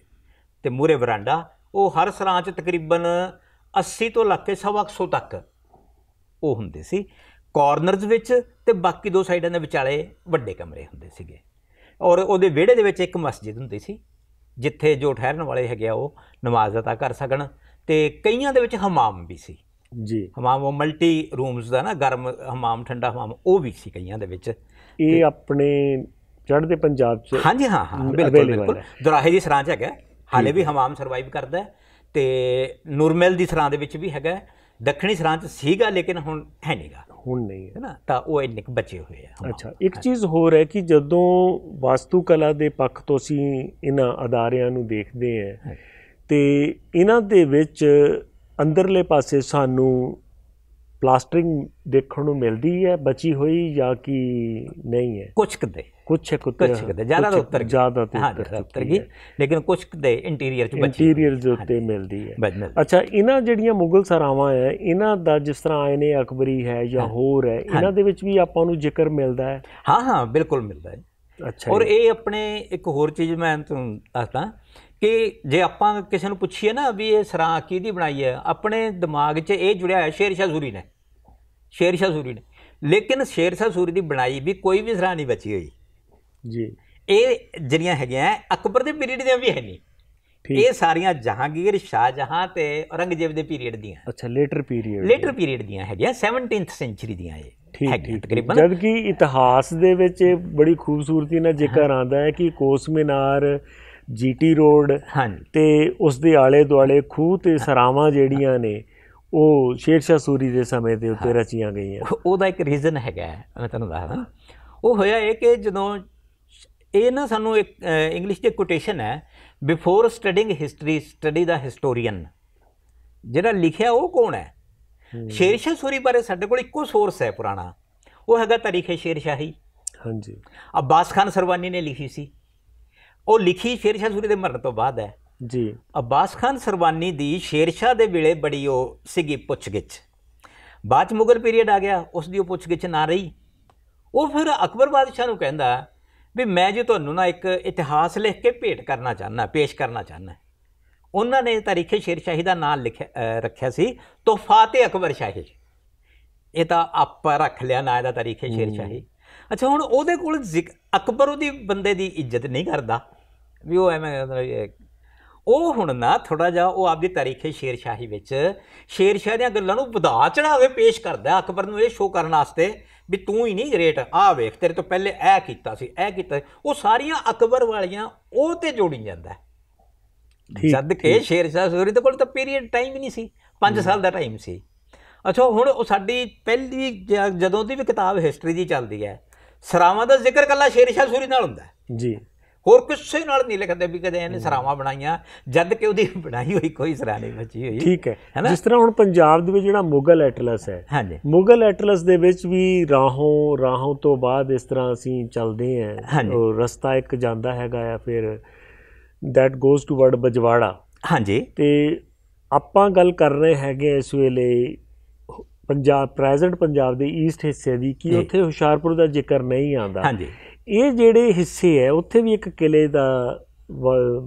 ਤੇ ਮੂਰੇ ਵਰਾਂਡਾ ਉਹ ਹਰ ਸਰਾਂ 'ਚ ਤਕਰੀਬਨ 80 ਤੋਂ ਲੱਕੇ ਕੇ 100 ਤੱਕ ਉਹ ਹੁੰਦੇ ਸੀ ਕਾਰਨਰਸ ਵਿੱਚ ਤੇ ਬਾਕੀ ਦੋ ਸਾਈਡਾਂ ਦੇ ਵਿਚਾਲੇ ਵੱਡੇ ਕਮਰੇ ਹੁੰਦੇ ਸੀਗੇ ਔਰ ਉਹਦੇ ਵਿਹੜੇ ਦੇ ਵਿੱਚ ਇੱਕ ਮਸਜਿਦ ਹੁੰਦੀ ਸੀ ਜਿੱਥੇ ਜੋ ਠਹਿਰਨ ਵਾਲੇ ਹੈਗੇ ਆ ਉਹ ਨਮਾਜ਼ ਅਦਾ ਕਰ ਸਕਣ ਤੇ ਕਈਆਂ ਦੇ ਵਿੱਚ ਹਮਾਮ ਵੀ ਸੀ ਜੀ ਹਮਾਮ ਉਹ ਮਲਟੀ ਰੂਮਸ ਦਾ ਨਾ ਗਰਮ ਹਮਾਮ ਠੰਡਾ ਹਮਾਮ ਉਹ ਵੀ ਸੀ ਕਈਆਂ ਦੇ ਵਿੱਚ ਇਹ ਆਪਣੇ ਚੜ੍ਹਦੇ ਪੰਜਾਬ 'ਚ ਹਾਂਜੀ ਹਾਂ ਹਾਂ ਬਿਲਕੁਲ ਬਿਲਕੁਲ ਦਰਾਹੇ ਦੀ ਸਰਾਂ 'ਚ ਹੈਗਾ ਹਾਲੇ ਵੀ ਹਮਾਮ ਸਰਵਾਈਵ ਕਰਦਾ ਤੇ ਨੂਰਮਲ ਦੀ ਸਰਾਂ ਦੇ ਵਿੱਚ ਵੀ ਹੈਗਾ ਦੱਖਣੀ ਸਰਾਂ 'ਚ ਸੀਗਾ ਲੇਕਿਨ ਹੁਣ ਹੈ ਨਹੀਂਗਾ ਹੁਣ ਨਹੀਂ ਹੈ ਨਾ ਤਾਂ ਉਹ ਇੰਨੇ ਕੁ ਬਚੇ ਹੋਏ ਆ ਅੱਛਾ ਇੱਕ ਚੀਜ਼ ਹੋਰ ਹੈ ਕਿ ਜਦੋਂ ਵਾਸਤੂ ਕਲਾ ਦੇ ਪੱਖ ਤੋਂ ਅਸੀਂ ਇਹਨਾਂ ਅਦਾਰਿਆਂ ਨੂੰ ਦੇਖਦੇ ਆ ਤੇ ਇਹਨਾਂ ਦੇ ਵਿੱਚ ਅੰਦਰਲੇ ਪਾਸੇ ਸਾਨੂੰ ਪਲਾਸਟਰਿੰਗ ਦੇਖਣ ਨੂੰ ਮਿਲਦੀ ਹੈ ਬਚੀ ਹੋਈ ਜਾਂ ਕਿ ਨਹੀਂ ਹੈ ਕੁਝ ਕਦੇ ਕੁਛ ਕੁ ਕੁਛ ਕਿਤੇ ਜ਼ਿਆਦਾ ਉੱਤਰ ਜ਼ਿਆਦਾ ਤਾਂ ਉੱਤਰ ਗਈ ਲੇਕਿਨ ਕੁਛ ਦੇ ਇੰਟੀਰੀਅਰ ਚ ਬਚੀ ਇੰਟੀਰੀਅਰ ਦੇ ਉੱਤੇ ਮਿਲਦੀ ਹੈ ਅੱਛਾ ਇਹਨਾਂ ਜਿਹੜੀਆਂ ਮੁਗਲ ਸਰਾਵਾਂ ਹੈ ਇਹਨਾਂ ਦਾ ਜਿਸ ਤਰ੍ਹਾਂ ਆਏ ਨੇ ਅਕਬਰੀ ਹੈ ਜਾਂ ਹੋਰ ਹੈ ਇਹਨਾਂ ਦੇ ਵਿੱਚ ਵੀ ਆਪਾਂ ਨੂੰ ਜ਼ਿਕਰ ਮਿਲਦਾ ਹੈ ਹਾਂ ਹਾਂ ਬਿਲਕੁਲ ਮਿਲਦਾ ਹੈ ਅੱਛਾ ਔਰ ਇਹ ਆਪਣੇ ਇੱਕ ਹੋਰ ਚੀਜ਼ ਮੈਂ ਤੁਹਾਨੂੰ ਦੱਸਦਾ ਕਿ ਜੇ ਆਪਾਂ ਕਿਸੇ ਨੂੰ ਪੁੱਛੀਏ ਨਾ ਵੀ ਇਹ ਸਰਾਂ ਕਿਹਦੀ ਬਣਾਈ ਹੈ ਆਪਣੇ ਦਿਮਾਗ 'ਚ ਇਹ ਜੁੜਿਆ ਹੈ ਸ਼ੇਰ ਸ਼ਾਹ ਸੂਰੀ ਨੇ ਸ਼ੇਰ ਸ਼ਾਹ ਸੂਰੀ ਨੇ ਲੇਕਿਨ ਸ਼ੇਰ ਸ਼ਾਹ ਸੂਰੀ ਦੀ ਬਣਾਈ ਵੀ ਕੋਈ ਵੀ ਸਰਾਂ ਨਹੀਂ ਬਚੀ ਹੋਈ ਜੀ ਇਹ ਜਿਹੜੀਆਂ ਹੈਗੀਆਂ ਅਕਬਰ ਦੇ ਪੀਰੀਅਡ ਦੀਆਂ ਵੀ ਹੈ ਨਹੀਂ ਇਹ ਸਾਰੀਆਂ ਜਹਾਂਗੀਰ ਸ਼ਾਹਜਹਾਂ ਤੇ ਔਰੰਗਜ਼ੇਬ ਦੇ ਪੀਰੀਅਡ ਦੀਆਂ ਅੱਛਾ ਲੇਟਰ ਪੀਰੀਅਡ ਲੇਟਰ ਪੀਰੀਅਡ ਦੀਆਂ ਹੈਗੀਆਂ 17th ਸੈਂਚਰੀ ਦੀਆਂ ਇਹ ਠੀਕ ਤਕਰੀਬਨ ਜਦ ਕਿ ਇਤਿਹਾਸ ਦੇ ਵਿੱਚ ਬੜੀ ਖੂਬਸੂਰਤੀ ਨਾਲ ਜ਼ਿਕਰ ਆਂਦਾ ਹੈ ਕਿ ਕੋਸ ਮਿਨਾਰ ਜੀਟੀ ਰੋਡ ਤੇ ਉਸ ਦੇ ਆਲੇ ਦੁਆਲੇ ਖੂਹ ਤੇ ਸਰਾਵਾਂ ਜਿਹੜੀਆਂ ਨੇ ਉਹ ਸ਼ੇਰ ਸ਼ਾਹ ਸੂਰੀ ਦੇ ਸਮੇਂ ਦੇ ਉੱਤੇ ਰਚੀਆਂ ਗਈਆਂ ਉਹਦਾ ਇੱਕ ਰੀਜ਼ਨ ਹੈਗਾ ਮੈਂ ਤੁਹਾਨੂੰ ਦੱਸਦਾ ਉਹ ਹੋਇਆ ਇਹ ਕਿ ਜਦੋਂ ਇਹ ਨਾ ਸਾਨੂੰ ਇੱਕ ਇੰਗਲਿਸ਼ ਦੇ ਕੋਟੇਸ਼ਨ ਹੈ ਬਿਫੋਰ ਸਟੱਡਿੰਗ ਹਿਸਟਰੀ ਸਟੱਡੀ ਦਾ ਹਿਸਟੋਰੀਅਨ ਜਿਹੜਾ ਲਿਖਿਆ ਉਹ ਕੌਣ ਹੈ ਸ਼ੇਰਸ਼ਾਹ ਸੂਰੀ ਬਾਰੇ ਸਾਡੇ ਕੋਲ ਇੱਕੋ ਸੋਰਸ ਹੈ ਪੁਰਾਣਾ ਉਹ ਹੈਗਾ ਤਾਰੀਖੇ ਸ਼ੇਰਸ਼ਾਹੀ ਹਾਂਜੀ ਅਬਾਸ ਖਾਨ ਸਰਵਾਨੀ ਨੇ ਲਿਖੀ ਸੀ ਉਹ ਲਿਖੀ ਸ਼ੇਰਸ਼ਾਹ ਸੂਰੀ ਦੇ ਮਰਨ ਤੋਂ ਬਾਅਦ ਹੈ ਜੀ ਅਬਾਸ ਖਾਨ ਸਰਵਾਨੀ ਦੀ ਸ਼ੇਰਸ਼ਾਹ ਦੇ ਵੇਲੇ ਬੜੀ ਉਹ ਸਿੱਗੀ ਪੁੱਛਗਿੱਛ ਬਾਅਦ ਮੁਗਲ ਪੀਰੀਅਡ ਆ ਗਿਆ ਉਸ ਦੀ ਉਹ ਪੁੱਛਗਿੱਛ ਨਾ ਰਹੀ ਉਹ ਫਿਰ ਅਕਬਰ ਬਾਦਸ਼ਾਹ ਨੂੰ ਕਹਿੰਦਾ ਵੀ ਮੈਂ ਜੇ ਤੁਹਾਨੂੰ ਨਾ ਇੱਕ ਇਤਿਹਾਸ ਲਿਖ ਕੇ ਭੇਟ ਕਰਨਾ ਚਾਹਨਾ ਪੇਸ਼ ਕਰਨਾ ਚਾਹਨਾ ਉਹਨਾਂ ਨੇ ਤਾਰੀਖੇ ਸ਼ਾਹੀ ਦਾ ਨਾਮ ਲਿਖਿਆ ਰੱਖਿਆ ਸੀ ਤੋਹਫਾਤ ਅਕਬਰ ਸ਼ਾਹੀ ਇਹ ਤਾਂ ਆਪਾਂ ਰੱਖ ਲਿਆ ਨਾ ਇਹਦਾ ਤਾਰੀਖੇ ਸ਼ਾਹੀ ਅੱਛਾ ਹੁਣ ਉਹਦੇ ਕੋਲ ਅਕਬਰ ਉਹਦੀ ਬੰਦੇ ਦੀ ਇੱਜ਼ਤ ਨਹੀਂ ਕਰਦਾ ਵੀ ਉਹ ਐਵੇਂ ਉਹ ਹੁਣ ਨਾ ਥੋੜਾ ਜਿਹਾ ਉਹ ਆਪਦੀ ਤਾਰੀਖੇ ਸ਼ੇਰਸ਼ਾਹੀ ਵਿੱਚ ਸ਼ੇਰਸ਼ਾਹ ਦੀਆਂ ਗੱਲਾਂ ਨੂੰ ਵਧਾ ਚੜਾਵੇ ਪੇਸ਼ ਕਰਦਾ ਅਕਬਰ ਨੂੰ ਇਹ ਸ਼ੋਅ ਕਰਨ ਵਾਸਤੇ ਵੀ ਤੂੰ ਹੀ ਨਹੀਂ ਗ੍ਰੇਟ ਆ ਵੇਖ ਤੇਰੇ ਤੋਂ ਪਹਿਲੇ ਇਹ ਕੀਤਾ ਸੀ ਇਹ ਕੀਤਾ ਉਹ ਸਾਰੀਆਂ ਅਕਬਰ ਵਾਲੀਆਂ ਉਹ ਤੇ ਜੋੜੀ ਜਾਂਦਾ ਜਦ ਕੇ ਸ਼ੇਰ ਸ਼ਾਹ ਸੂਰੀ ਦੇ ਕੋਲ ਤਾਂ ਪੀਰੀਅਡ ਟਾਈਮ ਹੀ ਨਹੀਂ ਸੀ 5 ਸਾਲ ਦਾ ਟਾਈਮ ਸੀ ਅੱਛਾ ਹੁਣ ਉਹ ਸਾਡੀ ਪਹਿਲੀ ਜਦੋਂ ਦੀ ਵੀ ਕਿਤਾਬ ਹਿਸਟਰੀ ਦੀ ਚੱਲਦੀ ਹੈ ਸਰਾਵਾਂ ਦਾ ਜ਼ਿਕਰ ਕੱਲਾ ਸ਼ੇਰ ਸ਼ਾਹ ਸੂਰੀ ਨਾਲ ਹੁੰਦਾ ਜੀ ਹੋਰ ਕਿਸੇ ਨਾਲ ਨਹੀਂ ਲਿਖਦੇ ਵੀ ਕਦੇ ਇਹਨੇ ਸਰਾਵਾਂ ਬਣਾਈਆਂ ਜਦ ਕਿ ਉਹਦੀ ਬਣਾਈ ਹੋਈ ਕੋਈ ਸਰਾ ਨਹੀਂ ਬਚੀ ਹੋਈ ਠੀਕ ਹੈ ਜਿਸ ਤਰ੍ਹਾਂ ਹੁਣ ਪੰਜਾਬ ਦੇ ਵਿੱਚ ਜਿਹੜਾ ਮੁਗਲ ਐਟਲਸ ਹੈ ਹਾਂਜੀ ਮੁਗਲ ਐਟਲਸ ਦੇ ਵਿੱਚ ਵੀ ਰਾਹੋਂ ਰਾਹੋਂ ਤੋਂ ਬਾਅਦ ਇਸ ਤਰ੍ਹਾਂ ਅਸੀਂ ਚੱਲਦੇ ਉਹ ਰਸਤਾ ਇੱਕ ਜਾਂਦਾ ਹੈਗਾ ਆ ਫਿਰ that goes toward Bajwara ਹਾਂਜੀ ਤੇ ਆਪਾਂ ਗੱਲ ਕਰ ਰਹੇ ਹੈਗੇ ਇਸ ਵੇਲੇ ਪੰਜਾਬ ਪ੍ਰੈਜ਼ੈਂਟ ਪੰਜਾਬ ਦੇ ਈਸਟ ਹਿੱਸੇ ਦੀ ਕਿ ਉੱਥੇ ਹੁਸ਼ਿਆਰਪੁਰ ਦਾ ਜ਼ਿਕਰ ਨਹੀਂ ਆਂਦਾ ਹਾਂਜੀ ਇਹ ਜਿਹੜੇ ਹਿੱਸੇ ਹੈ ਉੱਥੇ ਵੀ ਇੱਕ ਕਿਲੇ ਦਾ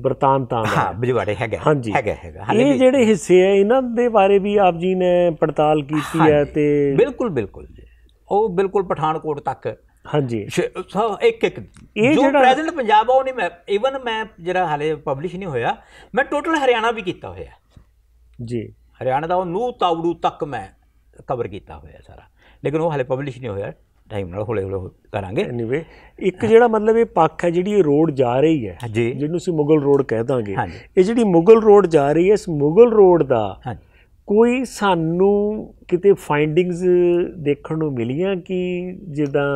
ਬਰਤਾਨ ਤਾਂ ਹਾਂ ਬਜਵਾੜੇ ਹੈਗਾ ਹਾਂਜੀ ਹੈਗਾ ਹੈਗਾ ਇਹ ਜਿਹੜੇ ਹਿੱਸੇ ਹੈ ਇਹਨਾਂ ਦੇ ਬਾਰੇ ਵੀ ਆਪ ਜੀ ਨੇ ਪੜਤਾਲ ਕੀਤੀ ਹੈ ਤੇ ਬਿਲਕੁਲ ਬਿਲਕੁਲ ਜੀ ਉਹ ਬਿਲਕੁਲ ਪਠਾਨਕੋਟ ਤੱਕ ਹਾਂਜੀ ਇੱਕ ਇੱਕ ਜੋ ਪ੍ਰੈਜ਼ੈਂਟ ਪੰਜਾਬ ਆ ਉਹ ਨਹੀਂ ਮੈਂ ਇਵਨ ਮੈਂ ਜਿਹੜਾ ਹਾਲੇ ਪਬਲਿਸ਼ ਨਹੀਂ ਹੋਇਆ ਮੈਂ ਟੋਟਲ ਹਰਿਆਣਾ ਵੀ ਕੀਤਾ ਹੋਇਆ ਜੀ ਹਰਿਆਣਾ ਦਾ ਉਹ ਨੂ ਤਾਵੜੂ ਤੱਕ ਮੈਂ ਕਵਰ ਕੀਤਾ ਹੋਇਆ ਸਾਰਾ ਲੇਕਿਨ ਉਹ ਹਾਲੇ ਪਬਲਿਸ਼ ਨਹੀਂ ਹੋਇਆ ਟਾਈਮ ਨਾਲ ਹੌਲੇ ਹੌਲੇ ਕਰਾਂਗੇ ਐਨੀਵੇ ਇੱਕ ਜਿਹੜਾ ਮਤਲਬ ਇਹ ਪੱਖ ਹੈ ਜਿਹੜੀ ਇਹ ਰੋਡ ਜਾ ਰਹੀ ਹੈ ਜਿਹਨੂੰ ਅਸੀਂ ਮੁਗਲ ਰੋਡ ਕਹਿ ਦਾਂਗੇ ਇਹ ਜਿਹੜੀ ਮੁਗਲ ਰੋਡ ਜਾ ਰਹੀ ਹੈ ਇਸ ਮੁਗਲ ਰੋਡ ਦਾ ਕੋਈ ਸਾਨੂੰ ਕਿਤੇ ਫਾਈਂਡਿੰਗਸ ਦੇਖਣ ਨੂੰ ਮਿਲੀਆਂ ਕਿ ਜਿੱਦਾਂ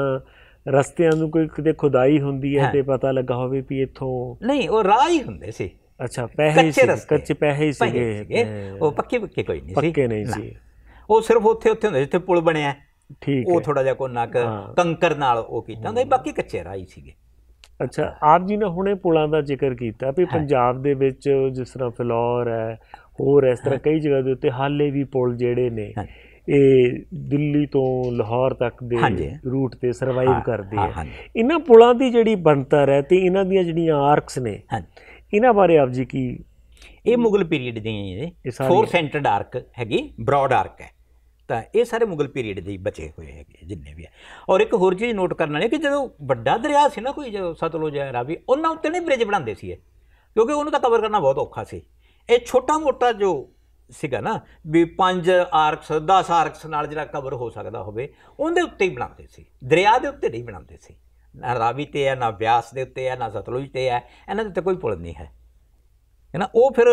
ਰਸਤਿਆਂ ਨੂੰ ਕੋਈ ਕਿਤੇ ਖੁਦਾਈ ਹੁੰਦੀ ਹੈ ਤੇ ਪਤਾ ਲੱਗਾ ਹੋਵੇ ਵੀ ਇੱਥੋਂ ਨਹੀਂ ਉਹ ਰਾਹ ਹੀ ਹੁੰਦੇ ਸੀ ਅੱਛਾ ਪਹਿਲੇ ਸੀ ਕੱਚੇ ਪਹਿਲੇ ਸੀਗੇ ਉਹ ਪੱਕੇ ਪੱਕੇ ਕੋਈ ਨਹੀਂ ਸੀ ਪੱਕੇ ਨਹੀਂ ਸੀ ਉਹ ਸਿਰਫ ਉੱਥੇ ਉੱਥੇ ਹੁੰਦੇ ਜਿੱਥੇ ਪੁਲ ਬਣਿਆ ਠੀਕ ਉਹ ਥੋੜਾ ਜਿਹਾ ਕੋ ਨੱਕ ਕੰਕਰ ਨਾਲ ਉਹ ਕੀਤਾ ਹੁੰਦਾ ਬਾਕੀ ਕੱਚੇ ਰਾਈ ਸੀਗੇ ਅੱਛਾ ਆਪ ਜੀ ਨੇ ਹੁਣੇ ਪੁਲਾਂ ਦਾ ਜ਼ਿਕਰ ਕੀਤਾ ਵੀ ਪੰਜਾਬ ਦੇ ਵਿੱਚ ਜਿਸ ਤਰ੍ਹਾਂ ਫਲੋਰ ਹੈ ਹੋਰ ਇਸ ਤਰ੍ਹਾਂ ਕਈ ਜਗ੍ਹਾ ਦੇ ਉੱਤੇ ਹਾਲੇ ਵੀ ਪੁਲ ਜਿਹੜੇ ਨੇ ਇਹ ਦਿੱਲੀ ਤੋਂ ਲਾਹੌਰ ਤੱਕ ਦੇ ਰੂਟ ਤੇ ਸਰਵਾਈਵ ਕਰਦੇ ਆ ਇਹਨਾਂ ਪੁਲਾਂ ਦੀ ਜਿਹੜੀ ਬਣਤਰ ਹੈ ਤੇ ਇਹਨਾਂ ਦੀਆਂ ਜਿਹੜੀਆਂ ਆਰਕਸ ਨੇ ਇਹਨਾਂ ਬਾਰੇ ਆਪ ਜੀ ਕੀ ਇਹ ਮੁਗਲ ਪੀਰੀਅਡ ਦੀਆਂ ਇਹ ਫੋਰ ਸੈਂਟਰਡ ਆਰਕ ਹੈਗੀ ਬ੍ਰੌਡ ਆਰਕ ਹੈ ਤਾਂ ਇਹ ਸਾਰੇ ਮੁਗਲ ਪੀਰੀਅਡ ਦੇ ਬਚੇ ਹੋਏ ਹੈਗੇ ਜਿੰਨੇ ਵੀ ਹੈ ਔਰ ਇੱਕ ਹੋਰ ਚੀਜ਼ ਨੋਟ ਕਰਨ ਵਾਲੀ ਕਿ ਜਦੋਂ ਵੱਡਾ ਦਰਿਆ ਸੀ ਨਾ ਕੋਈ ਜਦੋਂ ਸਤਲੁਜ ਹੈ ਰਾਵੀ ਉਹਨਾਂ ਉੱਤੇ ਨਹੀਂ ਬ੍ਰਿਜ ਬਣਾਉਂਦੇ ਸੀ ਇਹ ਕਿਉਂਕਿ ਉਹਨੂੰ ਤਾਂ ਕਵਰ ਕਰਨਾ ਬਹੁਤ ਔਖਾ ਸੀ ਇਹ ਛੋਟਾ ਮੋਟਾ ਜੋ ਸੀਗਾ ਨਾ ਵੀ 5 ਆਰਕਸ 10 ਆਰਕਸ ਨਾਲ ਜਿਹੜਾ ਕਵਰ ਹੋ ਸਕਦਾ ਹੋਵੇ ਉਹਦੇ ਉੱਤੇ ਹੀ ਬਣਾਉਂਦੇ ਸੀ ਦਰਿਆ ਦੇ ਉੱਤੇ ਨਹੀਂ ਬਣਾਉਂਦੇ ਸੀ ਨਾ ਰਾਵੀ ਤੇ ਹੈ ਨਾ ਵਿਆਸ ਦੇ ਉੱਤੇ ਹੈ ਨਾ ਸਤਲੁਜ ਤੇ ਹੈ ਇਹਨਾਂ ਦੇ ਉੱਤੇ ਕੋਈ ਪੁਲ ਨਹੀਂ ਹੈ ਹੈ ਨਾ ਉਹ ਫਿਰ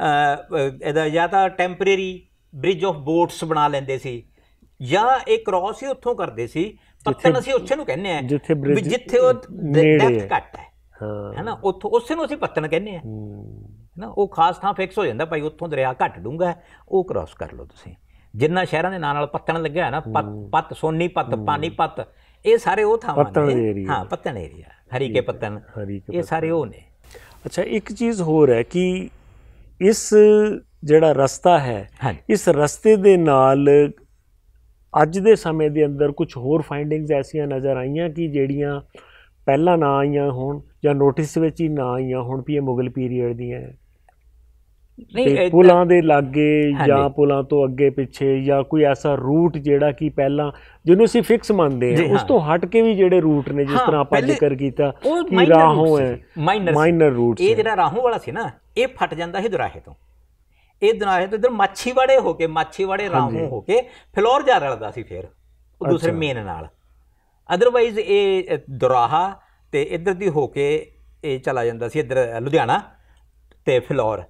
ਇਹਦਾ ਜਾਂ ਤਾਂ ਟੈਂਪਰੇਰੀ ਬ੍ਰਿਜ ਆਫ ਬੋਟਸ ਬਣਾ ਲੈਂਦੇ ਸੀ ਜਾਂ ਇਹ ਕ੍ਰਾਸ ਹੀ ਉੱਥੋਂ ਕਰਦੇ ਸੀ ਪੱਤਣ ਅਸੀਂ ਉੱਥੇ ਨੂੰ ਕਹਿੰਦੇ ਆ ਵੀ ਜਿੱਥੇ ਉਹ ਡੈਪਥ ਘੱਟ ਹੈ ਹਾਂ ਹੈਨਾ ਉੱਥੋਂ ਉਸੇ ਨੂੰ ਅਸੀਂ ਪੱਤਣ ਕਹਿੰਦੇ ਆ ਹੈਨਾ ਉਹ ਖਾਸ ਥਾਂ ਫਿਕਸ ਹੋ ਜਾਂਦਾ ਭਾਈ ਉੱਥੋਂ ਦਰਿਆ ਘੱਟ ਡੂੰਗਾ ਉਹ ਕ੍ਰਾਸ ਕਰ ਲਓ ਤੁਸੀਂ ਜਿੰਨਾ ਸ਼ਹਿਰਾਂ ਦੇ ਨਾਂ ਨਾਲ ਪੱਤਣ ਲੱਗਿਆ ਹੈ ਨਾ ਪੱਤ ਸੋਨੀ ਪੱਤ ਪਾਣੀ ਪੱਤ ਇਹ ਸਾਰੇ ਉਹ ਥਾਵਾਂ ਨੇ ਹਾਂ ਪੱਤਣ ਏਰੀਆ ਹਰੀਕੇ ਪੱਤਣ ਇਹ ਸਾਰੇ ਉਹ ਨੇ ਅੱਛਾ ਇੱਕ ਚੀਜ਼ ਹੋਰ ਹੈ ਕਿ ਇਸ ਜਿਹੜਾ ਰਸਤਾ ਹੈ ਇਸ ਰਸਤੇ ਦੇ ਨਾਲ ਅੱਜ ਦੇ ਸਮੇਂ ਦੇ ਅੰਦਰ ਕੁਝ ਹੋਰ ਫਾਈਂਡਿੰਗਸ ਐਸੀਆਂ ਨਜ਼ਰ ਆਈਆਂ ਕਿ ਜਿਹੜੀਆਂ ਪਹਿਲਾਂ ਨਾ ਆਈਆਂ ਹੋਣ ਜਾਂ ਨੋਟਿਸ ਵਿੱਚ ਹੀ ਨਾ ਆਈਆਂ ਹੋਣ ਵੀ ਇਹ ਮੁਗਲ ਪੀਰੀਅਡ ਦੀਆਂ ਹੈ ਨਹੀਂ ਪੁਲਾਂ ਦੇ ਲਾਗੇ ਜਾਂ ਪੁਲਾਂ ਤੋਂ ਅੱਗੇ ਪਿੱਛੇ ਜਾਂ ਕੋਈ ਐਸਾ ਰੂਟ ਜਿਹੜਾ ਕਿ ਪਹਿਲਾਂ ਜਿਹਨੂੰ ਅਸੀਂ ਫਿਕਸ ਮੰਨਦੇ ਹਾਂ ਉਸ ਤੋਂ ਹਟ ਕੇ ਵੀ ਜਿਹੜੇ ਰੂਟ ਨੇ ਜਿਸ ਤਰ੍ਹਾਂ ਆਪਾਂ ਜ਼ਿਕਰ ਕੀਤਾ ਕਿ ਰਾਹੋਂ ਹੈ ਮਾਈਨਰ ਰੂਟ ਇਹ ਜਿਹੜਾ ਰਾਹੋਂ ਵਾਲਾ ਸੀ ਨਾ ਇਹ ਫਟ ਜਾਂਦਾ ਸੀ ਦੁਰਾਹੇ ਤੋਂ ਇਹ ਆਏ ਤੇ ਇਧਰ ਮਾਛੀਵਾੜੇ ਹੋ ਕੇ ਮਾਛੀਵਾੜੇ ਰਾਮੂ ਹੋ ਕੇ ਫਲੋਰ ਜਾ ਰਲਦਾ ਸੀ ਫਿਰ ਉਹ ਦੂਸਰੇ ਮੇਨ ਨਾਲ ਅਦਰਵਾਈਜ਼ ਇਹ ਦਰਾਹਾ ਤੇ ਇਧਰ ਦੀ ਹੋ ਕੇ ਇਹ ਚਲਾ ਜਾਂਦਾ ਸੀ ਇਧਰ ਲੁਧਿਆਣਾ ਤੇ ਫਲੋਰ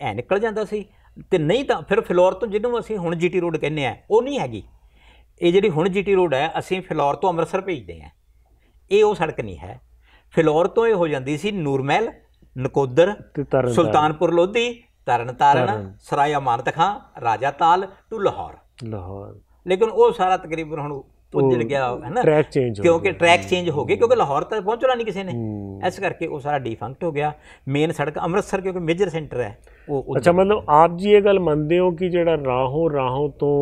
ਐ ਨਿਕਲ ਜਾਂਦਾ ਸੀ ਤੇ ਨਹੀਂ ਤਾਂ ਫਿਰ ਫਲੋਰ ਤੋਂ ਜਿਹਨੂੰ ਅਸੀਂ ਹੁਣ ਜੀਟੀ ਰੋਡ ਕਹਿੰਦੇ ਆ ਉਹ ਨਹੀਂ ਹੈਗੀ ਇਹ ਜਿਹੜੀ ਹੁਣ ਜੀਟੀ ਰੋਡ ਹੈ ਅਸੀਂ ਫਲੋਰ ਤੋਂ ਅੰਮ੍ਰਿਤਸਰ ਭੇਜਦੇ ਆ ਇਹ ਉਹ ਸੜਕ ਨਹੀਂ ਹੈ ਫਲੋਰ ਤੋਂ ਇਹ ਹੋ ਜਾਂਦੀ ਸੀ ਨੂਰਮਹਿਲ ਨਕੋਦਰ ਸੁਲਤਾਨਪੁਰ ਲੋਧੀ ਤਰਨਤਾਰਨ ਸਰਾਇਆ ਮਾਨਤ ਖਾਂ ਰਾਜਾ ਤਾਲ ਟੂ ਲਾਹੌਰ ਲਾਹੌਰ ਲੇਕਿਨ ਉਹ ਸਾਰਾ ਤਕਰੀਬਨ ਹੁਣ ਪੁੱਜਲ ਗਿਆ ਹੈ ਨਾ ਟਰੈਕ ਚੇਂਜ ਹੋ ਕਿਉਂਕਿ ਟਰੈਕ ਚੇਂਜ ਹੋ ਗਏ ਕਿਉਂਕਿ ਲਾਹੌਰ ਤੱਕ ਪਹੁੰਚਣਾ ਨਹੀਂ ਕਿਸੇ ਨੇ ਇਸ ਕਰਕੇ ਉਹ ਸਾਰਾ ਡਿਫੰਕਟ ਹੋ ਗਿਆ ਮੇਨ ਸੜਕ ਅੰਮ੍ਰਿਤਸਰ ਕਿਉਂਕਿ ਮੇਜਰ ਸੈਂਟਰ ਹੈ ਉਹ ਅੱਛਾ ਮਤਲਬ ਆਪ ਜੀ ਇਹ ਗੱਲ ਮੰਨਦੇ ਹੋ ਕਿ ਜਿਹੜਾ ਰਾਹੋਂ ਰਾਹੋਂ ਤੋਂ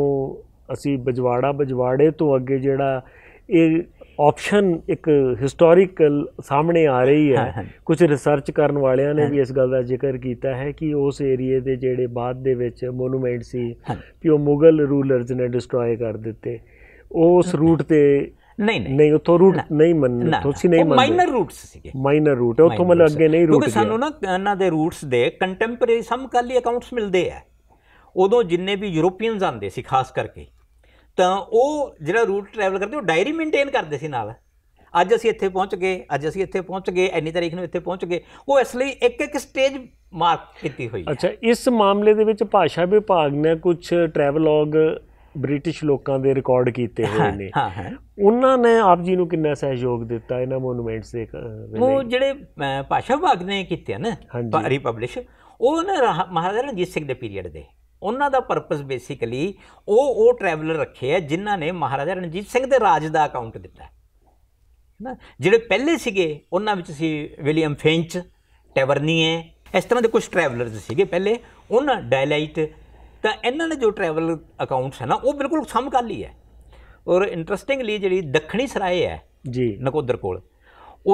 ਅਸੀਂ ਬਜਵਾੜਾ ਬਜਵਾੜੇ ਤੋਂ ਅੱਗੇ ਜਿਹੜਾ ਇਹ ਆਪਸ਼ਨ ਇੱਕ ਹਿਸਟੋਰੀਕਲ ਸਾਹਮਣੇ ਆ ਰਹੀ ਹੈ ਕੁਝ ਰਿਸਰਚ ਕਰਨ ਵਾਲਿਆਂ ਨੇ ਵੀ ਇਸ ਗੱਲ ਦਾ ਜ਼ਿਕਰ ਕੀਤਾ ਹੈ ਕਿ ਉਸ ਏਰੀਏ ਦੇ ਜਿਹੜੇ ਬਾਅਦ ਦੇ ਵਿੱਚ ਮੋਨੂਮੈਂਟ ਸੀ ਕਿ ਉਹ ਮੁਗਲ ਰੂਲਰਸ ਨੇ ਡਿਸਟਰੋਏ ਕਰ ਦਿੱਤੇ ਉਸ ਰੂਟ ਤੇ ਨਹੀਂ ਨਹੀਂ ਨਹੀਂ ਉਥੋਂ ਰੂਟ ਨਹੀਂ ਮੰਨਦੇ ਤੁਸੀਂ ਨਹੀਂ ਮੰਨਦੇ ਮਾਈਨਰ ਰੂਟਸ ਸੀਗੇ ਮਾਈਨਰ ਰੂਟ ਉਥੋਂ ਮਤਲਬ ਅੱਗੇ ਨਹੀਂ ਰੂਟ ਕਿਉਂਕਿ ਸਾਨੂੰ ਨਾ ਇਹਨਾਂ ਦੇ ਰੂਟਸ ਦੇ ਕੰਟੈਂਪਰੇਰੀ ਸਮਕਾਲੀ ਅਕਾਊਂਟਸ ਮਿਲਦੇ ਆ ਉਦੋਂ ਜਿੰਨੇ ਵੀ ਯੂਰੋਪੀਅਨਸ ਆਂਦੇ ਸੀ ਖਾਸ ਕਰਕੇ ਤਾਂ ਉਹ ਜਿਹੜਾ ਰੂਟ ਟਰੈਵਲ ਕਰਦੇ ਉਹ ਡਾਇਰੀ ਮੇਨਟੇਨ ਕਰਦੇ ਸੀ ਨਾਲ ਅੱਜ ਅਸੀਂ ਇੱਥੇ ਪਹੁੰਚ ਗਏ ਅੱਜ ਅਸੀਂ ਇੱਥੇ ਪਹੁੰਚ ਗਏ ਐਨੀ ਤਾਰੀਖ ਨੂੰ ਇੱਥੇ ਪਹੁੰਚ ਗਏ ਉਹ ਇਸ ਲਈ ਇੱਕ ਇੱਕ ਸਟੇਜ ਮਾਰਕ ਕੀਤੀ ਹੋਈ ਹੈ ਅੱਛਾ ਇਸ ਮਾਮਲੇ ਦੇ ਵਿੱਚ ਭਾਸ਼ਾ ਵਿਭਾਗ ਨੇ ਕੁਝ ਟਰੈਵਲੌਗ ਬ੍ਰਿਟਿਸ਼ ਲੋਕਾਂ ਦੇ ਰਿਕਾਰਡ ਕੀਤੇ ਹੋਏ ਨੇ ਉਹਨਾਂ ਨੇ ਆਪ ਜੀ ਨੂੰ ਕਿੰਨਾ ਸਹਿਯੋਗ ਦਿੱਤਾ ਇਹਨਾਂ ਮੋਨੂਮੈਂਟਸ ਦੇ ਉਹ ਜਿਹੜੇ ਭਾਸ਼ਾ ਵਿਭਾਗ ਨੇ ਕੀਤੇ ਨਾ ਰਿਪਬਲਿਸ਼ ਉਹ ਨਾ ਮਹਾਰਾਜਾ ਰਣਜੀਤ ਸਿੰਘ ਦੇ ਪੀਰੀਅਡ ਦੇ ਉਹਨਾਂ ਦਾ ਪਰਪਸ ਬੇਸਿਕਲੀ ਉਹ ਉਹ ਟਰੈਵਲਰ ਰੱਖੇ ਆ ਜਿਨ੍ਹਾਂ ਨੇ ਮਹਾਰਾਜਾ ਰਣਜੀਤ ਸਿੰਘ ਦੇ ਰਾਜ ਦਾ ਅਕਾਊਂਟ ਦਿੱਤਾ ਹੈ ਨਾ ਜਿਹੜੇ ਪਹਿਲੇ ਸੀਗੇ ਉਹਨਾਂ ਵਿੱਚ ਸੀ ਵਿਲੀਅਮ ਫਿੰਚ ਟੈਵਰਨੀਏ ਇਸ ਤਰ੍ਹਾਂ ਦੇ ਕੁਝ ਟਰੈਵਲਰਸ ਸੀਗੇ ਪਹਿਲੇ ਉਹਨਾਂ ਡਾਇਲਾਈਟ ਤਾਂ ਇਹਨਾਂ ਨੇ ਜੋ ਟਰੈਵਲ ਅਕਾਊਂਟਸ ਹੈ ਨਾ ਉਹ ਬਿਲਕੁਲ ਸਮ ਕਰ ਲਈ ਹੈ ਔਰ ਇੰਟਰਸਟਿੰਗਲੀ ਜਿਹੜੀ ਦੱਖਣੀ ਸਰਾਏ ਹੈ ਜੀ ਨਕੋਦਰ ਕੋਲ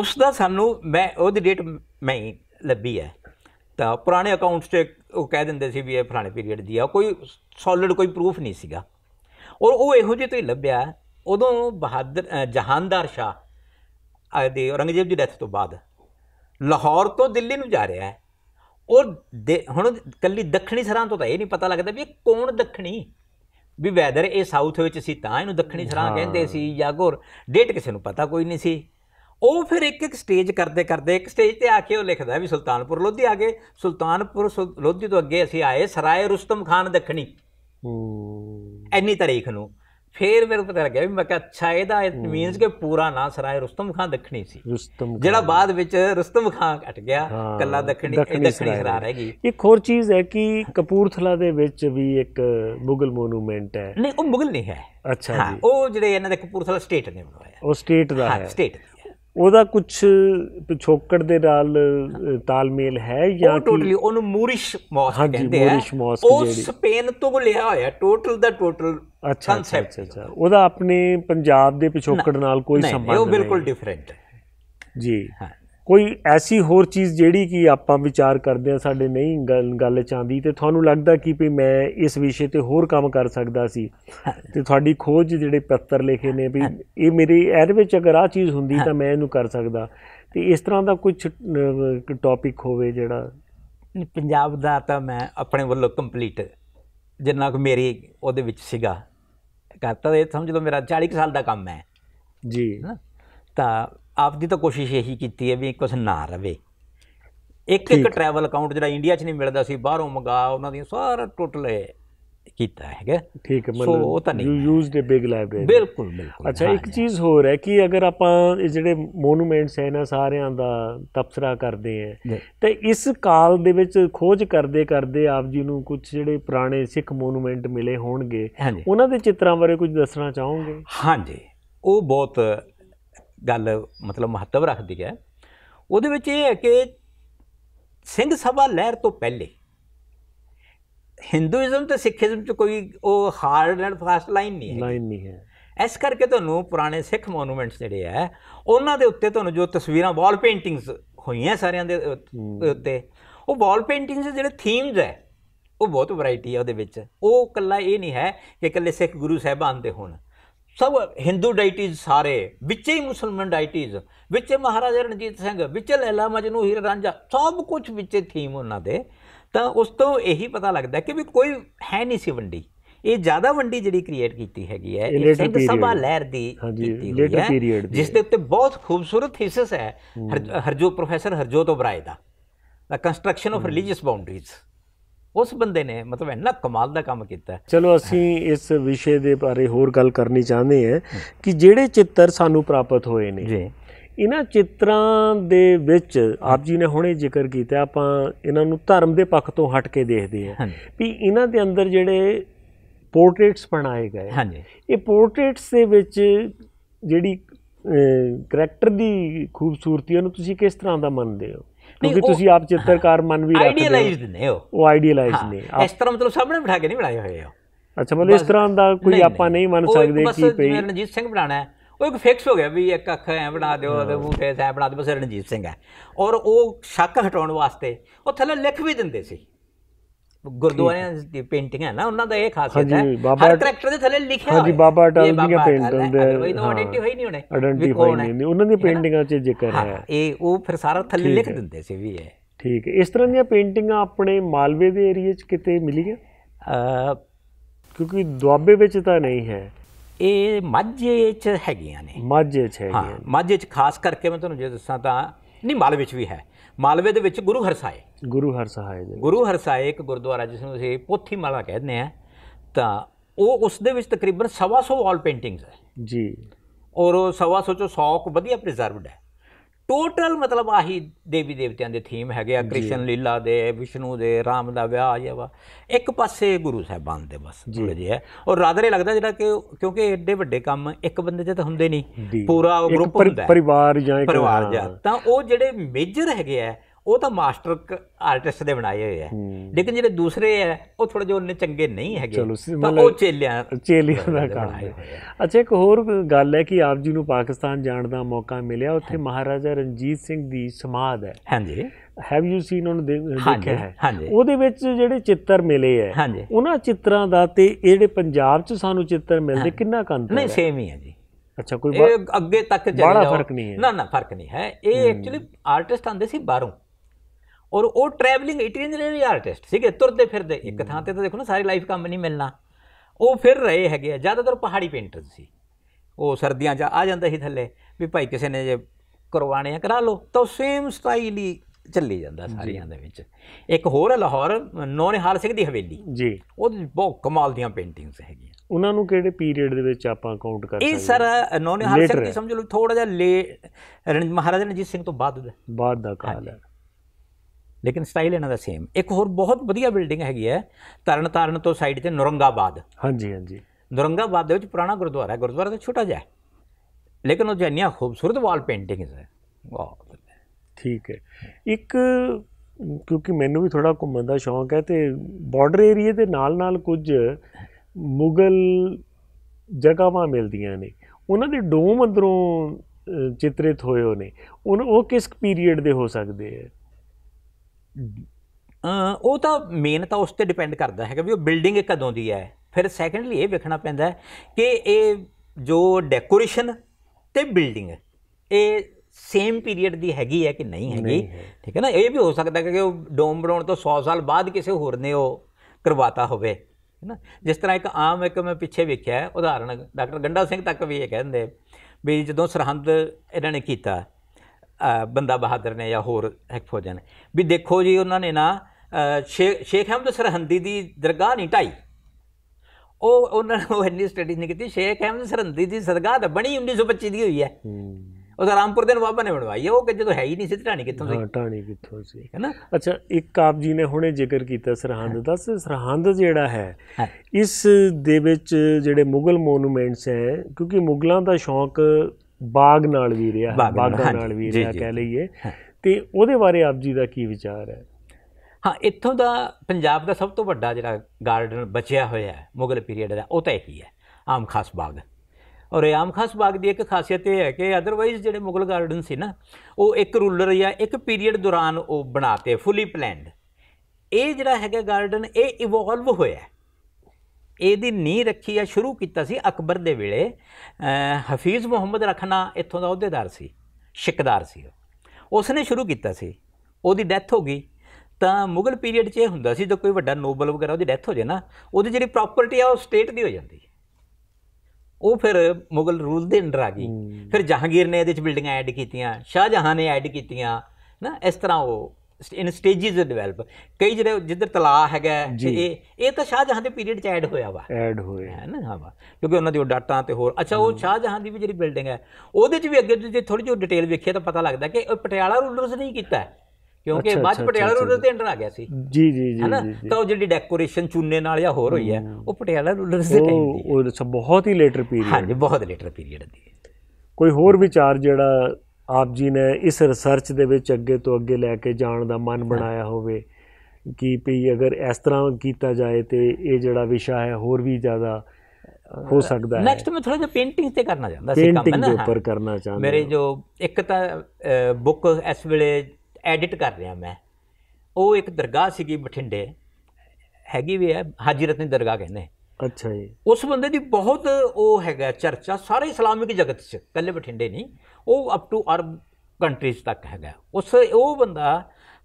ਉਸ ਦਾ ਸਾਨੂੰ ਮੈਂ ਉਹਦੀ ਡੇਟ ਮੈਂ ਲੱਭੀ ਹੈ ਤਾਂ ਪੁਰਾਣੇ ਅਕਾਊਂਟਸ ਤੇ ਉਹ ਕਹਿ ਦਿੰਦੇ ਸੀ ਵੀ ਇਹ ਫਲਾਣੇ ਪੀਰੀਅਡ ਦੀ ਆ ਕੋਈ ਸੋਲਿਡ ਕੋਈ ਪ੍ਰੂਫ ਨਹੀਂ ਸੀਗਾ ਔਰ ਉਹ ਇਹੋ ਜਿਹੇ ਤੋਂ ਹੀ ਲੱਭਿਆ ਉਦੋਂ ਬਹਾਦਰ ਜਹਾਨਦਾਰ ਸ਼ਾਹ ਦੇ ਔਰੰਗਜ਼ੇਬ ਦੀ ਡੈਥ ਤੋਂ ਬਾਅਦ ਲਾਹੌਰ ਤੋਂ ਦਿੱਲੀ ਨੂੰ ਜਾ ਰਿਹਾ ਹੈ ਔਰ ਹੁਣ ਕੱਲੀ ਦੱਖਣੀ ਸਰਾਂ ਤੋਂ ਤਾਂ ਇਹ ਨਹੀਂ ਪਤਾ ਲੱਗਦਾ ਵੀ ਇਹ ਕੌਣ ਦੱਖਣੀ ਵੀ ਵੈਦਰ ਇਹ ਸਾਊਥ ਵਿੱਚ ਸੀ ਤਾਂ ਇਹਨੂੰ ਦੱਖਣੀ ਸਰਾਂ ਕਹਿੰਦੇ ਸੀ ਜਾਂ ਹੋਰ ਡੇਟ ਕਿਸੇ ਨੂੰ ਪਤਾ ਕੋਈ ਨਹੀਂ ਸੀ ਉਹ ਫਿਰ ਇੱਕ ਇੱਕ ਸਟੇਜ ਕਰਦੇ ਕਰਦੇ ਇੱਕ ਸਟੇਜ ਤੇ ਆ ਕੇ ਉਹ ਲਿਖਦਾ ਵੀ ਸੁਲਤਾਨਪੁਰ ਲੋਧੀ ਆ ਗਏ ਸੁਲਤਾਨਪੁਰ ਲੋਧੀ ਤੋਂ ਅੱਗੇ ਅਸੀਂ ਆਏ ਸਰਾਏ ਰੁਸਤਮ ਖਾਨ ਦੱਖਣੀ ਐਨੀ ਤਾਰੀਖ ਨੂੰ ਫੇਰ ਮੇਰੇ ਪਤਾ ਲੱਗਿਆ ਵੀ ਮੈਂ ਕਿਹਾ ਅੱਛਾ ਇਹਦਾ ਮੀਨਸ ਕਿ ਪੂਰਾ ਨਾਂ ਸਰਾਏ ਰੁਸਤਮ ਖਾਨ ਦੱਖਣੀ ਸੀ ਜਿਹੜਾ ਬਾਅਦ ਵਿੱਚ ਰੁਸਤਮ ਖਾਨ ਘਟ ਗਿਆ ਕੱਲਾ ਦੱਖਣੀ ਦੱਖਣੀ ਸਰਾ ਰਹਿ ਗਈ ਇੱਕ ਹੋਰ ਚੀਜ਼ ਹੈ ਕਿ ਕਪੂਰਥਲਾ ਦੇ ਵਿੱਚ ਵੀ ਇੱਕ ਮੁਗਲ ਮੋਨੂਮੈਂਟ ਹੈ ਨਹੀਂ ਉਹ ਮੁਗਲ ਨਹੀਂ ਹੈ ਅੱਛਾ ਜੀ ਉਹ ਜਿਹੜੇ ਇਹਨਾਂ ਦੇ ਕਪੂਰਥਲਾ ਸਟੇਟ ਨੇ ਬਣਾਇਆ ਉਹ ਸਟੇਟ ਦਾ ਹੈ ਸਟੇਟ ਉਹਦਾ ਕੁਝ ਪਿਛੋਕੜ ਦੇ ਨਾਲ ਤਾਲਮੇਲ ਹੈ ਜਾਂ ਟੋਟਲੀ ਉਹਨੂੰ ਮੂਰਿਸ਼ ਮੌਸਕ ਕਹਿੰਦੇ ਆ ਮੂਰਿਸ਼ ਮੌਸਕ ਜਿਹੜੀ ਉਹ ਸਪੇਨ ਤੋਂ ਲਿਆ ਹੋਇਆ ਟੋਟਲ ਦਾ ਟੋਟਲ ਅੱਛਾ ਅੱਛਾ ਅੱਛਾ ਉਹਦਾ ਆਪਣੇ ਪੰਜਾਬ ਦੇ ਪਿਛੋਕੜ ਨਾਲ ਕੋਈ ਸੰਬੰਧ ਨਹੀਂ ਉਹ ਬਿਲਕੁਲ ਡਿਫਰੈਂਟ ਹੈ ਜੀ ਕੋਈ ਐਸੀ ਹੋਰ ਚੀਜ਼ ਜਿਹੜੀ ਕਿ ਆਪਾਂ ਵਿਚਾਰ ਕਰਦੇ ਆ ਸਾਡੇ ਨਹੀਂ ਗੱਲ ਚਾਂਦੀ ਤੇ ਤੁਹਾਨੂੰ ਲੱਗਦਾ ਕਿ ਵੀ ਮੈਂ ਇਸ ਵਿਸ਼ੇ ਤੇ ਹੋਰ ਕੰਮ ਕਰ ਸਕਦਾ ਸੀ ਤੇ ਤੁਹਾਡੀ ਖੋਜ ਜਿਹੜੇ ਪੱਤਰ ਲਿਖੇ ਨੇ ਵੀ ਇਹ ਮੇਰੇ ਇਹਦੇ ਵਿੱਚ ਅਗਰ ਆ ਚੀਜ਼ ਹੁੰਦੀ ਤਾਂ ਮੈਂ ਇਹਨੂੰ ਕਰ ਸਕਦਾ ਤੇ ਇਸ ਤਰ੍ਹਾਂ ਦਾ ਕੁਝ ਟੌਪਿਕ ਹੋਵੇ ਜਿਹੜਾ ਪੰਜਾਬ ਦਾ ਤਾਂ ਮੈਂ ਆਪਣੇ ਵੱਲੋਂ ਕੰਪਲੀਟ ਜਿੰਨਾ ਕੁ ਮੇਰੀ ਉਹਦੇ ਵਿੱਚ ਸੀਗਾ ਕਰਤਾ ਇਹ ਸਮਝ ਲਓ ਮੇਰਾ 40 ਸਾਲ ਦਾ ਕੰਮ ਹੈ ਜੀ ਤਾਂ ਆਪਦੀ ਤਾਂ ਕੋਸ਼ਿਸ਼ ਇਹੀ ਕੀਤੀ ਹੈ ਵੀ ਕੁਝ ਨਾ ਰਵੇ ਇੱਕ ਇੱਕ ਟਰੈਵਲ ਅਕਾਊਂਟ ਜਿਹੜਾ ਇੰਡੀਆ 'ਚ ਨਹੀਂ ਮਿਲਦਾ ਸੀ ਬਾਹਰੋਂ ਮੰਗਾ ਉਹਨਾਂ ਦੀ ਸਾਰਾ ਟੋਟਲ ਕੀਤਾ ਹੈਗਾ ਠੀਕ ਹੈ ਮਤਲਬ ਉਹ ਤਾਂ ਨਹੀਂ you used a big library ਬਿਲਕੁਲ ਬਿਲਕੁਲ ਅੱਛਾ ਇੱਕ ਚੀਜ਼ ਹੋਰ ਹੈ ਕਿ ਅਗਰ ਆਪਾਂ ਇਹ ਜਿਹੜੇ ਮੋਨੂਮੈਂਟਸ ਹੈ ਨਾ ਸਾਰਿਆਂ ਦਾ ਤਪਸਰਾ ਕਰਦੇ ਆ ਤੇ ਇਸ ਕਾਲ ਦੇ ਵਿੱਚ ਖੋਜ ਕਰਦੇ ਕਰਦੇ ਆਪ ਜੀ ਨੂੰ ਕੁਝ ਜਿਹੜੇ ਪੁਰਾਣੇ ਸਿੱਖ ਮੋਨੂਮੈਂਟ ਮਿਲੇ ਹੋਣਗੇ ਉਹਨਾਂ ਦੇ ਚਿੱਤਰਾਂ ਬਾਰੇ ਕੁਝ ਦੱਸਣਾ ਚਾਹੋਗੇ ਹਾਂਜੀ ਉਹ ਬਹੁਤ ਗੱਲ ਮਤਲਬ ਮਹੱਤਵ ਰੱਖਦੀ ਹੈ ਉਹਦੇ ਵਿੱਚ ਇਹ ਹੈ ਕਿ ਸਿੰਘ ਸਭਾ ਲਹਿਰ ਤੋਂ ਪਹਿਲੇ ਹਿੰਦੂਇਜ਼ਮ ਤੇ ਸਿੱਖੀਜ਼ਮ ਚ ਕੋਈ ਉਹ ਹਾਰਡ ਐਂਡ ਫਾਸਟ ਲਾਈਨ ਨਹੀਂ ਹੈ ਲਾਈਨ ਨਹੀਂ ਹੈ ਇਸ ਕਰਕੇ ਤੁਹਾਨੂੰ ਪੁਰਾਣੇ ਸਿੱਖ ਮੋਨੂਮੈਂਟਸ ਜਿਹੜੇ ਆ ਉਹਨਾਂ ਦੇ ਉੱਤੇ ਤੁਹਾਨੂੰ ਜੋ ਤਸਵੀਰਾਂ ਵਾਲ ਪੇਂਟਿੰਗਸ ਹੋਈਆਂ ਸਾਰਿਆਂ ਦੇ ਉੱਤੇ ਉਹ ਵਾਲ ਪੇਂਟਿੰਗਸ ਜਿਹੜੇ ਥੀਮਸ ਹੈ ਉਹ ਬਹੁਤ ਵੈਰਾਈਟੀ ਹੈ ਉਹਦੇ ਵਿੱਚ ਉਹ ਇਕੱਲਾ ਇਹ ਨਹੀਂ ਹੈ ਕਿ ਇਕੱਲੇ ਸਿੱਖ ਗੁਰੂ ਸਾਹਿਬਾਨ ਦੇ ਹੋਣ ਸਭ ਹਿੰਦੂ ਡਾਈਟੀਜ਼ ਸਾਰੇ ਵਿੱਚ ਹੀ ਮੁਸਲਮਾਨ ਡਾਈਟੀਜ਼ ਵਿੱਚ ਮਹਾਰਾਜਾ ਰਣਜੀਤ ਸਿੰਘ ਵਿੱਚ ਲੈਲਾ ਮਜਨੂ ਹੀਰ ਰਾਂਝਾ ਸਭ ਕੁਝ ਵਿੱਚ ਥੀਮ ਉਹਨਾਂ ਦੇ ਤਾਂ ਉਸ ਤੋਂ ਇਹੀ ਪਤਾ ਲੱਗਦਾ ਕਿ ਵੀ ਕੋਈ ਹੈ ਨਹੀਂ ਸੀ ਵੰਡੀ ਇਹ ਜ਼ਿਆਦਾ ਵੰਡੀ ਜਿਹੜੀ ਕ੍ਰੀਏਟ ਕੀਤੀ ਹੈਗੀ ਹੈ ਇਹ ਸਭਾ ਲਹਿਰ ਦੀ ਕੀਤੀ ਹੋਈ ਹੈ ਜਿਸ ਦੇ ਉੱਤੇ ਬਹੁਤ ਖੂਬਸੂਰਤ ਥੀਸਿਸ ਹੈ ਹਰਜੋ ਪ੍ਰੋਫੈਸਰ ਹਰਜੋਤ ਦਾ ਦਾ ਕੰਸਟਰਕਸ਼ਨ ਆਫ ਰਿਲੀਜੀਅਸ ਬਾਉਂਡਰੀਜ਼ ਉਸ ਬੰਦੇ ਨੇ ਮਤਲਬ ਇੰਨਾ ਕਮਾਲ ਦਾ ਕੰਮ ਕੀਤਾ ਚਲੋ ਅਸੀਂ ਇਸ ਵਿਸ਼ੇ ਦੇ ਬਾਰੇ ਹੋਰ ਗੱਲ ਕਰਨੀ ਚਾਹੁੰਦੇ ਹਾਂ ਕਿ ਜਿਹੜੇ ਚਿੱਤਰ ਸਾਨੂੰ ਪ੍ਰਾਪਤ ਹੋਏ ਨੇ ਜੀ ਇਹਨਾਂ ਚਿੱਤਰਾਂ ਦੇ ਵਿੱਚ ਆਪ ਜੀ ਨੇ ਹੁਣੇ ਜ਼ਿਕਰ ਕੀਤਾ ਆਪਾਂ ਇਹਨਾਂ ਨੂੰ ਧਰਮ ਦੇ ਪੱਖ ਤੋਂ ਹਟ ਕੇ ਦੇਖਦੇ ਹਾਂ ਵੀ ਇਹਨਾਂ ਦੇ ਅੰਦਰ ਜਿਹੜੇ ਪੋਰਟਰੇਟਸ ਬਣਾਏ ਗਏ ਹਾਂਜੀ ਇਹ ਪੋਰਟਰੇਟਸ ਦੇ ਵਿੱਚ ਜਿਹੜੀ ਕਰੈਕਟਰ ਦੀ ਖੂਬਸੂਰਤੀ ਉਹਨੂੰ ਤੁਸੀਂ ਕਿਸ ਤਰ੍ਹਾਂ ਦਾ ਮੰਨਦੇ ਹੋ ਕਿਉਂਕਿ ਤੁਸੀਂ ਆਪ ਚਿੱਤਰਕਾਰ ਮਨ ਵੀ ਰੱਖਦੇ ਹੋ ਆਈਡੀਅਲਾਈਜ਼ਡ ਨੇ ਉਹ ਆਈਡੀਅਲਾਈਜ਼ਡ ਨੇ ਇਸ ਤਰ੍ਹਾਂ ਮਤਲਬ ਸਾਹਮਣੇ ਬਿਠਾ ਕੇ ਨਹੀਂ ਬਣਾਏ ਹੋਏ ਹੋ ਅੱਛਾ ਮਤਲਬ ਇਸ ਤਰ੍ਹਾਂ ਦਾ ਕੋਈ ਆਪਾਂ ਨਹੀਂ ਮੰਨ ਸਕਦੇ ਕਿ ਪਈ ਬਸ ਰਣਜੀਤ ਸਿੰਘ ਬਣਾਣਾ ਹੈ ਉਹ ਇੱਕ ਫਿਕਸ ਹੋ ਗਿਆ ਵੀ ਇੱਕ ਅੱਖ ਐ ਬਣਾ ਦਿਓ ਤੇ ਮੂੰਹ ਫੇਸ ਐ ਬਣਾ ਦਿਓ ਬਸ ਰਣਜੀਤ ਸਿੰਘ ਹੈ ਔਰ ਉਹ ਸ਼ੱਕ ਹਟਾਉਣ ਵਾਸਤੇ ਉਹ ਥੱਲੇ ਲਿਖ ਵੀ ਦਿੰਦੇ ਸੀ ਗੁਰਦੁਆਰਿਆਂ ਦੀ ਪੇਂਟਿੰਗ ਹੈ ਨਾ ਉਹਨਾਂ ਦਾ ਇਹ ਖਾਸੀਅਤ ਹੈ ਹਰ ਟਰੈਕਟਰ ਦੇ ਥੱਲੇ ਲਿਖਿਆ ਹੋਇਆ ਹਾਂਜੀ ਬਾਬਾ ਅਟਲ ਪੇਂਟ ਪੇਂਟਿੰਗ ਹੈ ਉਹ ਤਾਂ ਹੋਈ ਨਹੀਂ ਹੋਣੇ ਹੋਈ ਨਹੀਂ ਉਹਨਾਂ ਦੀ ਪੇਂਟਿੰਗਾਂ 'ਚ ਜ਼ਿਕਰ ਹੈ ਇਹ ਉਹ ਫਿਰ ਸਾਰਾ ਥੱਲੇ ਲਿਖ ਦਿੰਦੇ ਸੀ ਵੀ ਇਹ ਠੀਕ ਹੈ ਇਸ ਤਰ੍ਹਾਂ ਦੀਆਂ ਪੇਂਟਿੰਗਾਂ ਆਪਣੇ ਮਾਲਵੇ ਦੇ ਏਰੀਆ 'ਚ ਕਿਤੇ ਮਿਲੀਆਂ ਕਿਉਂਕਿ ਦੁਆਬੇ ਵਿੱਚ ਤਾਂ ਨਹੀਂ ਹੈ ਇਹ ਮਾਝੇ 'ਚ ਹੈਗੀਆਂ ਨੇ ਮਾਝੇ 'ਚ ਹੈਗੀਆਂ ਮਾਝੇ 'ਚ ਖਾਸ ਕਰਕੇ ਮੈਂ ਤੁਹਾਨੂੰ ਜੇ ਦੱਸਾਂ ਤਾਂ ਨਹੀਂ ਮਾਲਵੇ 'ਚ ਵੀ ਹੈ ਮਾਲਵੇ ਦੇ ਵਿੱਚ ਗੁਰੂ ਹਰਸਾਏ ਗੁਰੂ ਹਰ ਸਹਾਇ ਦੇ ਗੁਰੂ ਹਰ ਇੱਕ ਗੁਰਦੁਆਰਾ ਜਿਸ ਨੂੰ ਅਸੀਂ ਮਾਲਾ ਕਹਿੰਦੇ ਆ ਤਾਂ ਉਹ ਉਸ ਦੇ ਵਿੱਚ ਤਕਰੀਬਨ 125 ਵਾਲ ਪੇਂਟਿੰਗਸ ਹੈ ਜੀ ਔਰ ਉਹ 125 ਚੋਂ 100 ਕੁ ਵਧੀਆ ਪ੍ਰੀਜ਼ਰਵਡ ਹੈ ਟੋਟਲ ਮਤਲਬ ਆਹੀ ਦੇਵੀ ਦੇਵਤਿਆਂ ਦੇ ਥੀਮ ਹੈਗੇ ਆ ਕ੍ਰਿਸ਼ਨ ਲੀਲਾ ਦੇ ਵਿਸ਼ਨੂੰ ਦੇ ਰਾਮ ਦਾ ਵਿਆਹ ਜਾਂ ਵਾ ਇੱਕ ਪਾਸੇ ਗੁਰੂ ਸਾਹਿਬਾਨ ਦੇ ਬਸ ਥੋੜੇ ਹੈ ਔਰ ਰਾਦਰੇ ਲੱਗਦਾ ਜਿਹੜਾ ਕਿ ਕਿਉਂਕਿ ਐਡੇ ਵੱਡੇ ਕੰਮ ਇੱਕ ਬੰਦੇ ਜਿਹਾ ਤਾਂ ਹੁੰਦੇ ਨਹੀਂ ਪੂਰਾ ਗਰੁੱਪ ਹੁੰਦਾ ਪਰਿਵਾਰ ਜਾਂ ਇੱਕ ਪਰਿਵਾਰ ਜਾਂ ਤਾਂ ਉਹ ਜਿਹੜੇ ਮੇਜਰ ਹੈਗੇ ਆ ਉਹ ਤਾਂ ਮਾਸਟਰ ਆਰਟਿਸਟ ਦੇ ਬਣਾਏ ਹੋਏ ਆ ਲੇਕਿਨ ਜਿਹੜੇ ਦੂਸਰੇ ਆ ਉਹ ਥੋੜੇ ਜਿਹਾ ਉਹਨੇ ਚੰਗੇ ਨਹੀਂ ਹੈਗੇ ਤਾਂ ਉਹ ਚੇਲਿਆਂ ਚੇਲਿਆਂ ਦਾ ਕੰਮ ਹੈ ਅੱਛਾ ਇੱਕ ਹੋਰ ਗੱਲ ਹੈ ਕਿ ਆਪ ਜੀ ਨੂੰ ਪਾਕਿਸਤਾਨ ਜਾਣ ਦਾ ਮੌਕਾ ਮਿਲਿਆ ਉੱਥੇ ਮਹਾਰਾਜਾ ਰਣਜੀਤ ਸਿੰਘ ਦੀ ਸਮਾਧ ਹੈ ਹਾਂਜੀ ਹੈਵ ਯੂ ਸੀਨ ਉਹਨੂੰ ਦੇਖਿਆ ਹੈ ਉਹਦੇ ਵਿੱਚ ਜਿਹੜੇ ਚਿੱਤਰ ਮਿਲੇ ਹੈ ਉਹਨਾਂ ਚਿੱਤਰਾਂ ਦਾ ਤੇ ਜਿਹੜੇ ਪੰਜਾਬ 'ਚ ਸਾਨੂੰ ਚਿੱਤਰ ਮਿਲਦੇ ਕਿੰਨਾ ਕੰਦ ਨਹੀਂ ਸੇਮ ਹੀ ਹੈ ਜੀ ਅੱਛਾ ਕੋਈ ਇਹ ਅੱਗੇ ਤੱਕ ਚੱਲ ਬੜਾ ਫਰਕ ਨਹੀਂ ਹੈ ਨਾ ਨਾ ਫਰਕ ਨਹੀਂ ਹੈ ਇਹ ਐਕਚੁਅਲੀ ਆਰਟਿਸਟ ਆਂਦੇ ਸੀ ਬਾਹਰੋਂ ਔਰ ਉਹ ਟਰੈਵਲਿੰਗ ਇਟਰੀਨਰੀ ਆਰਟਿਸਟ ਸੀਗੇ ਤੁਰਦੇ ਫਿਰਦੇ ਇੱਕ ਥਾਂ ਤੇ ਤਾਂ ਦੇਖੋ ਨਾ ਸਾਰੀ ਲਾਈਫ ਕੰਮ ਨਹੀਂ ਮਿਲਣਾ ਉਹ ਫਿਰ ਰਹੇ ਹੈਗੇ ਆ ਜ਼ਿਆਦਾਤਰ ਪਹਾੜੀ ਪੇਂਟਰ ਸੀ ਉਹ ਸਰਦੀਆਂ 'ਚ ਆ ਜਾਂਦਾ ਸੀ ਥੱਲੇ ਵੀ ਭਾਈ ਕਿਸੇ ਨੇ ਜੇ ਕਰਵਾਣੇ ਆ ਕਰਾ ਲਓ ਤਾਂ ਸੇਮ ਸਟਾਈਲ ਹੀ ਚੱਲੀ ਜਾਂਦਾ ਸਾਰਿਆਂ ਦੇ ਵਿੱਚ ਇੱਕ ਹੋਰ ਲਾਹੌਰ ਨੌਨਿਹਾਲ ਸਿੰਘ ਦੀ ਹਵੇਲੀ ਜੀ ਉਹ ਬਹੁਤ ਕਮਾਲ ਦੀਆਂ ਪੇਂਟਿੰਗਸ ਹੈਗੀਆਂ ਉਹਨਾਂ ਨੂੰ ਕਿਹੜੇ ਪੀਰੀਅਡ ਦੇ ਵਿੱਚ ਆਪਾਂ ਕਾਊਂਟ ਕਰ ਸਕਦੇ ਇਹ ਸਰ ਨੌਨਿਹਾਲ ਸਿੰਘ ਦੀ ਸਮਝ ਲਓ ਥੋੜਾ ਜਿਹਾ ਲੇ ਮਹਾਰਾਜਾ ਰਣਜੀਤ ਸਿੰਘ ਤੋਂ ਬਾਅਦ ਦਾ ਬਾਅਦ ਦਾ ਕਾਲ ਹੈ ਲੇਕਿਨ ਸਟਾਈਲ ਇਹਨਾਂ ਦਾ ਸੇਮ ਇੱਕ ਹੋਰ ਬਹੁਤ ਵਧੀਆ ਬਿਲਡਿੰਗ ਹੈਗੀ ਹੈ ਤਰਨਤਾਰਨ ਤੋਂ ਸਾਈਡ ਤੇ ਨੁਰੰਗਾਬਾਦ ਹਾਂਜੀ ਹਾਂਜੀ ਨੁਰੰਗਾਬਾਦ ਦੇ ਵਿੱਚ ਪੁਰਾਣਾ ਗੁਰਦੁਆਰਾ ਹੈ ਗੁਰਦੁਆਰਾ ਤਾਂ ਛੋਟਾ ਜਿਹਾ ਲੇਕਿਨ ਉਹ ਜੰਨੀਆਂ ਖੂਬਸੂਰਤ ਵਾਲ ਪੇਂਟਿੰਗਸ ਹੈ ਵਾਹ ਠੀਕ ਹੈ ਇੱਕ ਕਿਉਂਕਿ ਮੈਨੂੰ ਵੀ ਥੋੜਾ ਘੁੰਮਣ ਦਾ ਸ਼ੌਂਕ ਹੈ ਤੇ ਬਾਰਡਰ ਏਰੀਆ ਦੇ ਨਾਲ-ਨਾਲ ਕੁਝ ਮੁਗਲ ਜਗਾਵਾਂ ਮਿਲਦੀਆਂ ਨੇ ਉਹਨਾਂ ਦੇ ਡੋਮ ਅੰਦਰੋਂ ਚਿੱਤਰਿਤ ਹੋਏ ਹੋਏ ਨੇ ਉਹ ਕਿਸ ਪੀਰੀਅਡ ਦੇ ਹੋ ਸਕਦੇ ਆ ਉਹ ਤਾਂ ਮੇਨ ਤਾਂ ਉਸ ਤੇ ਡਿਪੈਂਡ ਕਰਦਾ ਹੈਗਾ ਵੀ ਉਹ ਬਿਲਡਿੰਗ ਕਦੋਂ ਦੀ ਹੈ ਫਿਰ ਸੈਕੰਡਲੀ ਇਹ ਵੇਖਣਾ ਪੈਂਦਾ ਹੈ ਕਿ ਇਹ ਜੋ ਡੈਕੋਰੇਸ਼ਨ ਤੇ ਬਿਲਡਿੰਗ ਇਹ ਸੇਮ ਪੀਰੀਅਡ ਦੀ ਹੈਗੀ ਹੈ ਕਿ ਨਹੀਂ ਹੈਗੀ ਠੀਕ ਹੈ ਨਾ ਇਹ ਵੀ ਹੋ ਸਕਦਾ ਕਿ ਉਹ ਡੋਮ ਬਣਾਉਣ ਤੋਂ 100 ਸਾਲ ਬਾਅਦ ਕਿਸੇ ਹੋਰ ਨੇ ਉਹ ਕਰਵਾਤਾ ਹੋਵੇ ਹੈ ਨਾ ਜਿਸ ਤਰ੍ਹਾਂ ਇੱਕ ਆਮ ਇੱਕ ਮੈਂ ਪਿੱਛੇ ਵੇਖਿਆ ਉਦਾਹਰਣ ਡਾਕਟਰ ਗੰਡਾ ਸਿੰਘ ਤੱਕ ਵੀ ਇਹ ਕਹਿੰਦੇ ਵੀ ਜਦੋਂ ਸਰਹੰਦ ਇਹਨਾਂ ਨੇ ਕੀਤਾ ਬੰਦਾ ਬਹਾਦਰ ਨੇ ਜਾਂ ਹੋਰ ਇੱਕ ਫੌਜਾਂ ਨੇ ਵੀ ਦੇਖੋ ਜੀ ਉਹਨਾਂ ਨੇ ਨਾ ਸ਼ੇਖ ਅਹਿਮਦ ਸਰਹੰਦੀ ਦੀ ਦਰਗਾਹ ਨਹੀਂ ਢਾਈ ਉਹ ਉਹਨਾਂ ਨੇ ਉਹ ਇੰਨੀ ਸਟੱਡੀ ਨਹੀਂ ਕੀਤੀ ਸ਼ੇਖ ਅਹਿਮਦ ਸਰਹੰਦੀ ਦੀ ਸਰਗਾਹ ਤਾਂ ਬਣੀ 1925 ਦੀ ਹੋਈ ਹੈ ਉਹ ਤਾਂ ਰਾਮਪੁਰ ਦੇ ਨਵਾਬਾਂ ਨੇ ਬਣਵਾਈ ਹੈ ਉਹ ਕਿ ਜਦੋਂ ਹੈ ਹੀ ਨਹੀਂ ਸੀ ਢਾਣੀ ਕਿੱਥੋਂ ਸੀ ਢਾਣੀ ਕਿੱਥੋਂ ਸੀ ਹੈਨਾ ਅੱਛਾ ਇੱਕ ਆਪ ਜੀ ਨੇ ਹੁਣੇ ਜ਼ਿਕਰ ਕੀਤਾ ਸਰਹੰਦ ਦਾ ਸਰਹੰਦ ਜਿਹੜਾ ਹੈ ਇਸ ਦੇ ਵਿੱਚ ਜਿਹੜੇ ਮੁਗਲ ਮੋਨੂਮੈਂਟਸ ਹੈ ਕਿਉਂਕਿ ਮੁਗਲਾਂ ਦਾ ਸ਼ੌਂਕ ਬਾਗ ਨਾਲ ਵੀ ਰਿਹਾ ਬਾਗਾਂ ਨਾਲ ਵੀ ਰਿਹਾ ਕਹਿ ਲਈਏ ਤੇ ਉਹਦੇ ਬਾਰੇ ਆਪ ਜੀ ਦਾ ਕੀ ਵਿਚਾਰ ਹੈ ਹਾਂ ਇੱਥੋਂ ਦਾ ਪੰਜਾਬ ਦਾ ਸਭ ਤੋਂ ਵੱਡਾ ਜਿਹੜਾ ਗਾਰਡਨ ਬਚਿਆ ਹੋਇਆ ਹੈ ਮੁਗਲ ਪੀਰੀਅਡ ਦਾ ਉਹ ਤਾਂ ਇਹੀ ਹੈ ਆਮ ਖਾਸ ਬਾਗ ਔਰ ਇਹ ਆਮ ਖਾਸ ਬਾਗ ਦੀ ਇੱਕ ਖਾਸੀਅਤ ਇਹ ਹੈ ਕਿ ਅਦਰਵਾਈਜ਼ ਜਿਹੜੇ ਮੁਗਲ ਗਾਰਡਨ ਸੀ ਨਾ ਉਹ ਇੱਕ ਰੂਲਰ ਜਾਂ ਇੱਕ ਪੀਰੀਅਡ ਦੌਰਾਨ ਉਹ ਬਣਾਤੇ ਫੁੱਲੀ ਪਲੈਨਡ ਇਹ ਜਿਹੜਾ ਹੈਗਾ ਗਾਰਡਨ ਇਹ ਇਵੋਲਵ ਹੋਇਆ ਇਹਦੀ ਨੀ ਰੱਖੀ ਆ ਸ਼ੁਰੂ ਕੀਤਾ ਸੀ ਅਕਬਰ ਦੇ ਵੇਲੇ ਹਫੀਜ਼ ਮੁਹੰਮਦ ਰਖਨਾ ਇੱਥੋਂ ਦਾ ਅਹੁਦੇਦਾਰ ਸੀ ਸ਼ਿਕਦਾਰ ਸੀ ਉਸਨੇ ਸ਼ੁਰੂ ਕੀਤਾ ਸੀ ਉਹਦੀ ਡੈਥ ਹੋ ਗਈ ਤਾਂ ਮੁਗਲ ਪੀਰੀਅਡ 'ਚ ਇਹ ਹੁੰਦਾ ਸੀ ਜੇ ਕੋਈ ਵੱਡਾ ਨੋਬਲ ਵਗੈਰਾ ਉਹਦੀ ਡੈਥ ਹੋ ਜਾਏ ਨਾ ਉਹਦੀ ਜਿਹੜੀ ਪ੍ਰਾਪਰਟੀ ਆ ਉਹ ਸਟੇਟ ਦੀ ਹੋ ਜਾਂਦੀ ਉਹ ਫਿਰ ਮੁਗਲ ਰੂਲ ਦੇ ਅੰਡਰ ਆ ਗਈ ਫਿਰ ਜਹਾਂਗੀਰ ਨੇ ਇਹਦੇ 'ਚ ਬਿਲਡਿੰਗਾਂ ਐਡ ਕੀਤੀਆਂ ਸ਼ਾਹਜਹਾਂ ਨੇ ਐਡ ਕੀਤੀਆਂ ਨਾ ਇਸ ਤਰ੍ਹਾਂ ਉਹ ਇਨ ਸਟੇजेस ਡਿਵੈਲਪ ਕਈ ਜਿਹੜੇ ਜਿੱਧਰ ਤਲਾ ਹੈਗਾ ਇਹ ਇਹ ਤਾਂ ਸ਼ਾਹਜਹਾਂ ਦੇ ਪੀਰੀਅਡ ਚ ਐਡ ਹੋਇਆ ਵਾ ਐਡ ਹੋਇਆ ਹੈ ਨਾ ਹਾਂ ਵਾ ਕਿਉਂਕਿ ਉਹਨਾਂ ਦੀ ਉਹ ਡਾਟਾਂ ਤੇ ਹੋਰ ਅੱਛਾ ਉਹ ਸ਼ਾਹਜਹਾਂ ਦੀ ਵੀ ਜਿਹੜੀ ਬਿਲਡਿੰਗ ਹੈ ਉਹਦੇ ਚ ਵੀ ਅੱਗੇ ਜੇ ਥੋੜੀ ਜਿਹੀ ਡਿਟੇਲ ਵੇਖੀਏ ਤਾਂ ਪਤਾ ਲੱਗਦਾ ਕਿ ਉਹ ਪਟਿਆਲਾ ਰੂਲਰਸ ਨਹੀਂ ਕੀਤਾ ਕਿਉਂਕਿ ਬਾਅਦ ਪਟਿਆਲਾ ਰੂਲਰ ਦੇ ਅੰਡਰ ਆ ਗਿਆ ਸੀ ਜੀ ਜੀ ਜੀ ਹਨਾ ਤਾਂ ਉਹ ਜਿਹੜੀ ਡੈਕੋਰੇਸ਼ਨ ਚੂਨੇ ਨਾਲ ਜਾਂ ਹੋਰ ਹੋਈ ਹੈ ਉਹ ਪਟਿਆਲਾ ਰੂਲਰਸ ਦੇ ਟਾਈਮ ਦੀ ਉਹ ਬਹੁਤ ਹੀ ਲੇਟਰ ਪੀਰੀਅਡ ਹਾਂਜੀ ਬਹੁਤ ਲੇਟਰ ਪੀਰੀਅਡ ਦੀ ਕੋਈ ਹੋਰ ਵਿਚਾਰ ਜਿਹੜਾ ਆਪ ਜੀ ਨੇ ਇਸ ਰਿਸਰਚ ਦੇ ਵਿੱਚ ਅੱਗੇ ਤੋਂ ਅੱਗੇ ਲੈ ਕੇ ਜਾਣ ਦਾ ਮਨ ਬਣਾਇਆ ਹੋਵੇ ਕਿ ਵੀ ਅਗਰ ਇਸ ਤਰ੍ਹਾਂ ਕੀਤਾ ਜਾਏ ਤੇ ਇਹ ਜਿਹੜਾ ਵਿਸ਼ਾ ਹੈ ਹੋਰ ਵੀ ਜ਼ਿਆਦਾ ਹੋ ਸਕਦਾ ਹੈ ਨੈਕਸਟ ਮੈਂ ਥੋੜਾ ਜਿਹਾ ਪੇਂਟਿੰਗ ਤੇ ਕਰਨਾ ਚਾਹੁੰਦਾ ਸੀ ਕੰਮ ਨਾ ਪੇਂਟਿੰਗ ਦੇ ਉੱਪਰ ਕਰਨਾ ਚਾਹੁੰਦਾ ਮੇਰੇ ਜੋ ਇੱਕ ਤਾਂ ਬੁੱਕ ਇਸ ਵੇਲੇ ਐਡਿਟ ਕਰ ਰਿਹਾ ਮੈਂ ਉਹ ਇੱਕ ਦਰਗਾਹ ਸੀਗੀ ਬਠਿੰਡੇ ਹੈਗੀ ਵੀ ਹੈ ਹਾਜੀ ਰਤਨ ਦਰਗਾਹ ਕਹਿੰਦੇ ਅੱਛਾ ਜੀ ਉਸ ਬੰਦੇ ਦੀ ਬਹੁਤ ਉਹ ਹੈਗਾ ਚਰਚਾ ਸਾਰੇ ਇਸਲਾਮਿਕ ਜਗਤ 'ਚ ਕੱਲੇ ਬਠਿੰਡੇ ਨਹੀਂ ਉਹ ਅਪ ਟੂ ਅਰਬ ਕੰਟਰੀਜ਼ ਤੱਕ ਹੈਗਾ ਉਸ ਉਹ ਬੰਦਾ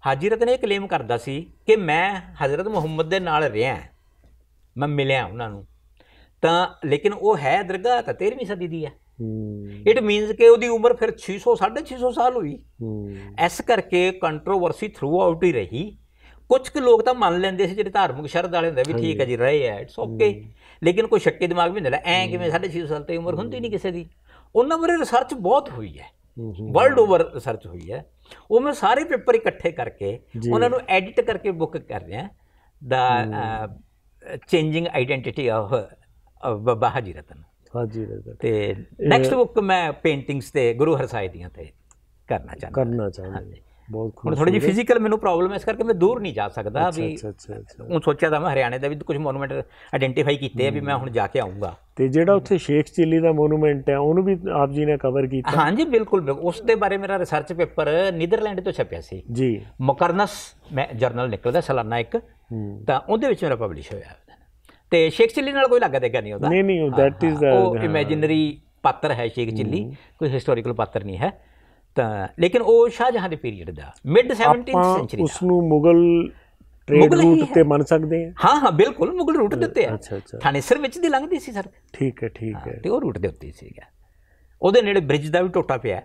ਹਾਜ਼ਰਤ ਨੇ ਕਲੇਮ ਕਰਦਾ ਸੀ ਕਿ ਮੈਂ ਹਜ਼ਰਤ ਮੁਹੰਮਦ ਦੇ ਨਾਲ ਰਿਹਾ ਮੈਂ ਮਿਲਿਆ ਉਹਨਾਂ ਨੂੰ ਤਾਂ ਲੇਕਿਨ ਉਹ ਹੈ ਦਰਗਾਹ ਤਾਂ 13ਵੀਂ ਸਦੀ ਦੀ ਹੈ ਇਟ ਮੀਨਸ ਕਿ ਉਹਦੀ ਉਮਰ ਫਿਰ 600 650 ਸਾਲ ਹੋਈ ਇਸ ਕਰਕੇ ਕੰਟਰੋਵਰਸੀ ਥਰੂ ਆਊਟ ਹੀ ਰਹੀ ਕੁਝ ਕੁ ਲੋਕ ਤਾਂ ਮੰਨ ਲੈਂਦੇ ਸੀ ਜਿਹੜੇ ਧਾਰਮਿਕ ਸ਼ਰਧਾ ਵਾਲੇ ਹੁੰਦੇ ਵੀ ਠੀਕ ਹੈ ਜੀ ਰਹੇ ਐ ਇਟਸ ਓਕੇ ਲੇਕਿਨ ਕੋਈ ਸ਼ੱਕੀ ਦਿਮਾਗ ਵੀ ਹੁੰਦਾ ਐ ਕਿਵੇਂ 6.5 ਸਾਲ ਤੇ ਉਮਰ ਹੁੰਦੀ ਨਹੀਂ ਕਿਸੇ ਦੀ ਉਹਨਾਂ ਬਾਰੇ ਰਿਸਰਚ ਬਹੁਤ ਹੋਈ ਹੈ ਵਰਲਡ ਓਵਰ ਰਿਸਰਚ ਹੋਈ ਹੈ ਉਹ ਮੈਂ ਸਾਰੇ ਪੇਪਰ ਇਕੱਠੇ ਕਰਕੇ ਉਹਨਾਂ ਨੂੰ ਐਡਿਟ ਕਰਕੇ ਬੁੱਕ ਕਰ ਰਿਹਾ ਦਾ changing identity of Baba Haji Ratan ਹਾਜੀ ਰਤਨ ਤੇ ਨੈਕਸਟ ਬੁੱਕ ਮੈਂ ਪੇਂਟਿੰਗਸ ਤੇ ਗੁਰੂ ਹਰਸਾਇ ਦੀਆਂ ਤੇ ਕਰਨਾ ਚਾਹੁੰਦਾ ਕਰਨਾ ਚਾਹੁੰਦਾ ਬਹੁਤ ਖੁਸ਼ ਹੁਣ ਥੋੜੀ ਜੀ ਫਿਜ਼ੀਕਲ ਮੈਨੂੰ ਪ੍ਰੋਬਲਮ ਹੈ ਇਸ ਕਰਕੇ ਮੈਂ ਦੂਰ ਨਹੀਂ ਜਾ ਸਕਦਾ ਵੀ ਉਹ ਸੋਚਿਆ ਤਾਂ ਮੈਂ ਹਰਿਆਣੇ ਦਾ ਵੀ ਕੁਝ ਮੋਨੂਮੈਂਟ ਆਇਡੈਂਟੀਫਾਈ ਕੀਤੇ ਆ ਵੀ ਮੈਂ ਹੁਣ ਜਾ ਕੇ ਆਉਂਗਾ ਤੇ ਜਿਹੜਾ ਉੱਥੇ ਸ਼ੇਖ ਚਿੱਲੀ ਦਾ ਮੋਨੂਮੈਂਟ ਹੈ ਉਹਨੂੰ ਵੀ ਆਪ ਜੀ ਨੇ ਕਵਰ ਕੀਤਾ ਹਾਂਜੀ ਬਿਲਕੁਲ ਉਸ ਦੇ ਬਾਰੇ ਮੇਰਾ ਰਿਸਰਚ ਪੇਪਰ ਨੀਦਰਲੈਂਡ ਤੋਂ ਛਪਿਆ ਸੀ ਜੀ ਮੁਕਰਨਸ ਮੈਂ ਜਰਨਲ ਨਿਕਲਦਾ ਸਾਲਾਨਾ ਇੱਕ ਤਾਂ ਉਹਦੇ ਵਿੱਚ ਮੇਰਾ ਪਬਲਿਸ਼ ਹੋਇਆ ਤੇ ਸ਼ੇਖ ਚਿੱਲੀ ਨਾਲ ਕੋਈ ਲੱਗਾ ਦੇਗਾ ਨਹੀਂ ਉਹਦਾ ਨਹੀਂ ਨਹੀਂ ਦੈਟ ਇਜ਼ ਦਾ ਉਹ ਇਮੇਜਿਨਰੀ ਪਾਤਰ ਹੈ ਸ਼ੇਖ ਚਿੱਲੀ ਕੋਈ ਹਿਸਟੋਰੀਕਲ ਪਾਤਰ ਨਹੀਂ ਹੈ ਤਾਂ ਲੇਕਿਨ ਉਹ ਸ਼ਾਹਜਹਾਂ ਦੇ ਪੀਰੀਅਡ ਦਾ ਮਿਡ 17th ਸੈਂਚਰੀ ਉਸ ਨੂੰ ਮੁਗਲ ਟ੍ਰੇਡ ਰੂਟ ਤੇ ਮੰਨ ਸਕਦੇ ਆ ਹਾਂ ਹਾਂ ਬਿਲਕੁਲ ਮੁਗਲ ਰੂਟ ਦੇ ਉੱਤੇ ਆ ਅੱਛਾ ਥਾਣੇਸਰ ਵਿੱਚ ਦੀ ਲੰਘਦੀ ਸੀ ਸਰ ਠੀਕ ਹੈ ਠੀਕ ਹੈ ਤੇ ਉਹ ਰੂਟ ਦੇ ਉੱਤੇ ਸੀਗਾ ਉਹਦੇ ਨੇੜੇ ਬ੍ਰਿਜ ਦਾ ਵੀ ਟੋਟਾ ਪਿਆ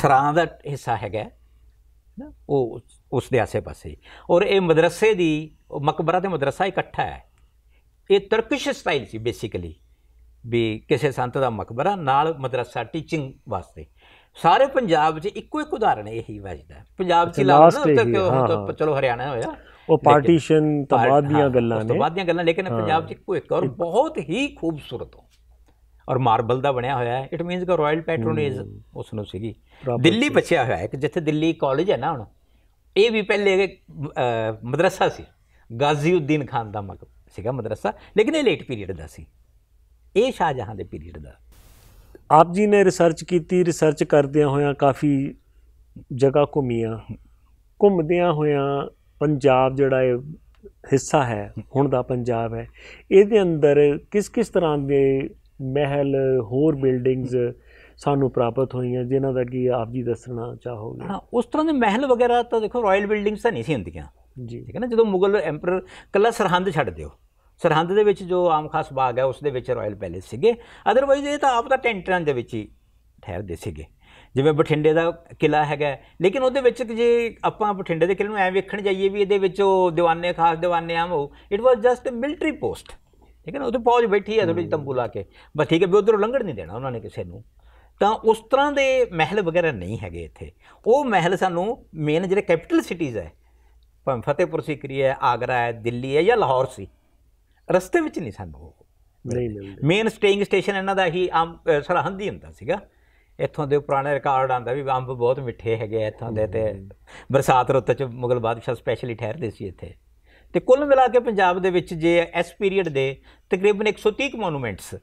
ਸਰਾਂ ਦਾ ਹਿੱਸਾ ਹੈਗਾ ਉਹ ਉਸ ਦੇ ਆਸੇ-ਪਾਸੇ ਔਰ ਇਹ ਮਦਰਸੇ ਦੀ ਮਕਬਰਾ ਤੇ ਮਦਰਸਾ ਇਕੱਠਾ ਹੈ ਇਹ ਤੁਰਕਿਸ਼ ਸਟਾਈਲ ਸੀ ਬੇਸਿਕਲੀ ਵੀ ਕਿਸੇ ਸੰਤ ਦਾ ਮਕਬਰਾ ਨਾਲ ਮਦਰਸਾ ਟੀਚਿੰਗ ਵਾਸਤੇ ਸਾਰੇ ਪੰਜਾਬ 'ਚ ਇੱਕੋ ਇੱਕ ਉਦਾਹਰਣ ਇਹੀ ਵੱਜਦਾ ਪੰਜਾਬ 'ਚ ਲਾਸਟ ਨਾ ਕਿਉਂ ਚਲੋ ਹਰਿਆਣਾ ਹੋਇਆ ਉਹ ਪਾਰਟੀਸ਼ਨ ਤੋਂ ਬਾਅਦ ਦੀਆਂ ਗੱਲਾਂ ਨੇ ਤੋਂ ਬਾਅਦ ਦੀਆਂ ਗੱਲਾਂ ਲੇਕਿਨ ਪੰਜਾਬ 'ਚ ਇੱਕੋ ਇੱਕ ਔਰ ਬਹੁਤ ਹੀ ਖੂਬਸੂਰਤ ਔਰ ਮਾਰਬਲ ਦਾ ਬਣਿਆ ਹੋਇਆ ਹੈ ਇਟ ਮੀਨਸ ਕਿ ਰਾਇਲ ਪੈਟਰੋਨੇਜ ਉਸ ਨੂੰ ਸੀਗੀ ਦਿੱਲੀ ਬਚਿਆ ਹੋਇਆ ਹੈ ਕਿ ਜਿੱਥੇ ਦਿੱਲੀ ਕਾਲਜ ਹੈ ਨਾ ਹੁਣ ਇਹ ਵੀ ਪਹਿਲੇ ਮਦਰਸਾ ਸੀ ਗਾਜ਼ੀਉਦੀਨ ਖਾਨ ਦਾ ਮਕਬਰਾ ਸੀਗਾ ਮਦਰਸਾ ਲੇਕਿਨ ਇਹ ਲੇਟ ਪੀਰੀਅਡ ਦਾ ਸੀ ਇਹ ਸ਼ਾਹਜਹਾਂ ਦੇ ਪੀਰੀਅਡ ਦਾ ਆਪ ਜੀ ਨੇ ਰਿਸਰਚ ਕੀਤੀ ਰਿਸਰਚ ਕਰਦਿਆਂ ਹੋਇਆਂ ਕਾਫੀ ਜਗ੍ਹਾ ਘੁੰਮੀਆਂ ਘੁੰਮਦਿਆਂ ਹੋਇਆਂ ਪੰਜਾਬ ਜਿਹੜਾ ਹੈ ਹਿੱਸਾ ਹੈ ਹੁਣ ਦਾ ਪੰਜਾਬ ਹੈ ਇਹਦੇ ਅੰਦਰ ਕਿਸ ਕਿਸ ਤਰ੍ਹਾਂ ਦੇ ਮਹਿਲ ਹੋਰ ਬਿਲਡਿੰਗਸ ਸਾਨੂੰ ਪ੍ਰਾਪਤ ਹੋਈਆਂ ਜਿਨ੍ਹਾਂ ਦਾ ਕੀ ਆਪ ਜੀ ਦੱਸਣਾ ਚਾਹੋਗੇ ਹਾਂ ਉਸ ਤਰ੍ਹਾਂ ਦੇ ਮਹਿਲ ਵਗੈਰਾ ਤਾਂ ਦੇਖੋ ਰਾਇਲ ਬਿਲਡਿੰਗਸ ਤਾਂ ਨਹੀਂ ਸੀ ਹੁੰਦੀਆਂ ਜੀ ਠੀਕ ਹੈ ਨਾ ਜਦੋਂ ਮੁਗਲ ਐਮਪਰਰ ਕੱਲਾ ਸਰਹੰਦ ਛੱਡ ਦਿਓ ਸਰਹੰਦ ਦੇ ਵਿੱਚ ਜੋ ਆਮ ਖਾਸ ਬਾਗ ਹੈ ਉਸ ਦੇ ਵਿੱਚ ਰਾਇਲ ਪੈਲੇਸ ਸੀਗੇ ਅਦਰਵਾਈਜ਼ ਇਹ ਤਾਂ ਆਪ ਦਾ ਟੈਂਟਰਾਂ ਦੇ ਵਿੱਚ ਹੀ ਠਹਿਰਦੇ ਸੀਗੇ ਜਿਵੇਂ ਬਠਿੰਡੇ ਦਾ ਕਿਲਾ ਹੈਗਾ ਲੇਕਿਨ ਉਹਦੇ ਵਿੱਚ ਜੇ ਆਪਾਂ ਬਠਿੰਡੇ ਦੇ ਕਿਲੇ ਨੂੰ ਐ ਵੇਖਣ ਜਾਈਏ ਵੀ ਇਹਦੇ ਵਿੱਚ ਉਹ دیਵਾਨੇ ਖਾਸ دیਵਾਨੇ ਆਮ ਹੋ it was just a military post ਠੀਕ ਹੈ ਨਾ ਫੌਜ ਬੈਠੀ ਹੈ ਥੋੜੀ ਤੰਬੂ ਲਾ ਕੇ ਬਸ ਠੀਕ ਹੈ ਵੀ ਉਧਰੋਂ ਲੰਘਣ ਨਹੀਂ ਦੇਣਾ ਉਹਨਾਂ ਨੇ ਕਿਸੇ ਨੂੰ ਤਾਂ ਉਸ ਤਰ੍ਹਾਂ ਦੇ ਮਹਿਲ ਵਗੈਰਾ ਨਹੀਂ ਹੈਗੇ ਇੱਥੇ ਉਹ ਮਹਿਲ ਸਾਨੂੰ ਮੇਨ ਜਿਹੜੇ ਕੈਪੀਟਲ ਸਿਟੀਜ਼ ਹੈ ਭਾਵੇਂ ਫਤਿਹਪੁਰ ਸਿਕਰੀ ਹੈ ਆਗਰਾ ਹੈ ਦਿੱਲੀ ਹੈ ਜਾਂ ਲਾਹੌਰ ਸੀ ਰਸਤੇ ਵਿੱਚ ਨਹੀਂ ਸਾਨੂੰ ਨਹੀਂ ਨਹੀਂ ਮੇਨ ਸਟੇਇੰਗ ਸਟੇਸ਼ਨ ਇਹਨਾਂ ਦਾ ਹੀ ਆਮ ਸਰਹੰਦੀ ਹੁੰਦਾ ਸੀਗਾ ਇੱਥੋਂ ਦੇ ਪੁਰਾਣੇ ਰਿਕਾਰਡ ਆਂਦਾ ਵੀ ਅੰਬ ਬਹੁਤ ਮਿੱਠੇ ਹੈਗੇ ਇੱਥੋਂ ਦੇ ਤੇ ਬਰਸਾਤ ਰੁੱਤ ਚ ਮੁਗਲ ਬਾਦਸ਼ਾਹ ਸਪੈਸ਼ਲੀ ਠਹਿਰਦੇ ਸੀ ਇੱਥੇ ਤੇ ਕੁੱਲ ਮਿਲਾ ਕੇ ਪੰਜਾਬ ਦੇ ਵਿੱਚ ਜੇ ਐਸ ਪੀਰੀਅਡ ਦੇ ਤਕਰੀਬਨ 130 ਮੋਨੂਮੈਂਟਸ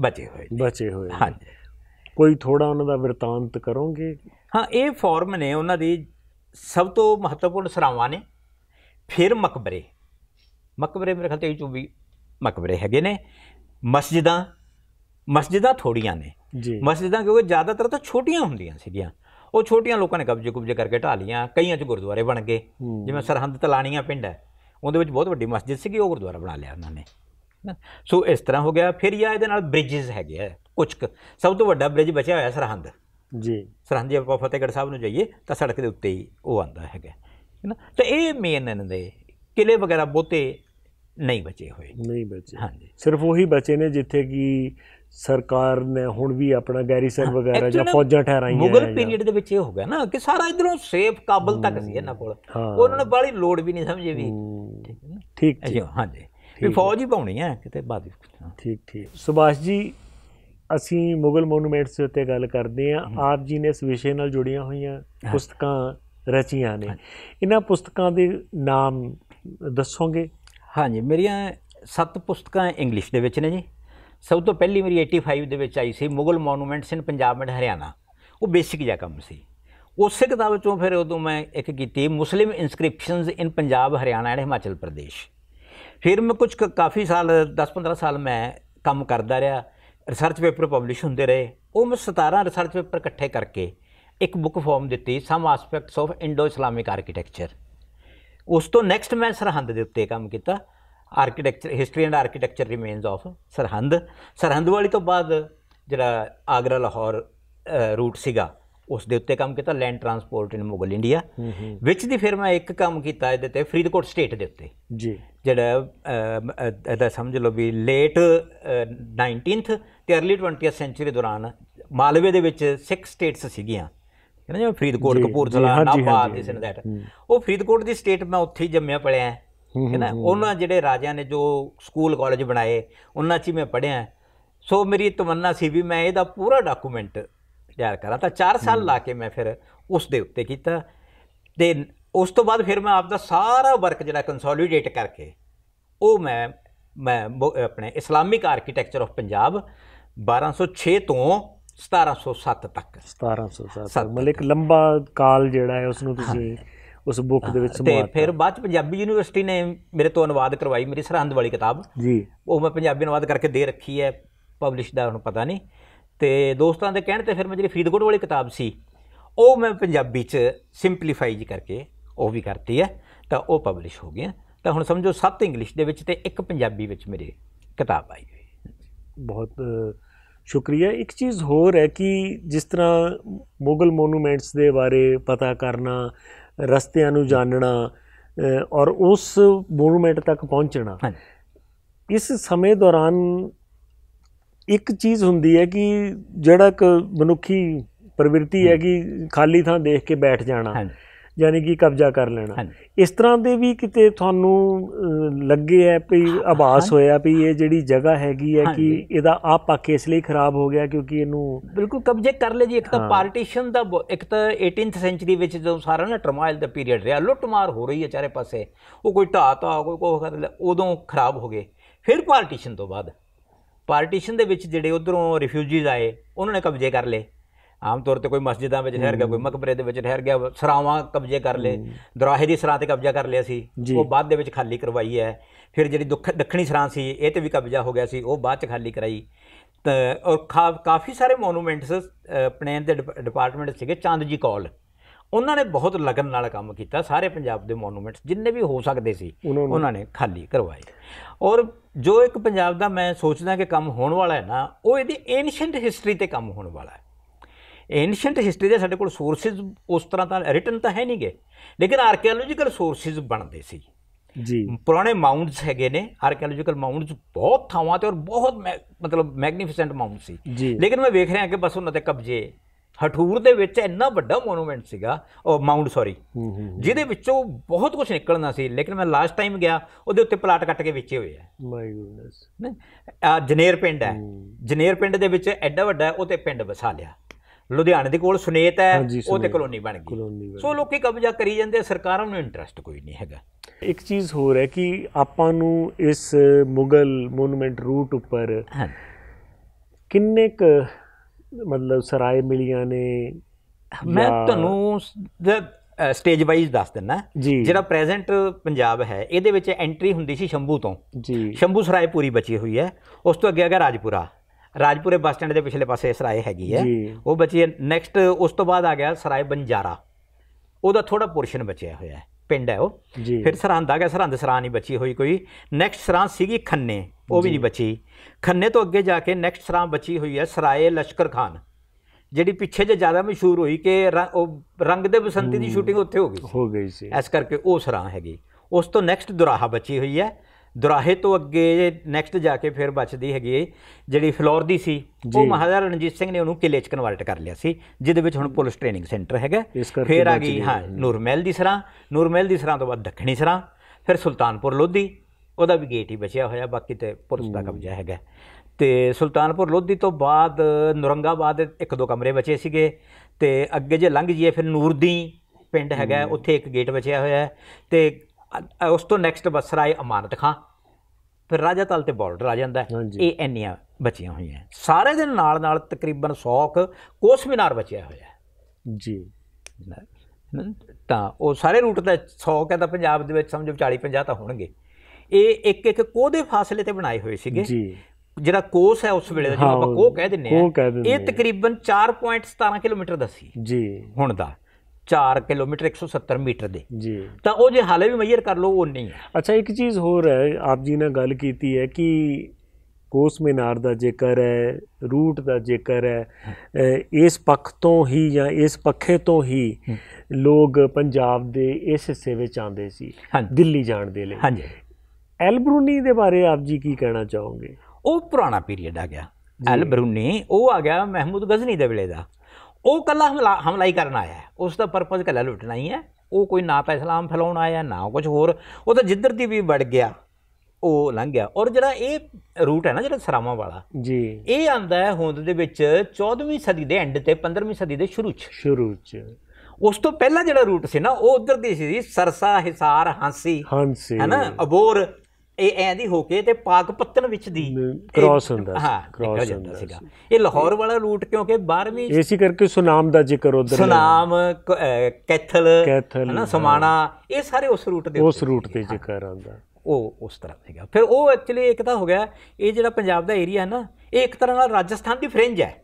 ਬਚੇ ਹੋਏ ਨੇ ਬਚੇ ਹੋਏ ਹਾਂਜੀ ਕੋਈ ਥੋੜਾ ਉਹਨਾਂ ਦਾ ਵਰਤਾਂਤ ਕਰੋਗੇ ਹਾਂ ਇਹ ਫਾਰਮ ਨੇ ਉਹਨਾਂ ਦੀ ਸਭ ਤੋਂ ਮਹੱਤਵਪੂਰਨ ਸਰਾਵਾਂ ਨੇ ਫਿਰ ਮਕਬਰੇ ਮਕਬਰੇ ਮੇਰੇ ਖਿਆਲ 23 24 ਮਕਬਰੇ ਹੈਗੇ ਨੇ ਮਸਜਿਦਾਂ ਮਸਜਿਦਾਂ ਥੋੜੀਆਂ ਨੇ ਜੀ ਮਸਜਿਦਾਂ ਕਿਉਂਕਿ ਜ਼ਿਆਦਾਤਰ ਤਾਂ ਛੋਟੀਆਂ ਹੁੰਦੀਆਂ ਸੀਗੀਆਂ ਉਹ ਛੋਟੀਆਂ ਲੋਕਾਂ ਨੇ ਕਬਜ਼ੇ ਕੁਬਜ਼ੇ ਕਰਕੇ ਢਾ ਲੀਆਂ ਕਈਆਂ 'ਚ ਗੁਰਦੁਆਰੇ ਬਣ ਗਏ ਜਿਵੇਂ ਸਰਹੰਦ ਤਲਾਣੀਆਂ ਪਿੰਡ ਹੈ ਉਹਦੇ ਵਿੱਚ ਬਹੁਤ ਵੱਡੀ ਮਸਜਿਦ ਸੀਗੀ ਉਹ ਗੁਰਦੁਆਰਾ ਬਣਾ ਲਿਆ ਉਹਨਾਂ ਨੇ ਸੋ ਇਸ ਤਰ੍ਹਾਂ ਹੋ ਗਿਆ ਫਿਰ ਇਹ ਇਹਦੇ ਨਾਲ ਬ੍ਰਿਜਸ ਹੈਗੇ ਆ ਕੁਝ ਸਭ ਤੋਂ ਵੱਡਾ ਬ੍ਰਿਜ ਬਚਿਆ ਹੋਇਆ ਸਰਹੰਦ ਜੀ ਸਰਹੰਦ ਜੇ ਆਪਾਂ ਫਤਿਹਗੜ੍ਹ ਸਾਹਿਬ ਨੂੰ ਜਾਈਏ ਤਾਂ ਸੜਕ ਦੇ ਉੱਤੇ ਹੀ ਉਹ ਆਂਦਾ ਹੈਗਾ ਹੈ ਨਾ ਤਾਂ ਇਹ ਮੇਨ ਇਹਨਾਂ ਦੇ ਕਿਲੇ ਵਗੈਰਾ ਬਹੁਤੇ ਨਹੀਂ ਬਚੇ ਹੋਏ ਨਹੀਂ ਬਚੇ ਹਾਂਜੀ ਸਿਰਫ ਉਹੀ ਬਚੇ ਨੇ ਜਿੱਥੇ ਕਿ ਸਰਕਾਰ ਨੇ ਹੁਣ ਵੀ ਆਪਣਾ ਗੈਰੀਸਨ ਵਗੈਰਾ ਜਾਂ ਫੌਜਾਂ ਠਹਿਰਾਈਆਂ ਮੁਗਲ ਪੀਰੀਅਡ ਦੇ ਵਿੱਚ ਇਹ ਹੋ ਗਿਆ ਨਾ ਕਿ ਸਾਰਾ ਇਧਰੋਂ ਸੇਫ ਕਾਬਲ ਤੱਕ ਸੀ ਇਹਨਾਂ ਕੋਲ ਉਹਨਾਂ ਨੇ ਬੜੀ ਲੋੜ ਵੀ ਨਹੀਂ ਸਮਝੇ ਵੀ ਠੀਕ ਹੈ ਠੀਕ ਹਾਂਜੀ ਵੀ ਫੌਜ ਹੀ ਪਾਉਣੀ ਹੈ ਕਿਤੇ ਬਾਦੀ ਠੀਕ ਠੀਕ ਸੁਭਾਸ਼ ਜੀ ਅਸੀਂ ਮੁਗਲ ਮੋਨੂਮੈਂਟਸ ਦੇ ਉੱਤੇ ਗੱਲ ਕਰਦੇ ਆ ਆਪ ਜੀ ਨੇ ਇਸ ਵਿਸ਼ੇ ਨਾਲ ਜੁੜੀਆਂ ਹੋਈਆਂ ਪੁਸਤਕਾਂ ਰਚੀਆਂ ਨੇ ਇਹਨਾਂ ਪੁਸਤਕਾਂ ਦੇ ਨਾਮ ਦੱਸੋਗੇ ਹਾਂਜੀ ਮੇਰੀਆਂ ਸੱਤ ਪੁਸਤਕਾਂ ਇੰਗਲਿਸ਼ ਦੇ ਵਿੱਚ ਨੇ ਜੀ ਸਭ ਤੋਂ ਪਹਿਲੀ ਮੇਰੀ 85 ਦੇ ਵਿੱਚ ਆਈ ਸੀ Mughal monuments in Punjab and Haryana ਉਹ ਬੇਸਿਕ ਜਿਹਾ ਕੰਮ ਸੀ ਉਸੇ ਕਿਤਾਬ ਵਿੱਚੋਂ ਫਿਰ ਉਦੋਂ ਮੈਂ ਇੱਕ ਕੀਤੀ Muslim inscriptions in Punjab Haryana and Himachal Pradesh ਫਿਰ ਮੈਂ ਕੁਝ ਕਾਫੀ ਸਾਲ 10-15 ਸਾਲ ਮੈਂ ਕੰਮ ਕਰਦਾ ਰਿਹਾ ਰਿਸਰਚ ਪੇਪਰ ਪਬਲਿਸ਼ ਹੁੰਦੇ ਰਹੇ ਉਹ ਮੈਂ 17 ਰਿਸਰਚ ਪੇਪਰ ਇਕੱਠੇ ਕਰਕੇ ਇੱਕ ਬੁੱਕ ਫਾਰਮ ਦਿੱਤੀ some aspects of Indo Islamic architecture ਉਸ ਤੋਂ ਨੈਕਸਟ ਮੈਂ ਸਰਹੰਦ ਦੇ ਉੱਤੇ ਕੰਮ ਕੀਤਾ architecture history and architecture remains of Sirhind Sirhind ਵਾਲੀ ਤੋਂ ਬਾਅਦ ਜਿਹੜਾ ਆਗਰਾ ਲਾਹੌਰ ਰੂਟ ਸੀਗਾ ਉਸ ਦੇ ਉੱਤੇ ਕੰਮ ਕੀਤਾ land transport in Mughal India ਵਿੱਚ ਦੀ ਫਿਰ ਮੈਂ ਇੱਕ ਕੰਮ ਕੀਤਾ ਇਹਦੇ ਤੇ ਫਰੀਦਕੋਟ ਸਟੇਟ ਦੇ ਉੱਤੇ ਜੀ ਜਿਹੜਾ ਇਹਦਾ ਸਮਝ ਲਓ ਵੀ ਲੇਟ 19th ਤੇ अर्ਲੀ 20th ਸੈਂਚਰੀ ਦੌਰਾਨ ਮਾਲਵੇ ਦੇ ਵਿੱਚ ਸਿਕਸ ਸਟੇਟਸ ਸੀਗੀਆਂ ਕਹਿੰਦੇ ਜਿਵੇਂ Faridkot Kapurthala Nabha this and that ਉਹ ਫਰੀਦਕੋਟ ਦੀ ਸਟੇਟ ਮੈਂ ਉੱਥੇ ਹੀ ਜੰਮਿਆ ਪੜਿਆ ਹੈ ਉਹਨਾਂ ਜਿਹੜੇ ਰਾਜਿਆਂ ਨੇ ਜੋ ਸਕੂਲ ਕਾਲਜ ਬਣਾਏ ਉਹਨਾਂ 'ਚ ਮੈਂ ਪੜਿਆ ਸੋ ਮੇਰੀ ਤਮੰਨਾ ਸੀ ਵੀ ਮੈਂ ਇਹਦਾ ਪੂਰਾ ਡਾਕੂਮੈਂਟ ਤਿਆਰ ਕਰਾਂ ਤਾਂ 4 ਸਾਲ ਲਾ ਕੇ ਮੈਂ ਫਿਰ ਉਸ ਦੇ ਉੱਤੇ ਕੀਤਾ ਤੇ ਉਸ ਤੋਂ ਬਾਅਦ ਫਿਰ ਮੈਂ ਆਪ ਦਾ ਸਾਰਾ ਵਰਕ ਜਿਹੜਾ ਕੰਸੋਲੀਡੇਟ ਕਰਕੇ ਉਹ ਮੈਂ ਮੈਂ ਆਪਣੇ ਇਸਲਾਮਿਕ ਆਰਕੀਟੈਕਚਰ ਆਫ ਪੰਜਾਬ 1206 ਤੋਂ 1707 ਤੱਕ 1707 ਮਤਲਬ ਇੱਕ ਲੰਬਾ ਕਾਲ ਜਿਹੜਾ ਹੈ ਉਸ ਨੂੰ ਤੁਸੀਂ ਉਸ ਬੁੱਕ ਦੇ ਵਿੱਚ ਸਮਾਤਾ ਤੇ ਫਿਰ ਬਾਅਦ ਚ ਪੰਜਾਬੀ ਯੂਨੀਵਰਸਿਟੀ ਨੇ ਮੇਰੇ ਤੋਂ ਅਨੁਵਾਦ ਕਰਵਾਈ ਮੇਰੀ ਸਰਹੰਦ ਵਾਲੀ ਕਿਤਾਬ ਜੀ ਉਹ ਮੈਂ ਪੰਜਾਬੀ ਅਨੁਵਾਦ ਕਰਕੇ ਦੇ ਰੱਖੀ ਹੈ ਪਬਲਿਸ਼ ਦਾ ਹੁਣ ਪਤਾ ਨਹੀਂ ਤੇ ਦੋਸਤਾਂ ਦੇ ਕਹਿਣ ਤੇ ਫਿਰ ਮੈਂ ਜਿਹੜੀ ਫਰੀਦਕੋਟ ਵਾਲੀ ਕਿਤਾਬ ਸੀ ਉਹ ਮੈਂ ਪੰਜਾਬੀ ਚ ਸਿੰਪਲੀਫਾਈ ਜੀ ਕਰਕੇ ਉਹ ਵੀ ਕਰਤੀ ਹੈ ਤਾਂ ਉਹ ਪਬਲਿਸ਼ ਹੋ ਗਿਆ ਤਾਂ ਹੁਣ ਸਮਝੋ ਸੱਤ ਇੰਗਲਿਸ਼ ਦੇ ਵਿੱਚ ਤੇ ਇੱਕ ਪੰਜਾਬੀ ਵਿੱਚ ਮੇਰੇ ਕਿਤਾਬ ਆਈ ਹੋਈ ਬਹੁਤ ਸ਼ੁਕਰੀਆ ਇੱਕ ਚੀਜ਼ ਹੋਰ ਹੈ ਕਿ ਜਿਸ ਤਰ੍ਹਾਂ ਮੁਗਲ ਮੋਨੂਮੈਂਟਸ ਦੇ ਬਾਰੇ ਪਤਾ ਕਰਨਾ ਰਸਤਿਆਂ ਨੂੰ ਜਾਣਨਾ ਔਰ ਉਸ ਮੋਨੂਮੈਂਟ ਤੱਕ ਪਹੁੰਚਣਾ ਇਸ ਸਮੇਂ ਦੌਰਾਨ ਇੱਕ ਚੀਜ਼ ਹੁੰਦੀ ਹੈ ਕਿ ਜਿਹੜਾ ਇੱਕ ਮਨੁੱਖੀ ਪ੍ਰਵਿਰਤੀ ਹੈ ਕਿ ਖਾਲੀ ਥਾਂ ਦੇਖ ਕੇ ਬੈਠ ਜਾਣਾ ਯਾਨੀ ਕਿ ਕਬਜ਼ਾ ਕਰ ਲੈਣਾ ਇਸ ਤਰ੍ਹਾਂ ਦੇ ਵੀ ਕਿਤੇ ਤੁਹਾਨੂੰ ਲੱਗੇ ਹੈ ਵੀ ਆਭਾਸ ਹੋਇਆ ਵੀ ਇਹ ਜਿਹੜੀ ਜਗ੍ਹਾ ਹੈਗੀ ਹੈ ਕਿ ਇਹਦਾ ਆ ਪੱਖ ਇਸ ਲਈ ਖਰਾਬ ਹੋ ਗਿਆ ਕਿਉਂਕਿ ਇਹਨੂੰ ਬਿਲਕੁਲ ਕਬਜ਼ੇ ਕਰ ਲਏ ਜੀ ਇੱਕ ਤਾਂ ਪਾਰਟੀਸ਼ਨ ਦਾ ਇੱਕ ਤਾਂ 18th ਸੈਂਚਰੀ ਵਿੱਚ ਜਦੋਂ ਸਾਰਾ ਨਾ ਟਰਮਾਇਲ ਦਾ ਪੀਰੀਅਡ ਰਿਹਾ ਲੁੱਟਮਾਰ ਹੋ ਰਹੀ ਹੈ ਚਾਰੇ ਪਾਸੇ ਉਹ ਕੋਈ ਢਾਤਾ ਕੋਈ ਕੋਹ ਕਰ ਉਦੋਂ ਖਰਾਬ ਹੋ ਗਏ ਫਿਰ ਪਾਰਟੀਸ਼ਨ ਤੋਂ ਬਾਅਦ ਪਾਰਟੀਸ਼ਨ ਦੇ ਵਿੱਚ ਜਿਹੜੇ ਉਧਰੋਂ ਰਿਫਿਊਜੀਜ਼ ਆਏ ਉਹਨਾਂ ਨੇ ਕਬਜ਼ੇ ਕਰ ਲਏ ਆਮ ਤੌਰ ਤੇ ਕੋਈ ਮਸਜਿਦਾਂ ਵਿੱਚ ਠਹਿਰ ਗਿਆ ਕੋਈ ਮਕਬਰੇ ਦੇ ਵਿੱਚ ਠਹਿਰ ਗਿਆ ਸਰਾਵਾਂ ਕਬਜ਼ੇ ਕਰ ਲਏ ਦਰਾਹੇ ਦੀ ਸਰਾਂ ਤੇ ਕਬਜ਼ਾ ਕਰ ਲਿਆ ਸੀ ਉਹ ਬਾਅਦ ਦੇ ਵਿੱਚ ਖਾਲੀ ਕਰਵਾਈ ਹੈ ਫਿਰ ਜਿਹੜੀ ਦੱਖਣੀ ਸਰਾਂ ਸੀ ਇਹ ਤੇ ਵੀ ਕਬਜ਼ਾ ਹੋ ਗਿਆ ਸੀ ਉਹ ਬਾਅਦ ਚ ਖਾਲੀ ਕਰਾਈ ਤੇ ਔਰ ਕਾਫੀ ਸਾਰੇ ਮੋਨੂਮੈਂਟਸ ਆਪਣੇ ਦੇ ਡਿਪਾਰਟਮੈਂਟ ਸੀਗੇ ਚੰਦ ਜੀ ਕੌਲ ਉਹਨਾਂ ਨੇ ਬਹੁਤ ਲਗਨ ਨਾਲ ਕੰਮ ਕੀਤਾ ਸਾਰੇ ਪੰਜਾਬ ਦੇ ਮੋਨੂਮੈਂਟਸ ਜਿੰਨੇ ਵੀ ਹੋ ਸਕਦੇ ਸੀ ਉਹਨਾਂ ਨੇ ਖਾਲੀ ਕਰਵਾਏ ਔਰ ਜੋ ਇੱਕ ਪੰਜਾਬ ਦਾ ਮੈਂ ਸੋਚਦਾ ਕਿ ਕੰਮ ਹੋਣ ਵਾਲਾ ਹੈ ਨਾ ਉਹ ਇਹਦੀ ਐਂਸ਼ੀਅੰਟ ਹਿਸਟਰੀ ਤੇ ਕੰਮ ਹੋਣ ਵਾਲਾ ਹੈ ਐਂਸ਼ੀਅੰਟ ਹਿਸਟਰੀ ਦੇ ਸਾਡੇ ਕੋਲ ਸੋਰਸਸ ਉਸ ਤਰ੍ਹਾਂ ਤਾਂ ਰਿਟਨ ਤਾਂ ਹੈ ਨਹੀਂਗੇ ਲੇਕਿਨ ਆਰਕੀਓਲੋਜੀਕਲ ਸੋਰਸਸ ਬਣਦੇ ਸੀ ਜੀ ਪੁਰਾਣੇ ਮਾਉਂਟਸ ਹੈਗੇ ਨੇ ਆਰਕੀਓਲੋਜੀਕਲ ਮਾਉਂਟਸ ਬਹੁਤ ਥਾਵਾਂ ਤੇ ਔਰ ਬਹੁਤ ਮਤਲਬ ਮੈਗਨੀਫੀਸੈਂਟ ਮਾਉਂਟ ਸੀ ਲੇਕਿਨ ਮੈਂ ਵੇਖ ਰਿਹਾ ਕਿ ਬਸ ਉਹਨਾਂ ਤੇ ਕਬਜ਼ੇ ਹਠੂਰ ਦੇ ਵਿੱਚ ਇੰਨਾ ਵੱਡਾ ਮੋਨੂਮੈਂਟ ਸੀਗਾ ਉਹ ਮਾਉਂਟ ਸੌਰੀ ਜਿਹਦੇ ਵਿੱਚੋਂ ਬਹੁਤ ਕੁਝ ਨਿਕਲਣਾ ਸੀ ਲੇਕਿਨ ਮੈਂ ਲਾਸਟ ਟਾਈਮ ਗਿਆ ਉਹਦੇ ਉੱਤੇ ਪਲਾਟ ਕੱਟ ਕੇ ਵੇਚੇ ਹੋਏ ਆ ਮਾਈ ਗੁੱਡਨੈਸ ਨਾ ਜਨੇਰ ਪਿੰਡ ਹੈ ਜਨੇਰ ਪਿੰਡ ਦੇ ਵਿੱਚ ਐਡਾ ਵੱਡਾ ਉਹ ਤੇ ਪਿੰਡ ਵਸਾ ਲਿਆ ਲੁਧਿਆਣੇ ਦੇ ਕੋਲ ਸੁਨੇਤ ਹੈ ਉਹ ਤੇ ਕਲੋਨੀ ਬਣ ਗਈ ਸੋ ਲੋਕੀ ਕਬਜ਼ਾ ਕਰੀ ਜਾਂਦੇ ਸਰਕਾਰਾਂ ਨੂੰ ਇੰਟਰਸਟ ਕੋਈ ਨਹੀਂ ਹੈਗਾ ਇੱਕ ਚੀਜ਼ ਹੋਰ ਹੈ ਕਿ ਆਪਾਂ ਨੂੰ ਇਸ ਮੁਗਲ ਮੋਨੂਮੈਂਟ ਰੂਟ ਉੱਪਰ ਕਿੰਨੇ ਕ ਮਤਲਬ ਸਰਾਏ ਮਿਲੀਆਂ ਨੇ ਮੈਂ ਤੁਹਾਨੂੰ ਸਟੇਜ ਵਾਈਜ਼ ਦੱਸ ਦਿੰਨਾ ਜਿਹੜਾ ਪ੍ਰੈਜ਼ੈਂਟ ਪੰਜਾਬ ਹੈ ਇਹਦੇ ਵਿੱਚ ਐਂਟਰੀ ਹੁੰਦੀ ਸੀ ਸ਼ੰਭੂ ਤੋਂ ਜੀ ਸ਼ੰਭੂ ਸਰਾਏ ਪੂਰੀ ਬਚੀ ਹੋਈ ਹੈ ਉਸ ਤੋਂ ਅੱਗੇ ਆ ਗਿਆ ਰਾਜਪੁਰਾ ਰਾਜਪੁਰੇ ਬੱਸ ਸਟੈਂਡ ਦੇ ਪਿਛਲੇ ਪਾਸੇ ਸਰਾਏ ਹੈਗੀ ਹੈ ਉਹ ਬਚੀ ਨੈਕਸਟ ਉਸ ਤੋਂ ਬਾਅਦ ਆ ਗਿਆ ਸਰਾਏ ਬੰਜਾਰਾ ਉਹਦਾ ਥੋੜਾ ਪੋਰਸ਼ਨ ਬਚਿਆ ਹੋਇਆ ਹੈ ਪਿੰਡ ਹੈ ਉਹ ਫਿਰ ਸਰਹੰਦ ਆ ਗਿਆ ਸਰਹੰਦ ਸਰਾਂ ਨਹੀਂ ਬਚੀ ਹੋਈ ਕੋਈ ਨੈਕਸਟ ਸਰਾਂ ਸੀਗੀ ਖੰਨੇ ਉਹ ਵੀ ਨਹੀਂ ਬਚੀ ਖੰਨੇ ਤੋਂ ਅੱਗੇ ਜਾ ਕੇ ਨੈਕਸਟ ਸਰਾਂ ਬਚੀ ਹੋਈ ਹੈ ਸਰਾਏ ਲਸ਼ਕਰ ਖਾਨ ਜਿਹੜੀ ਪਿੱਛੇ ਜੇ ਜ਼ਿਆਦਾ ਮਸ਼ਹੂਰ ਹੋਈ ਕਿ ਉਹ ਰੰਗ ਦੇ ਬਸੰਤੀ ਦੀ ਸ਼ੂਟਿੰਗ ਉੱਥੇ ਹੋ ਗਈ ਹੋ ਗਈ ਸੀ ਇਸ ਕਰਕੇ ਉਹ ਸਰਾਂ ਹੈਗੀ ਉਸ ਤੋਂ ਨੈਕਸਟ ਦੁਰਾਹਾ ਬਚੀ ਹੋਈ ਹੈ ਦੁਰਾਹੇ ਤੋਂ ਅੱਗੇ ਨੈਕਸਟ ਜਾ ਕੇ ਫਿਰ ਬਚਦੀ ਹੈਗੀ ਜਿਹੜੀ ਫਲੋਰ ਦੀ ਸੀ ਉਹ ਮਹਾਰਾਜਾ ਰਣਜੀਤ ਸਿੰਘ ਨੇ ਉਹਨੂੰ ਕਿਲੇ ਚ ਕਨਵਰਟ ਕਰ ਲਿਆ ਸੀ ਜਿਹਦੇ ਵਿੱਚ ਹੁਣ ਪੁਲਿਸ ਟ੍ਰੇਨਿੰਗ ਸੈਂਟਰ ਹੈਗਾ ਫਿਰ ਆ ਗਈ ਹਾਂ ਨੂਰਮਹਿਲ ਦੀ ਸਰਾਂ ਨੂਰਮਹਿਲ ਦੀ ਸਰਾਂ ਤੋਂ ਬਾਅਦ ਦੱਖਣੀ ਸਰਾਂ ਫਿਰ ਸੁਲਤਾਨਪੁਰ ਲੋਧੀ ਉਹਦਾ ਵੀ ਗੇਟ ਹੀ ਬਚਿਆ ਹੋਇਆ ਬਾਕੀ ਤੇ ਪੁਲਿਸ ਦਾ ਕਬਜ਼ਾ ਹੈਗਾ ਤੇ ਸੁਲਤਾਨਪੁਰ ਲੋਧੀ ਤੋਂ ਬਾਅਦ ਨੁਰੰਗਾਬਾਦ ਇੱਕ ਦੋ ਕਮਰੇ ਬਚੇ ਸੀਗੇ ਤੇ ਅੱਗੇ ਜੇ ਲੰਘ ਜੀਏ ਫਿਰ ਨੂਰਦੀ ਪਿੰਡ ਹੈਗਾ ਉੱਥੇ ਇੱਕ ਗੇਟ ਬਚਿਆ ਹੋਇਆ ਤੇ ਉਸ ਤੋਂ ਨੈਕਸਟ ਬਸਰਾਏ ਅਮਾਨਤ ਖਾਂ ਫਿਰ ਰਾਜਾ ਤਲ ਤੇ ਬਾਰਡਰ ਆ ਜਾਂਦਾ ਇਹ ਇੰਨੀਆਂ ਬਚੀਆਂ ਹੋਈਆਂ ਸਾਰੇ ਦੇ ਨਾਲ ਨਾਲ ਤਕਰੀਬਨ 100 ਕੋਸ ਮਿਨਾਰ ਬਚਿਆ ਹੋਇਆ ਜੀ ਤਾਂ ਉਹ ਸਾਰੇ ਰੂਟ ਤੇ 100 ਕਹਿੰਦਾ ਪੰਜਾਬ ਦੇ ਵਿੱਚ ਸਮਝੋ 40 50 ਤਾਂ ਹੋਣਗੇ ਇਹ ਇੱਕ ਇੱਕ ਕੋਹ ਦੇ ਫਾਸਲੇ ਤੇ ਬਣਾਏ ਹੋਏ ਸੀਗੇ ਜੀ ਜਿਹੜਾ ਕੋਸ ਹੈ ਉਸ ਵੇਲੇ ਦਾ ਜਿਹਨੂੰ ਆਪਾਂ ਕੋਹ ਕਹਿ ਦਿੰਨੇ ਆ ਇਹ ਤਕਰੀਬਨ 4.17 ਕਿਲੋਮੀਟਰ ਦਾ ਸੀ ਜੀ ਹੁਣ ਦਾ 4 ਕਿਲੋਮੀਟਰ 170 ਮੀਟਰ ਦੇ ਜੀ ਤਾਂ ਉਹ ਜੇ ਹਾਲੇ ਵੀ ਮੈਜ਼ਰ ਕਰ ਲਓ ਉਹ ਨਹੀਂ ਅੱਛਾ ਇੱਕ ਚੀਜ਼ ਹੋਰ ਹੈ ਆਪ ਜੀ ਨੇ ਗੱਲ ਕੀਤੀ ਹੈ ਕਿ ਕੋਸ ਮੀਨਾਰ ਦਾ ਜ਼ਿਕਰ ਹੈ ਰੂਟ ਦਾ ਜ਼ਿਕਰ ਹੈ ਇਸ ਪੱਖ ਤੋਂ ਹੀ ਜਾਂ ਇਸ ਪੱਖੇ ਤੋਂ ਹੀ ਲੋਕ ਪੰਜਾਬ ਦੇ ਇਸ ਹਿੱਸੇ ਵਿੱਚ ਆਉਂਦੇ ਸੀ ਦਿੱਲੀ ਜਾਣ ਦੇ ਲਈ ਹਾਂਜੀ ਐਲਬਰੂਨੀ ਦੇ ਬਾਰੇ ਆਪ ਜੀ ਕੀ ਕਹਿਣਾ ਚਾਹੋਗੇ ਉਹ ਪੁਰਾਣਾ ਪੀਰੀਅਡ ਆ ਗਿਆ ਐਲਬਰੂਨੀ ਉਹ ਆ ਗਿਆ ਮਹਿਮੂਦ ਗਜ਼ਨੀ ਦੇ ਵੇਲੇ ਦਾ ਉਹ ਕੱਲਾ ਹਮਲਾ ਹਮਲਾ ਹੀ ਕਰਨ ਆਇਆ ਉਸ ਦਾ ਪਰਪਸ ਕੱਲਾ ਲੁੱਟਣਾ ਹੀ ਹੈ ਉਹ ਕੋਈ ਨਾ ਤਾਂ ਇਸਲਾਮ ਫੈਲਾਉਣ ਆਇਆ ਨਾ ਕੁਝ ਹੋਰ ਉਹ ਤਾਂ ਜਿੱਧਰ ਦੀ ਵੀ ਵੜ ਗਿਆ ਉਹ ਲੰਘ ਗਿਆ ਔਰ ਜਿਹੜਾ ਇਹ ਰੂਟ ਹੈ ਨਾ ਜਿਹੜਾ ਸਰਾਵਾਂ ਵਾਲਾ ਜੀ ਇਹ ਆਂਦਾ ਹੈ ਹੋਂਦ ਦੇ ਵਿੱਚ 14ਵੀਂ ਸਦੀ ਦੇ ਐਂਡ ਤੇ 15ਵੀਂ ਸਦੀ ਦੇ ਸ਼ੁਰੂ 'ਚ ਸ਼ੁਰੂ 'ਚ ਉਸ ਤੋਂ ਪਹਿਲਾਂ ਜਿਹੜਾ ਰੂਟ ਸੀ ਨਾ ਉਹ ਉਧਰ ਦੀ ਸੀ ਸਰਸਾ ਹਿਸਾਰ ਹਾਂਸੀ ਹਾਂਸੀ ਹੈ ਨਾ ਅਬੋਰ ਇਹ ਐਂਦੀ ਹੋ ਕੇ ਤੇ ਪਾਕ ਪੱਤਨ ਵਿੱਚ ਦੀ ਕ੍ਰਾਸ ਹੁੰਦਾ ਹਾਂ ਕ੍ਰਾਸ ਹੁੰਦਾ ਸੀਗਾ ਇਹ ਲਾਹੌਰ ਵਾਲਾ ਰੂਟ ਕਿਉਂਕਿ 12ਵੀਂ ਏਸੀ ਕਰਕੇ ਸੁਨਾਮ ਦਾ ਜ਼ਿਕਰ ਉਧਰ ਸੁਨਾਮ ਕੈਥਲ ਹਨਾ ਸਮਾਣਾ ਇਹ ਸਾਰੇ ਉਸ ਰੂਟ ਦੇ ਉਸ ਰੂਟ ਤੇ ਜ਼ਿਕਰ ਆਉਂਦਾ ਉਹ ਉਸ ਤਰ੍ਹਾਂ ਸੀਗਾ ਫਿਰ ਉਹ ਐਕਚੁਅਲੀ ਇੱਕ ਤਾਂ ਹੋ ਗਿਆ ਇਹ ਜਿਹੜਾ ਪੰਜਾਬ ਦਾ ਏਰੀਆ ਹੈ ਨਾ ਇਹ ਇੱਕ ਤਰ੍ਹਾਂ ਨਾਲ ਰਾਜਸਥਾਨ ਦੀ ਫ੍ਰਿੰਜ ਹੈ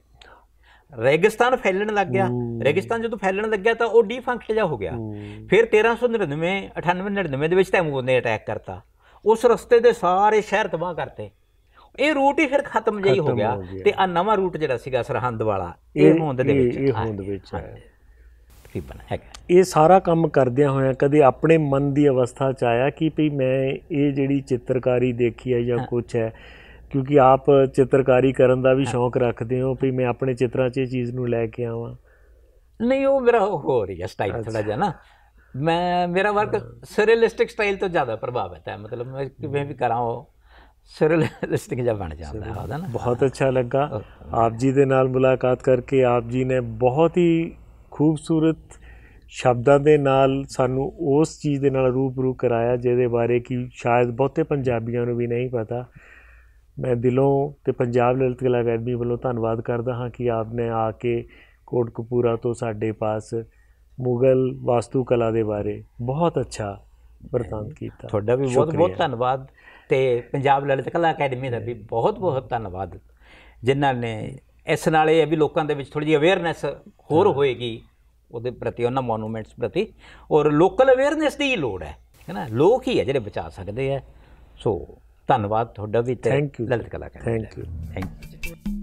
ਰੇਗਿਸਤਾਨ ਫੈਲਣ ਲੱਗ ਗਿਆ ਰੇਗਿਸਤਾਨ ਜਦੋਂ ਫੈਲਣ ਲੱਗਿਆ ਤਾਂ ਉਹ ਡੀਫੰਕਟ ਜਾ ਹੋ ਗਿਆ ਫਿਰ 1399 98 99 ਦੇ ਵਿੱਚ ਤੈਮੂਰ ਨੇ ਅਟੈਕ ਕਰਤਾ ਉਸ ਰਸਤੇ ਦੇ ਸਾਰੇ ਸ਼ਹਿਰ ਤਬਾਹ ਕਰਤੇ ਇਹ ਰੂਟ ਹੀ ਫਿਰ ਖਤਮ ਜਈ ਹੋ ਗਿਆ ਤੇ ਆ ਨਵਾਂ ਰੂਟ ਜਿਹੜਾ ਸੀਗਾ ਸਰਹੰਦ ਵਾਲਾ ਇਹ ਹੋਂਦ ਦੇ ਵਿੱਚ ਇਹ ਹੋਂਦ ਵਿੱਚ ਹੈ ਤਕਰੀਬਨ ਹੈਗਾ ਇਹ ਸਾਰਾ ਕੰਮ ਕਰਦਿਆਂ ਹੋਇਆਂ ਕਦੇ ਆਪਣੇ ਮਨ ਦੀ ਅਵਸਥਾ ਚ ਆਇਆ ਕਿ ਭਈ ਮੈਂ ਇਹ ਜਿਹੜੀ ਚਿੱਤਰਕਾਰੀ ਦੇਖੀ ਹੈ ਜਾਂ ਕੁਝ ਹੈ ਕਿਉਂਕਿ ਆਪ ਚਿੱਤਰਕਾਰੀ ਕਰਨ ਦਾ ਵੀ ਸ਼ੌਂਕ ਰੱਖਦੇ ਹੋ ਭਈ ਮੈਂ ਆਪਣੇ ਚਿੱਤਰਾਂ 'ਚ ਇਹ ਚੀਜ਼ ਨੂੰ ਲੈ ਕੇ ਆਵਾਂ ਨਹੀਂ ਉਹ ਮੇਰਾ ਹੋ ਰਹੀ ਹੈ ਸਟਾਈਲ ਥੋੜਾ ਜਿਹਾ ਨਾ ਮੇਰਾ ਵਰਕ ਸਰੀਅਲਿਸਟਿਕ ਸਟਾਈਲ ਤੋਂ ਜ਼ਿਆਦਾ ਪ੍ਰਭਾਵਿਤ ਹੈ ਮਤਲਬ ਮੈਂ ਕਿਵੇਂ ਵੀ ਕਰਾਂ ਉਹ ਸਰੀਅਲਿਸਟਿਕ ਜਿਹਾ ਬਣ ਜਾਂਦਾ ਹਾਂ ਨਾ ਬਹੁਤ ਅੱਛਾ ਲੱਗਾ ਆਪ ਜੀ ਦੇ ਨਾਲ ਮੁਲਾਕਾਤ ਕਰਕੇ ਆਪ ਜੀ ਨੇ ਬਹੁਤ ਹੀ ਖੂਬਸੂਰਤ ਸ਼ਬਦਾਂ ਦੇ ਨਾਲ ਸਾਨੂੰ ਉਸ ਚੀਜ਼ ਦੇ ਨਾਲ ਰੂਬਰੂ ਕਰਾਇਆ ਜਿਹਦੇ ਬਾਰੇ ਕਿ ਸ਼ਾਇਦ ਬਹੁਤੇ ਪੰਜਾਬੀਆਂ ਨੂੰ ਵੀ ਨਹੀਂ ਪਤਾ ਮੈਂ ਦਿਲੋਂ ਤੇ ਪੰਜਾਬ ਲਲਿਤ ਕਲਾ ਅਕੈਡਮੀ ਵੱਲੋਂ ਧੰਨਵਾਦ ਕਰਦਾ ਹਾਂ ਕਿ ਆਪ ਨੇ ਆ ਕੇ ਕੋਟਕਪੂਰਾ ਤੋਂ ਸਾਡੇ ਪਾਸ ਮੁਗਲ ਵਾਸਤੂ ਕਲਾ ਦੇ ਬਾਰੇ ਬਹੁਤ ਅੱਛਾ ਵਰਤਾਂਤ ਕੀਤਾ ਤੁਹਾਡਾ ਵੀ ਬਹੁਤ ਬਹੁਤ ਧੰਨਵਾਦ ਤੇ ਪੰਜਾਬ ਲਲਿਤ ਕਲਾ ਅਕੈਡਮੀ ਦਾ ਵੀ ਬਹੁਤ ਬਹੁਤ ਧੰਨਵਾਦ ਜਿਨ੍ਹਾਂ ਨੇ ਇਸ ਨਾਲ ਇਹ ਵੀ ਲੋਕਾਂ ਦੇ ਵਿੱਚ ਥੋੜੀ ਜਿਹੀ ਅਵੇਅਰਨੈਸ ਹੋਰ ਹੋਏਗੀ ਉਹਦੇ ਪ੍ਰਤੀ ਉਹਨਾਂ ਮੋਨੂਮੈਂਟਸ ਪ੍ਰਤੀ ਔਰ ਲੋਕਲ ਅਵੇਅਰਨੈਸ ਦੀ ਲੋੜ ਹੈ ਹੈਨਾ ਲੋਕ ਹੀ ਹੈ ਜਿਹੜੇ ਬਚਾ ਸਕਦੇ ਆ ਸੋ ਧੰਨਵਾਦ ਤੁਹਾਡਾ ਵੀ ਤੇ Lalit Kala academy thank you thank you